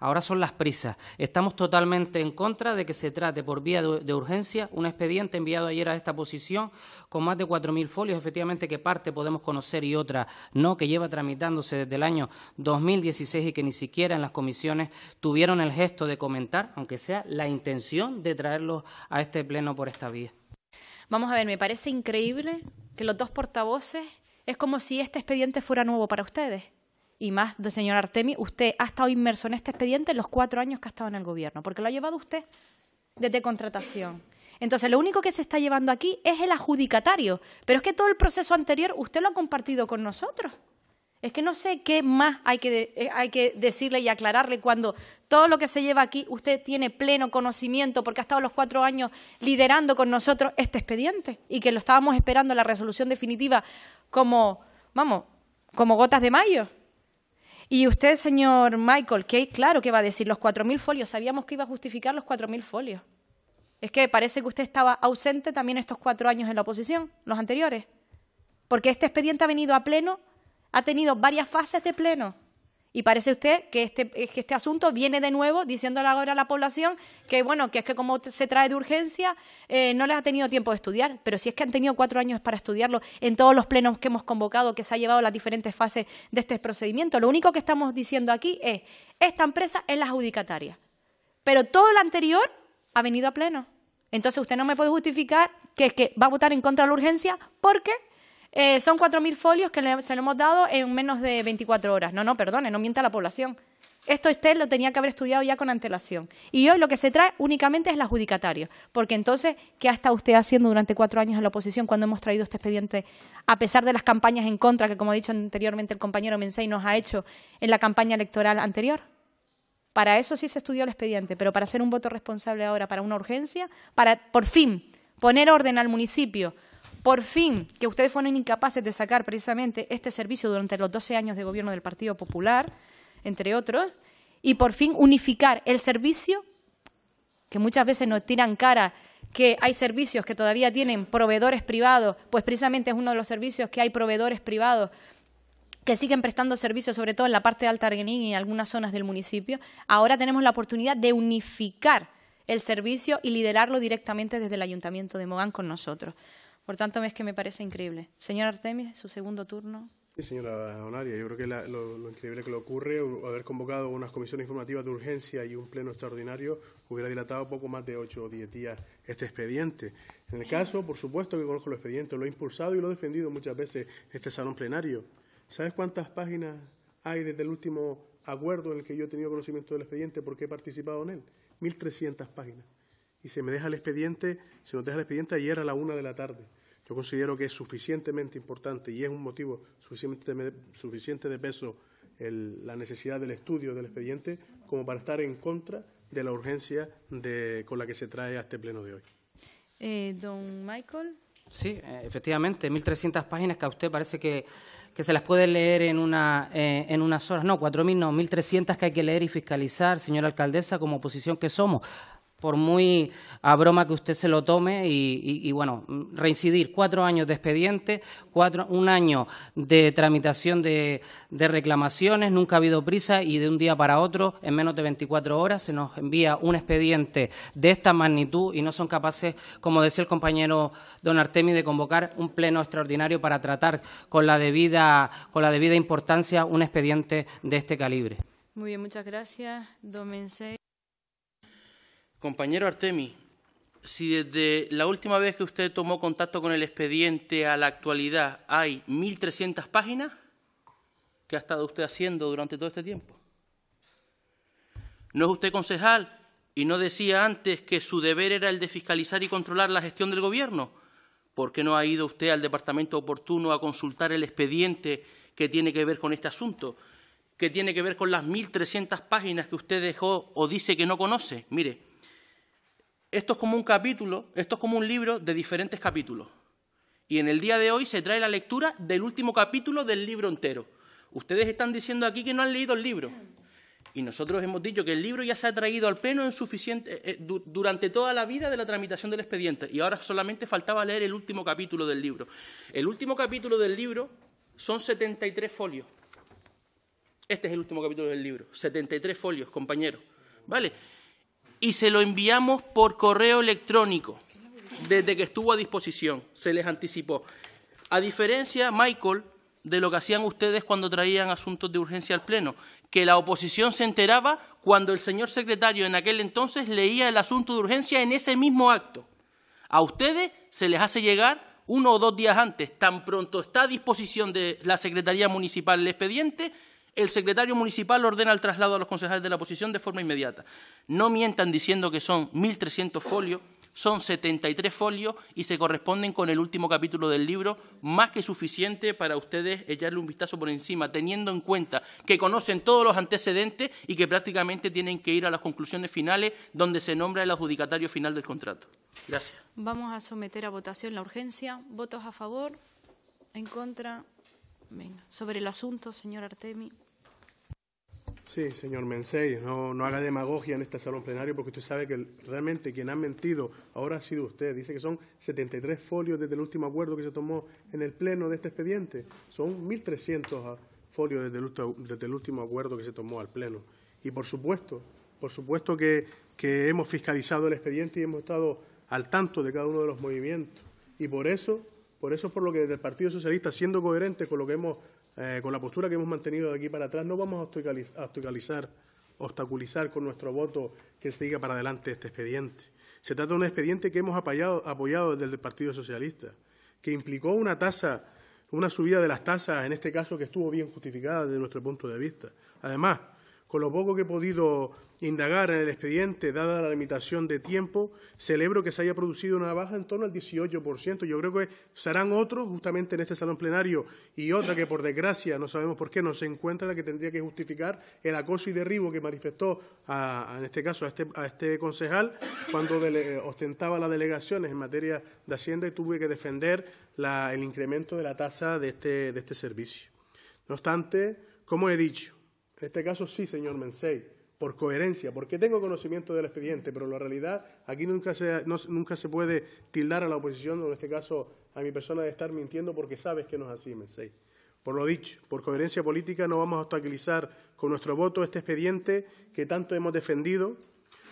ahora son las prisas. Estamos totalmente en contra de que se trate por vía de urgencia un expediente enviado ayer a esta posición con más de 4.000 folios, efectivamente, que parte podemos conocer y otra no, que lleva tramitándose desde el año 2016 y que ni siquiera en las comisiones tuvieron el gesto de comentar, aunque sea la intención de traerlo a este pleno por esta vía. Vamos a ver, me parece increíble que los dos portavoces es como si este expediente fuera nuevo para ustedes y más del señor Artemi, usted ha estado inmerso en este expediente en los cuatro años que ha estado en el Gobierno, porque lo ha llevado usted desde contratación. Entonces, lo único que se está llevando aquí es el adjudicatario, pero es que todo el proceso anterior usted lo ha compartido con nosotros. Es que no sé qué más hay que, eh, hay que decirle y aclararle cuando todo lo que se lleva aquí usted tiene pleno conocimiento porque ha estado los cuatro años liderando con nosotros este expediente y que lo estábamos esperando la resolución definitiva como, vamos, como gotas de mayo. Y usted, señor Michael Kate, claro que va a decir los 4.000 folios. Sabíamos que iba a justificar los 4.000 folios. Es que parece que usted estaba ausente también estos cuatro años en la oposición, los anteriores. Porque este expediente ha venido a pleno, ha tenido varias fases de pleno. Y parece usted este, que este, asunto viene de nuevo diciéndole ahora a la población que, bueno, que es que como se trae de urgencia, eh, no les ha tenido tiempo de estudiar. Pero si es que han tenido cuatro años para estudiarlo en todos los plenos que hemos convocado, que se ha llevado las diferentes fases de este procedimiento. Lo único que estamos diciendo aquí es, esta empresa es la adjudicataria. Pero todo lo anterior ha venido a pleno. Entonces usted no me puede justificar que que va a votar en contra de la urgencia porque eh, son son 4.000 folios que se lo hemos dado en menos de 24 horas. No, no, perdone, no mienta la población. Esto usted lo tenía que haber estudiado ya con antelación. Y hoy lo que se trae únicamente es la adjudicatario. Porque entonces, ¿qué ha estado usted haciendo durante cuatro años en la oposición cuando hemos traído este expediente, a pesar de las campañas en contra que, como ha dicho anteriormente el compañero Mensei, nos ha hecho en la campaña electoral anterior? Para eso sí se estudió el expediente, pero para hacer un voto responsable ahora, para una urgencia, para por fin poner orden al municipio, por fin, que ustedes fueron incapaces de sacar precisamente este servicio durante los 12 años de gobierno del Partido Popular, entre otros, y por fin unificar el servicio, que muchas veces nos tiran cara que hay servicios que todavía tienen proveedores privados, pues precisamente es uno de los servicios que hay proveedores privados que siguen prestando servicios, sobre todo en la parte de Alta y en algunas zonas del municipio, ahora tenemos la oportunidad de unificar el servicio y liderarlo directamente desde el Ayuntamiento de Mogán con nosotros. Por tanto, es que me parece increíble. Señor Artemis, su segundo turno. Sí, señora Donaria. yo creo que lo, increíble que le ocurre, haber convocado unas comisiones informativas de urgencia y un pleno extraordinario, hubiera dilatado poco más de ocho o diez días este expediente. En el caso, por supuesto que conozco el expediente, lo he impulsado y lo he defendido muchas veces este salón plenario. ¿Sabes cuántas páginas hay desde el último acuerdo en el que yo he tenido conocimiento del expediente porque he participado en él? 1.300 páginas y se me deja el expediente, se nos deja el expediente ayer a la una de la tarde. Yo considero que es suficientemente importante y es un motivo suficientemente suficiente de peso la necesidad del estudio del expediente como para estar en contra de la urgencia con la que se trae a este pleno de hoy. Eh, don Michael. Sí, eh, efectivamente, 1.300 páginas que a usted parece que, se las puede leer en, una, eh, en unas horas. No, 4.000 no, 1.300 que hay que leer y fiscalizar, señora alcaldesa, como oposición que somos por muy a ah, broma que usted se lo tome y, bueno, reincidir cuatro años de expediente, un año de tramitación de, reclamaciones, nunca ha habido prisa y de un día para otro, en menos de 24 horas, se nos envía un expediente de esta magnitud y no son capaces, como decía el compañero don Artemi, de convocar un pleno extraordinario para tratar con la debida, con la debida importancia un expediente de este calibre. Muy bien, muchas gracias. Don Compañero Artemi, si desde la última vez que usted tomó contacto con el expediente a la actualidad hay 1.300 páginas, ¿qué ha estado usted haciendo durante todo este tiempo? ¿No es usted concejal y no decía antes que su deber era el de fiscalizar y controlar la gestión del Gobierno? ¿Por qué no ha ido usted al departamento oportuno a consultar el expediente que tiene que ver con este asunto? que tiene que ver con las 1.300 páginas que usted dejó o dice que no conoce. Mire, esto es como un capítulo, esto es como un libro de diferentes capítulos. Y en el día de hoy se trae la lectura del último capítulo del libro entero. Ustedes están diciendo aquí que no han leído el libro. Y nosotros hemos dicho que el libro ya se ha traído al pleno en suficiente, eh, eh, durante toda la vida de la tramitación del expediente. Y ahora solamente faltaba leer el último capítulo del libro. El último capítulo del libro son 73 folios. Este es el último capítulo del libro. 73 folios, compañeros. ¿Vale? y se lo enviamos por correo electrónico desde que estuvo a disposición, se les anticipó. A diferencia, Michael, de lo que hacían ustedes cuando traían asuntos de urgencia al Pleno, que la oposición se enteraba cuando el señor secretario en aquel entonces leía el asunto de urgencia en ese mismo acto. A ustedes se les hace llegar uno o dos días antes, tan pronto está a disposición de la Secretaría Municipal el expediente, el secretario municipal ordena el traslado a los concejales de la oposición de forma inmediata. No mientan diciendo que son 1.300 folios, son 73 folios y se corresponden con el último capítulo del libro, más que suficiente para ustedes echarle un vistazo por encima, teniendo en cuenta que conocen todos los antecedentes y que prácticamente tienen que ir a las conclusiones finales donde se nombra el adjudicatario final del contrato. Gracias. Vamos a someter a votación la urgencia. ¿Votos a favor? ¿En contra? Venga. Sobre el asunto, señor Artemi. Sí, señor Mensei, no, haga demagogia en este salón plenario porque usted sabe que realmente quien ha mentido ahora ha sido usted. Dice que son 73 folios desde el último acuerdo que se tomó en el pleno de este expediente. Son 1.300 ah, folios desde el, último acuerdo que se tomó al pleno. Y por supuesto, por supuesto que, que hemos fiscalizado el expediente y hemos estado al tanto de cada uno de los movimientos. Y por eso, por eso es por lo que desde el Partido Socialista, siendo coherente con lo que hemos eh, con la postura que hemos mantenido de aquí para atrás, no vamos a obstaculizar, obstaculizar con nuestro voto que diga para adelante este expediente. Se trata de un expediente que hemos apoyado, apoyado desde el Partido Socialista, que implicó una tasa, una subida de las tasas, en este caso que estuvo bien justificada desde nuestro punto de vista. Además, con lo poco que he podido indagar en el expediente, dada la limitación de tiempo, celebro que se haya producido una baja en torno al 18%. Yo creo que serán otros, justamente en este salón plenario, y otra que, por desgracia, no sabemos por qué, no se encuentra la que tendría que justificar el acoso y derribo que manifestó, en este caso, a este, este concejal cuando ostentaba las delegaciones en materia de Hacienda y tuve que defender el incremento de la tasa de este, de este servicio. No obstante, como he dicho, en este caso sí, señor Mensei, por coherencia, porque tengo conocimiento del expediente, pero la realidad aquí nunca se, nunca se puede tildar a la oposición, o en este caso a mi persona, de estar mintiendo porque sabes que no es así, Mensei. Por lo dicho, por coherencia política no vamos a obstaculizar con nuestro voto este expediente que tanto hemos defendido,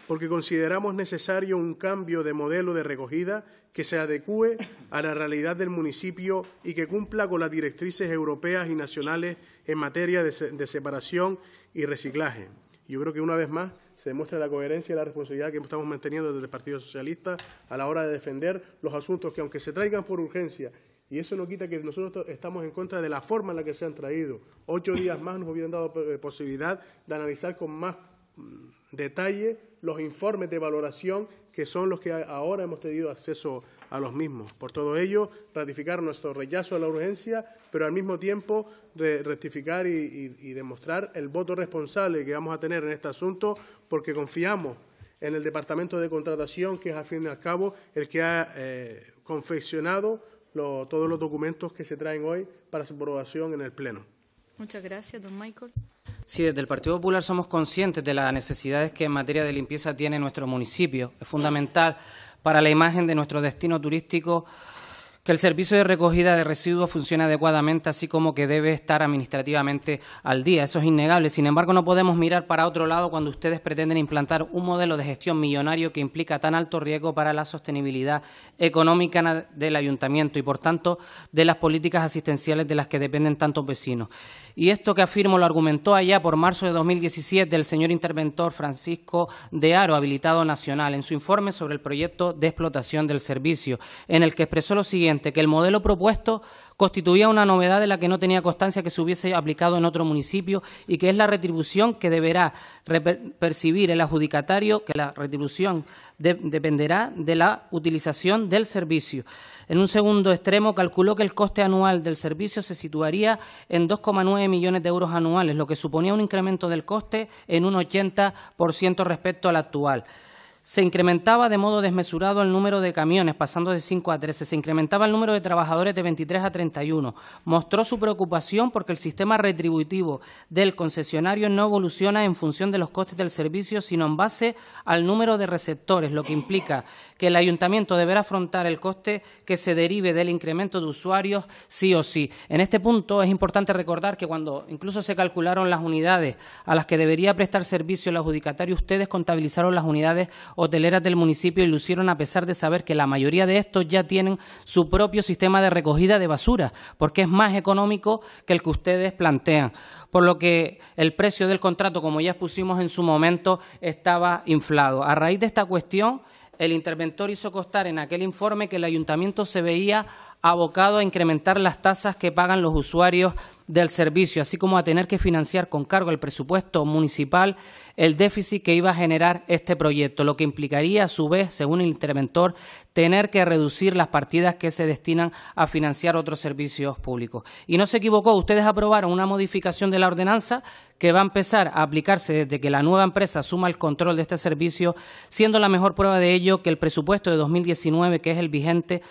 porque consideramos necesario un cambio de modelo de recogida que se adecue a la realidad del municipio y que cumpla con las directrices europeas y nacionales en materia de, separación y reciclaje. Yo creo que una vez más se demuestra la coherencia y la responsabilidad que estamos manteniendo desde el Partido Socialista a la hora de defender los asuntos que, aunque se traigan por urgencia y eso no quita que nosotros estamos en contra de la forma en la que se han traído. Ocho días más nos hubieran dado eh, posibilidad de analizar con más mm, detalle los informes de valoración que son los que ahora hemos tenido acceso a los mismos. Por todo ello, ratificar nuestro rechazo a la urgencia, pero al mismo tiempo rectificar y, demostrar el voto responsable que vamos a tener en este asunto, porque confiamos en el Departamento de Contratación, que es a fin y al cabo el que ha eh, confeccionado todos los documentos que se traen hoy para su aprobación en el Pleno. Muchas gracias, don Michael. Sí, desde el Partido Popular somos conscientes de las necesidades que en materia de limpieza tiene nuestro municipio. Es fundamental para la imagen de nuestro destino turístico que el servicio de recogida de residuos funcione adecuadamente, así como que debe estar administrativamente al día. Eso es innegable. Sin embargo, no podemos mirar para otro lado cuando ustedes pretenden implantar un modelo de gestión millonario que implica tan alto riesgo para la sostenibilidad económica del ayuntamiento y, por tanto, de las políticas asistenciales de las que dependen tantos vecinos. Y esto que afirmo lo argumentó allá por marzo de 2017 el señor interventor Francisco de Aro, habilitado nacional, en su informe sobre el proyecto de explotación del servicio, en el que expresó lo siguiente, que el modelo propuesto constituía una novedad de la que no tenía constancia que se hubiese aplicado en otro municipio y que es la retribución que deberá percibir el adjudicatario, que la retribución dependerá de la utilización del servicio. En un segundo extremo, calculó que el coste anual del servicio se situaría en 2,9 millones de euros anuales, lo que suponía un incremento del coste en un 80% respecto al actual se incrementaba de modo desmesurado el número de camiones, pasando de 5 a 13, se incrementaba el número de trabajadores de 23 a 31. Mostró su preocupación porque el sistema retributivo del concesionario no evoluciona en función de los costes del servicio, sino en base al número de receptores, lo que implica que el ayuntamiento deberá afrontar el coste que se derive del incremento de usuarios sí o sí. En este punto es importante recordar que cuando incluso se calcularon las unidades a las que debería prestar servicio el adjudicatario, ustedes contabilizaron las unidades hoteleras del municipio y lucieron a pesar de saber que la mayoría de estos ya tienen su propio sistema de recogida de basura, porque es más económico que el que ustedes plantean. Por lo que el precio del contrato, como ya expusimos en su momento, estaba inflado. A raíz de esta cuestión, el interventor hizo costar en aquel informe que el ayuntamiento se veía abocado a incrementar las tasas que pagan los usuarios del servicio, así como a tener que financiar con cargo al presupuesto municipal el déficit que iba a generar este proyecto, lo que implicaría, a su vez, según el interventor, tener que reducir las partidas que se destinan a financiar otros servicios públicos. Y no se equivocó, ustedes aprobaron una modificación de la ordenanza que va a empezar a aplicarse desde que la nueva empresa suma el control de este servicio, siendo la mejor prueba de ello que el presupuesto de 2019, que es el vigente,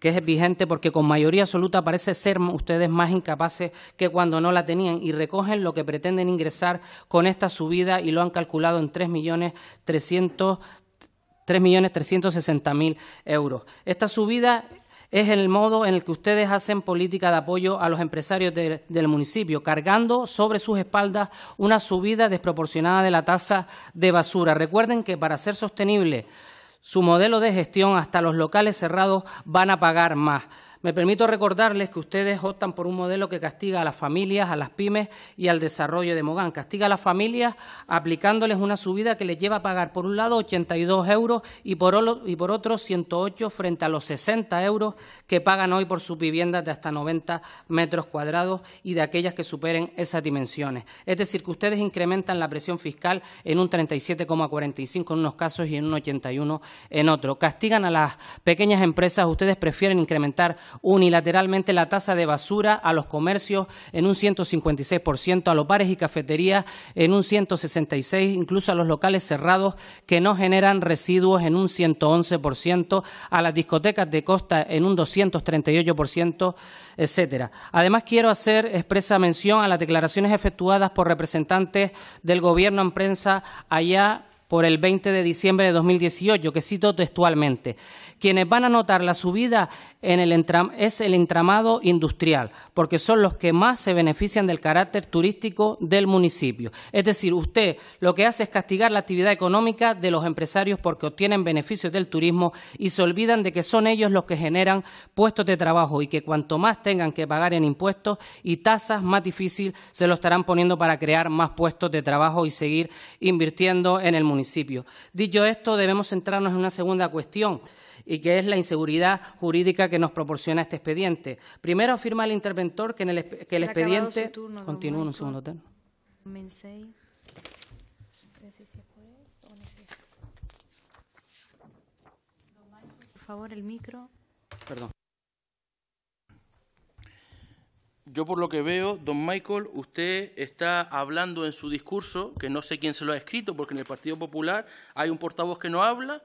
que es vigente porque con mayoría absoluta parece ser ustedes más incapaces que cuando no la tenían y recogen lo que pretenden ingresar con esta subida y lo han calculado en 3.360.000 euros. Esta subida es el modo en el que ustedes hacen política de apoyo a los empresarios del municipio, cargando sobre sus espaldas una subida desproporcionada de la tasa de basura. Recuerden que para ser sostenible su modelo de gestión hasta los locales cerrados van a pagar más. Me permito recordarles que ustedes optan por un modelo que castiga a las familias, a las pymes y al desarrollo de Mogán. Castiga a las familias aplicándoles una subida que les lleva a pagar, por un lado, 82 euros y por, otro, 108 frente a los 60 euros que pagan hoy por sus viviendas de hasta 90 metros cuadrados y de aquellas que superen esas dimensiones. Es decir, que ustedes incrementan la presión fiscal en un 37,45 en unos casos y en un 81 en otro. Castigan a las pequeñas empresas, ustedes prefieren incrementar unilateralmente la tasa de basura a los comercios en un 156%, a los bares y cafeterías en un 166%, incluso a los locales cerrados que no generan residuos en un 111%, a las discotecas de costa en un 238%, etcétera. Además, quiero hacer expresa mención a las declaraciones efectuadas por representantes del Gobierno en prensa allá por el 20 de diciembre de 2018, que cito textualmente quienes van a notar la subida es el entramado industrial, porque son los que más se benefician del carácter turístico del municipio. Es decir, usted lo que hace es castigar la actividad económica de los empresarios porque obtienen beneficios del turismo y se olvidan de que son ellos los que generan puestos de trabajo y que cuanto más tengan que pagar en impuestos y tasas, más difícil se lo estarán poniendo para crear más puestos de trabajo y seguir invirtiendo en el municipio. Dicho esto, debemos centrarnos en una segunda cuestión y que es la inseguridad jurídica que nos proporciona este expediente. Primero afirma el interventor que, en el, expediente... ...continúo Continúa un segundo término. Por favor, el micro. Perdón. Yo por lo que veo, don Michael, usted está hablando en su discurso, que no sé quién se lo ha escrito, porque en el Partido Popular hay un portavoz que no habla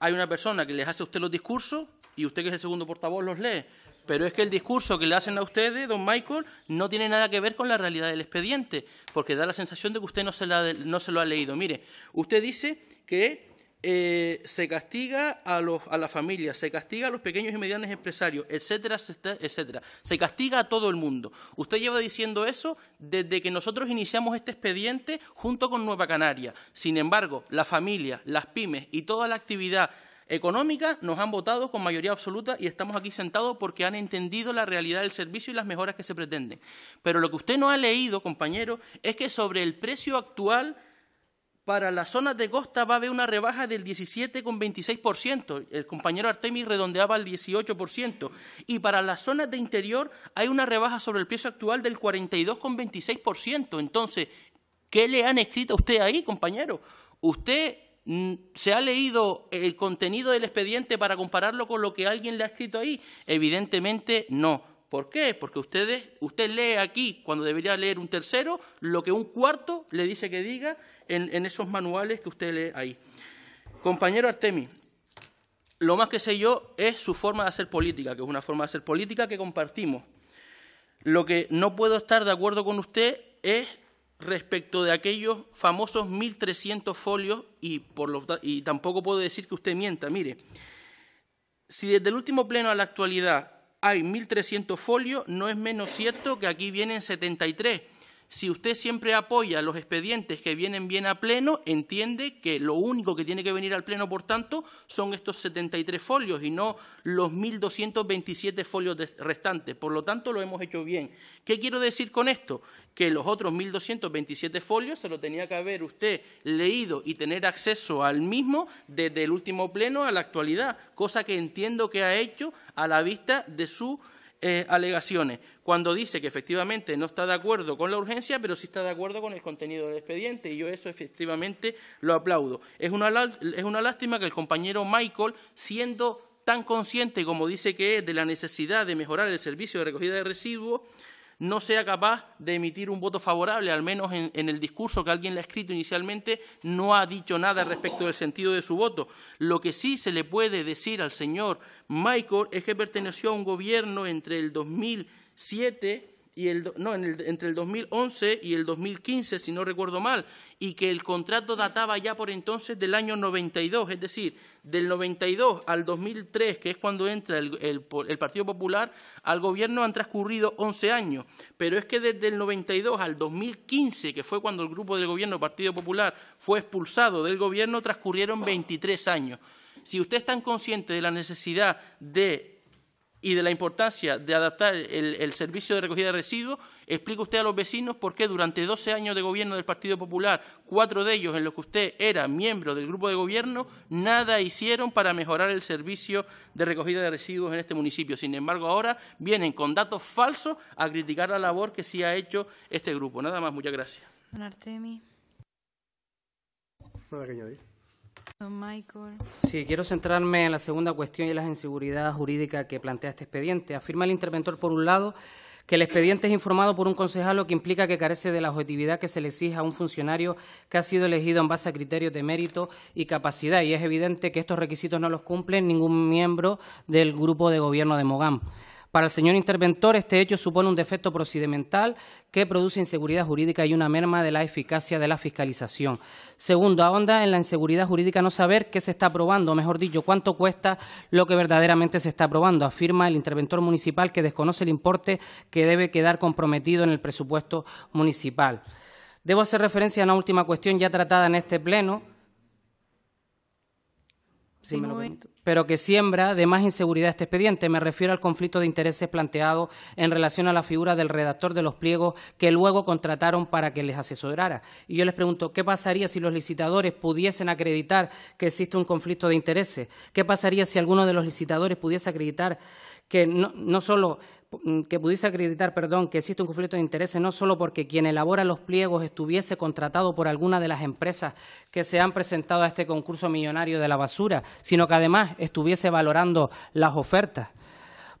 hay una persona que les hace a usted los discursos y usted que es el segundo portavoz los lee. Pero es que el discurso que le hacen a ustedes, don Michael, no tiene nada que ver con la realidad del expediente, porque da la sensación de que usted no se, no se lo ha leído. Mire, usted dice que eh, se castiga a, los, a la familia, se castiga a los pequeños y medianos empresarios, etcétera, etcétera. Se castiga a todo el mundo. Usted lleva diciendo eso desde que nosotros iniciamos este expediente junto con Nueva Canaria. Sin embargo, la familia, las pymes y toda la actividad económica nos han votado con mayoría absoluta y estamos aquí sentados porque han entendido la realidad del servicio y las mejoras que se pretenden. Pero lo que usted no ha leído, compañero, es que sobre el precio actual para las zonas de costa va a haber una rebaja del 17,26%. El compañero Artemis redondeaba al 18%. Y para las zonas de interior hay una rebaja sobre el precio actual del 42,26%. Entonces, ¿qué le han escrito a usted ahí, compañero? Usted mm, se ha leído el contenido del expediente para compararlo con lo que alguien le ha escrito ahí. Evidentemente no. ¿Por qué? Porque ustedes, usted lee aquí, cuando debería leer un tercero, lo que un cuarto le dice que diga en, esos manuales que usted lee ahí. Compañero Artemi, lo más que sé yo es su forma de hacer política, que es una forma de hacer política que compartimos. Lo que no puedo estar de acuerdo con usted es respecto de aquellos famosos 1.300 folios y, por lo, y tampoco puedo decir que usted mienta. Mire, si desde el último pleno a la actualidad hay 1.300 folios, no es menos cierto que aquí vienen 73 si usted siempre apoya los expedientes que vienen bien a pleno, entiende que lo único que tiene que venir al pleno, por tanto, son estos 73 folios y no los 1.227 folios restantes. Por lo tanto, lo hemos hecho bien. ¿Qué quiero decir con esto? Que los otros 1.227 folios se lo tenía que haber usted leído y tener acceso al mismo desde el último pleno a la actualidad, cosa que entiendo que ha hecho a la vista de sus eh, alegaciones cuando dice que efectivamente no está de acuerdo con la urgencia, pero sí está de acuerdo con el contenido del expediente, y yo eso efectivamente lo aplaudo. Es una, lástima que el compañero Michael, siendo tan consciente como dice que es de la necesidad de mejorar el servicio de recogida de residuos, no sea capaz de emitir un voto favorable, al menos en, en, el discurso que alguien le ha escrito inicialmente, no ha dicho nada respecto del sentido de su voto. Lo que sí se le puede decir al señor Michael es que perteneció a un gobierno entre el 2000 entre el 2011 y el 2015, si no recuerdo mal, y que el contrato databa ya por entonces del año 92, es decir, del 92 al 2003, que es cuando entra el, Partido Popular, al gobierno han transcurrido 11 años, pero es que desde el 92 al 2015, que fue cuando el grupo del gobierno Partido Popular fue expulsado del gobierno, transcurrieron 23 años. Si ustedes están consciente de la necesidad de y de la importancia de adaptar el, servicio de recogida de residuos, explica usted a los vecinos por qué durante 12 años de gobierno del Partido Popular, cuatro de ellos en los que usted era miembro del grupo de gobierno, nada hicieron para mejorar el servicio de recogida de residuos en este municipio. Sin embargo, ahora vienen con datos falsos a criticar la labor que sí ha hecho este grupo. Nada más, muchas gracias. Don Artemi. Nada que añadir. Sí, quiero centrarme en la segunda cuestión y en las inseguridades jurídicas que plantea este expediente. Afirma el interventor, por un lado, que el expediente es informado por un concejal, lo que implica que carece de la objetividad que se le exige a un funcionario que ha sido elegido en base a criterios de mérito y capacidad. Y es evidente que estos requisitos no los cumple ningún miembro del grupo de gobierno de Mogán. Para el señor interventor, este hecho supone un defecto procedimental que produce inseguridad jurídica y una merma de la eficacia de la fiscalización. Segundo, ahonda en la inseguridad jurídica no saber qué se está aprobando, o mejor dicho, cuánto cuesta lo que verdaderamente se está aprobando, afirma el interventor municipal que desconoce el importe que debe quedar comprometido en el presupuesto municipal. Debo hacer referencia a una última cuestión ya tratada en este pleno, pero que siembra de más inseguridad este expediente. Me refiero al conflicto de intereses planteado en relación a la figura del redactor de los pliegos que luego contrataron para que les asesorara. Y yo les pregunto, ¿qué pasaría si los licitadores pudiesen acreditar que existe un conflicto de intereses? ¿Qué pasaría si alguno de los licitadores pudiese acreditar que no solo Mm, que pudiese acreditar, perdón, que existe un conflicto de intereses no solo porque quien elabora los pliegos estuviese contratado por alguna de las empresas que se han presentado a este concurso millonario de la basura, sino que además estuviese valorando las ofertas.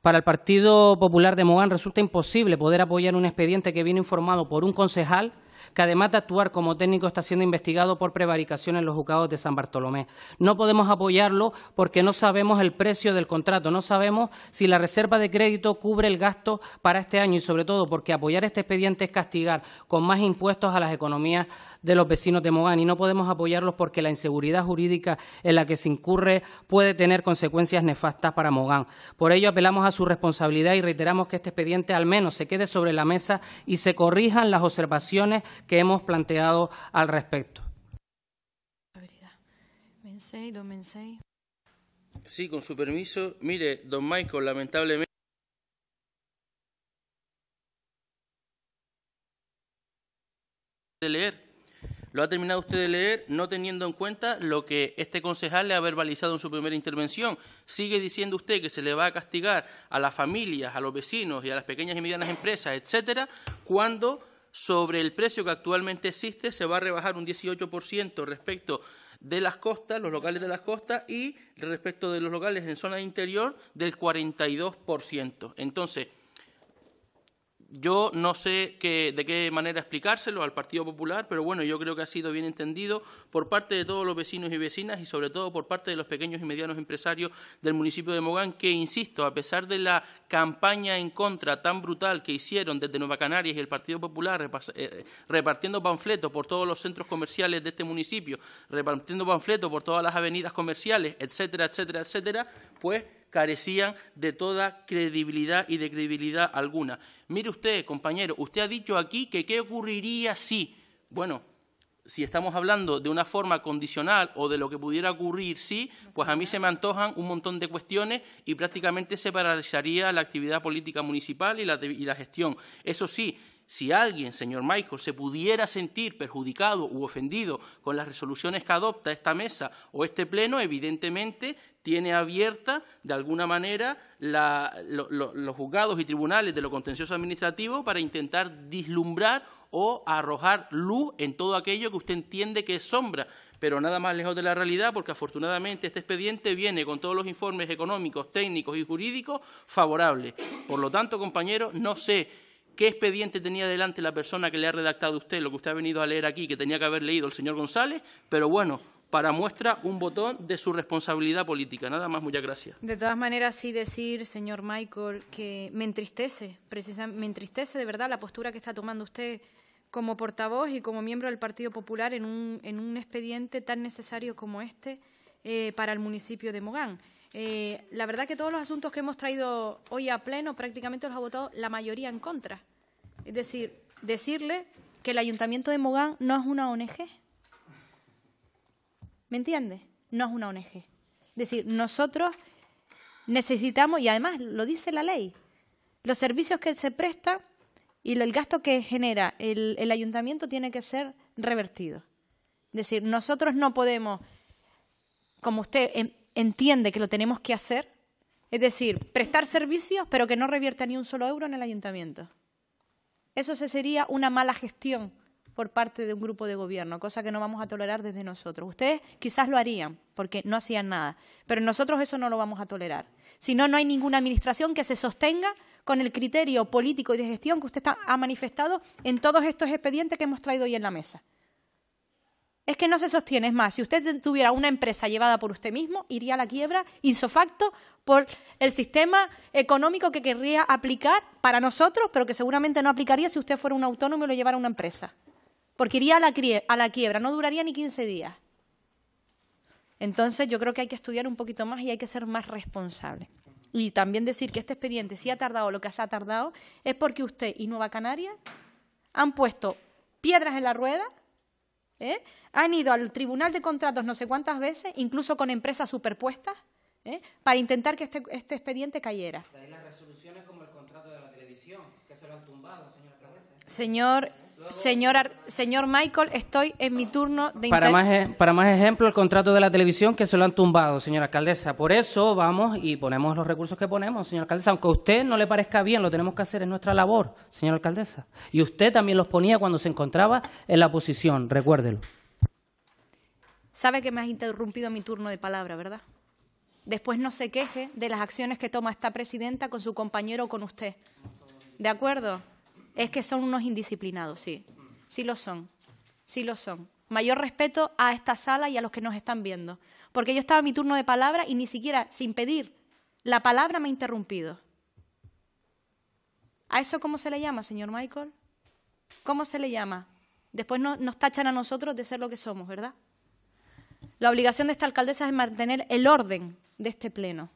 Para el Partido Popular de Mogán resulta imposible poder apoyar un expediente que viene informado por un concejal que además de actuar como técnico está siendo investigado por prevaricación en los juzgados de San Bartolomé. No podemos apoyarlo porque no sabemos el precio del contrato, no sabemos si la reserva de crédito cubre el gasto para este año y sobre todo porque apoyar este expediente es castigar con más impuestos a las economías de los vecinos de Mogán y no podemos apoyarlos porque la inseguridad jurídica en la que se incurre puede tener consecuencias nefastas para Mogán. Por ello apelamos a su responsabilidad y reiteramos que este expediente al menos se quede sobre la mesa y se corrijan las observaciones que hemos planteado al respecto. Sí, con su permiso. Mire, don Michael, lamentablemente. de leer. Lo ha terminado usted de leer no teniendo en cuenta lo que este concejal le ha verbalizado en su primera intervención. Sigue diciendo usted que se le va a castigar a las familias, a los vecinos y a las pequeñas y medianas empresas, etcétera, cuando sobre el precio que actualmente existe, se va a rebajar un 18% respecto de las costas, los locales de las costas, y respecto de los locales en zona interior del 42%. Entonces, yo no sé de qué manera explicárselo al Partido Popular, pero bueno, yo creo que ha sido bien entendido por parte de todos los vecinos y vecinas y sobre todo por parte de los pequeños y medianos empresarios del municipio de Mogán, que, insisto, a pesar de la campaña en contra tan brutal que hicieron desde Nueva Canarias y el Partido Popular eh, eh, repartiendo panfletos por todos los centros comerciales de este municipio, repartiendo panfletos por todas las avenidas comerciales, etcétera, etcétera, etcétera, pues carecían de toda credibilidad y de credibilidad alguna mire usted, compañero, usted ha dicho aquí que qué ocurriría si, bueno, si estamos hablando de una forma condicional o de lo que pudiera ocurrir si, pues a mí se me antojan un montón de cuestiones y prácticamente se paralizaría la actividad política municipal y la, y la gestión. Eso sí, si alguien, señor Michael, se pudiera sentir perjudicado u ofendido con las resoluciones que adopta esta mesa o este pleno, evidentemente tiene abierta, de alguna manera, los juzgados y tribunales de lo contencioso administrativo para intentar dislumbrar o arrojar luz en todo aquello que usted entiende que es sombra pero nada más lejos de la realidad, porque afortunadamente este expediente viene con todos los informes económicos, técnicos y jurídicos favorables. Por lo tanto, compañero, no sé qué expediente tenía delante la persona que le ha redactado usted lo que usted ha venido a leer aquí, que tenía que haber leído el señor González, pero bueno, para muestra un botón de su responsabilidad política. Nada más, muchas gracias. De todas maneras, sí decir, señor Michael, que me entristece, precisamente, me entristece de verdad la postura que está tomando usted como portavoz y como miembro del Partido Popular en un, en un expediente tan necesario como este eh, para el municipio de Mogán. Eh, la verdad que todos los asuntos que hemos traído hoy a pleno prácticamente los ha votado la mayoría en contra. Es decir, decirle que el ayuntamiento de Mogán no es una ONG. ¿Me entiende? No es una ONG. Es decir, nosotros necesitamos, y además lo dice la ley, los servicios que se presta y el gasto que genera el, el ayuntamiento tiene que ser revertido. Es decir, nosotros no podemos, como usted entiende que lo tenemos que hacer, es decir, prestar servicios pero que no revierta ni un solo euro en el ayuntamiento. Eso sería una mala gestión por parte de un grupo de gobierno, cosa que no vamos a tolerar desde nosotros. Ustedes quizás lo harían porque no hacían nada, pero nosotros eso no lo vamos a tolerar. Si no, no hay ninguna administración que se sostenga con el criterio político y de gestión que usted ha manifestado en todos estos expedientes que hemos traído hoy en la mesa es que no se sostiene. Es más, si usted tuviera una empresa llevada por usted mismo, iría a la quiebra insofacto por el sistema económico que querría aplicar para nosotros, pero que seguramente no aplicaría si usted fuera un autónomo y lo llevara a una empresa. Porque iría a la, a la quiebra, no duraría ni 15 días. Entonces yo creo que hay que estudiar un poquito más y hay que ser más responsable. Y también decir que este expediente, si ha tardado lo que se ha tardado, es porque usted y Nueva Canaria han puesto piedras en la rueda ¿eh? han ido al Tribunal de Contratos no sé cuántas veces, incluso con empresas superpuestas, ¿eh? para intentar que este, este expediente cayera. De ahí las resoluciones como el contrato de la televisión, que se lo han tumbado, señor Cabeza. Señor, Señor, señor Michael, estoy en mi turno de para más e, Para más ejemplo, el contrato de la televisión que se lo han tumbado, señora alcaldesa. Por eso vamos y ponemos los recursos que ponemos, señora alcaldesa. Aunque a usted no le parezca bien, lo tenemos que hacer, es nuestra labor, señora alcaldesa. Y usted también los ponía cuando se encontraba en la oposición, recuérdelo. Sabe que me has interrumpido mi turno de palabra, ¿verdad? Después no se queje de las acciones que toma esta presidenta con su compañero o con usted. ¿De acuerdo? es que son unos indisciplinados, sí. Sí lo son. Sí lo son. Mayor respeto a esta sala y a los que nos están viendo. Porque yo estaba en mi turno de palabra y ni siquiera, sin pedir la palabra, me ha interrumpido. ¿A eso cómo se le llama, señor Michael? ¿Cómo se le llama? Después no, nos tachan a nosotros de ser lo que somos, ¿verdad? La obligación de esta alcaldesa es mantener el orden de este pleno.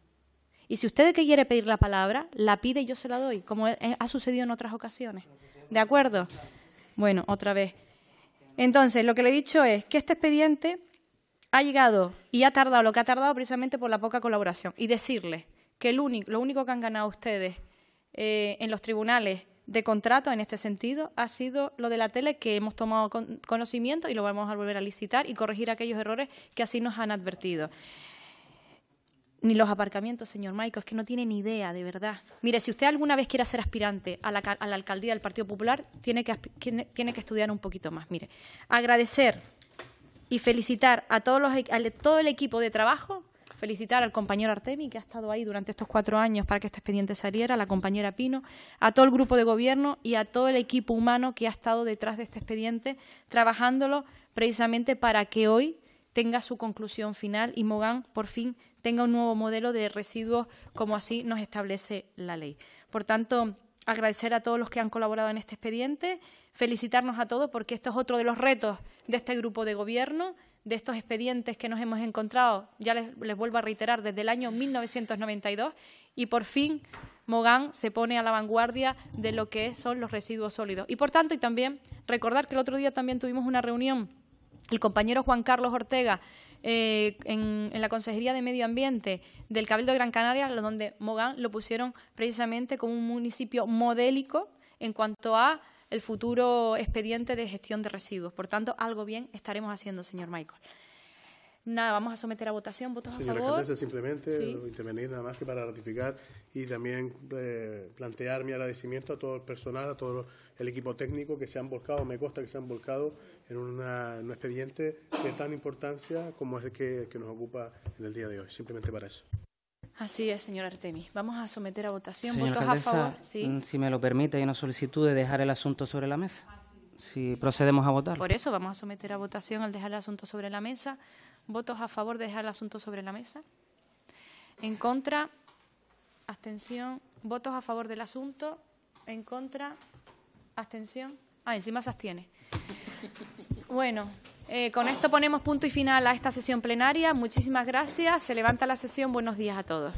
Y si usted quiere pedir la palabra, la pide y yo se la doy, como e, e, ha sucedido en otras ocasiones. ¿De acuerdo? Bueno, otra vez. Entonces, lo que le he dicho es que este expediente ha llegado y ha tardado lo que ha tardado precisamente por la poca colaboración. Y decirle que lo único que han ganado ustedes eh, en los tribunales de contrato en este sentido ha sido lo de la tele que hemos tomado conocimiento y lo vamos a volver a licitar y corregir aquellos errores que así nos han advertido ni los aparcamientos, señor Maico, es que no tiene ni idea, de verdad. Mire, si usted alguna vez quiera ser aspirante a la, alcaldía del Partido Popular, tiene que, estudiar un poquito más. Mire, agradecer y felicitar a, a todo el equipo de trabajo, felicitar al compañero Artemi, que ha estado ahí durante estos cuatro años para que este expediente saliera, a la compañera Pino, a todo el grupo de gobierno y a todo el equipo humano que ha estado detrás de este expediente, trabajándolo precisamente para que hoy tenga su conclusión final y Mogán por fin tenga un nuevo modelo de residuos como así nos establece la ley. Por tanto, agradecer a todos los que han colaborado en este expediente, felicitarnos a todos porque esto es otro de los retos de este grupo de gobierno, de estos expedientes que nos hemos encontrado, ya les, vuelvo a reiterar, desde el año 1992 y por fin Mogán se pone a la vanguardia de lo que son los residuos sólidos. Y por tanto, y también recordar que el otro día también tuvimos una reunión, el compañero Juan Carlos Ortega, eh, en, la Consejería de Medio Ambiente del Cabildo de Gran Canaria, donde Mogán lo pusieron precisamente como un municipio modélico en cuanto a el futuro expediente de gestión de residuos. Por tanto, algo bien estaremos haciendo, señor Michael. Nada, vamos a someter a votación. ¿Votos a favor? Señora simplemente ¿Sí? Eh, intervenir nada más que para ratificar y también eh, plantear mi agradecimiento a todo el personal, a todo el equipo técnico que se han volcado, me consta que se han volcado en, un expediente de tan importancia como es el que, nos ocupa en el día de hoy. Simplemente para eso. Así es, señor Artemis. Vamos a someter a votación. Señora ¿Votos a favor? ¿Sí? Mm, si me lo permite, hay una solicitud de dejar el asunto sobre la mesa. Ah, si procedemos a votar. Por eso vamos a someter a votación al dejar el asunto sobre la mesa. ¿Votos a favor de dejar el asunto sobre la mesa? ¿En contra? ¿Abstención? ¿Votos a favor del asunto? ¿En contra? ¿Abstención? Ah, encima se abstiene. Bueno, eh, con esto ponemos punto y final a esta sesión plenaria. Muchísimas gracias. Se levanta la sesión. Buenos días a todos.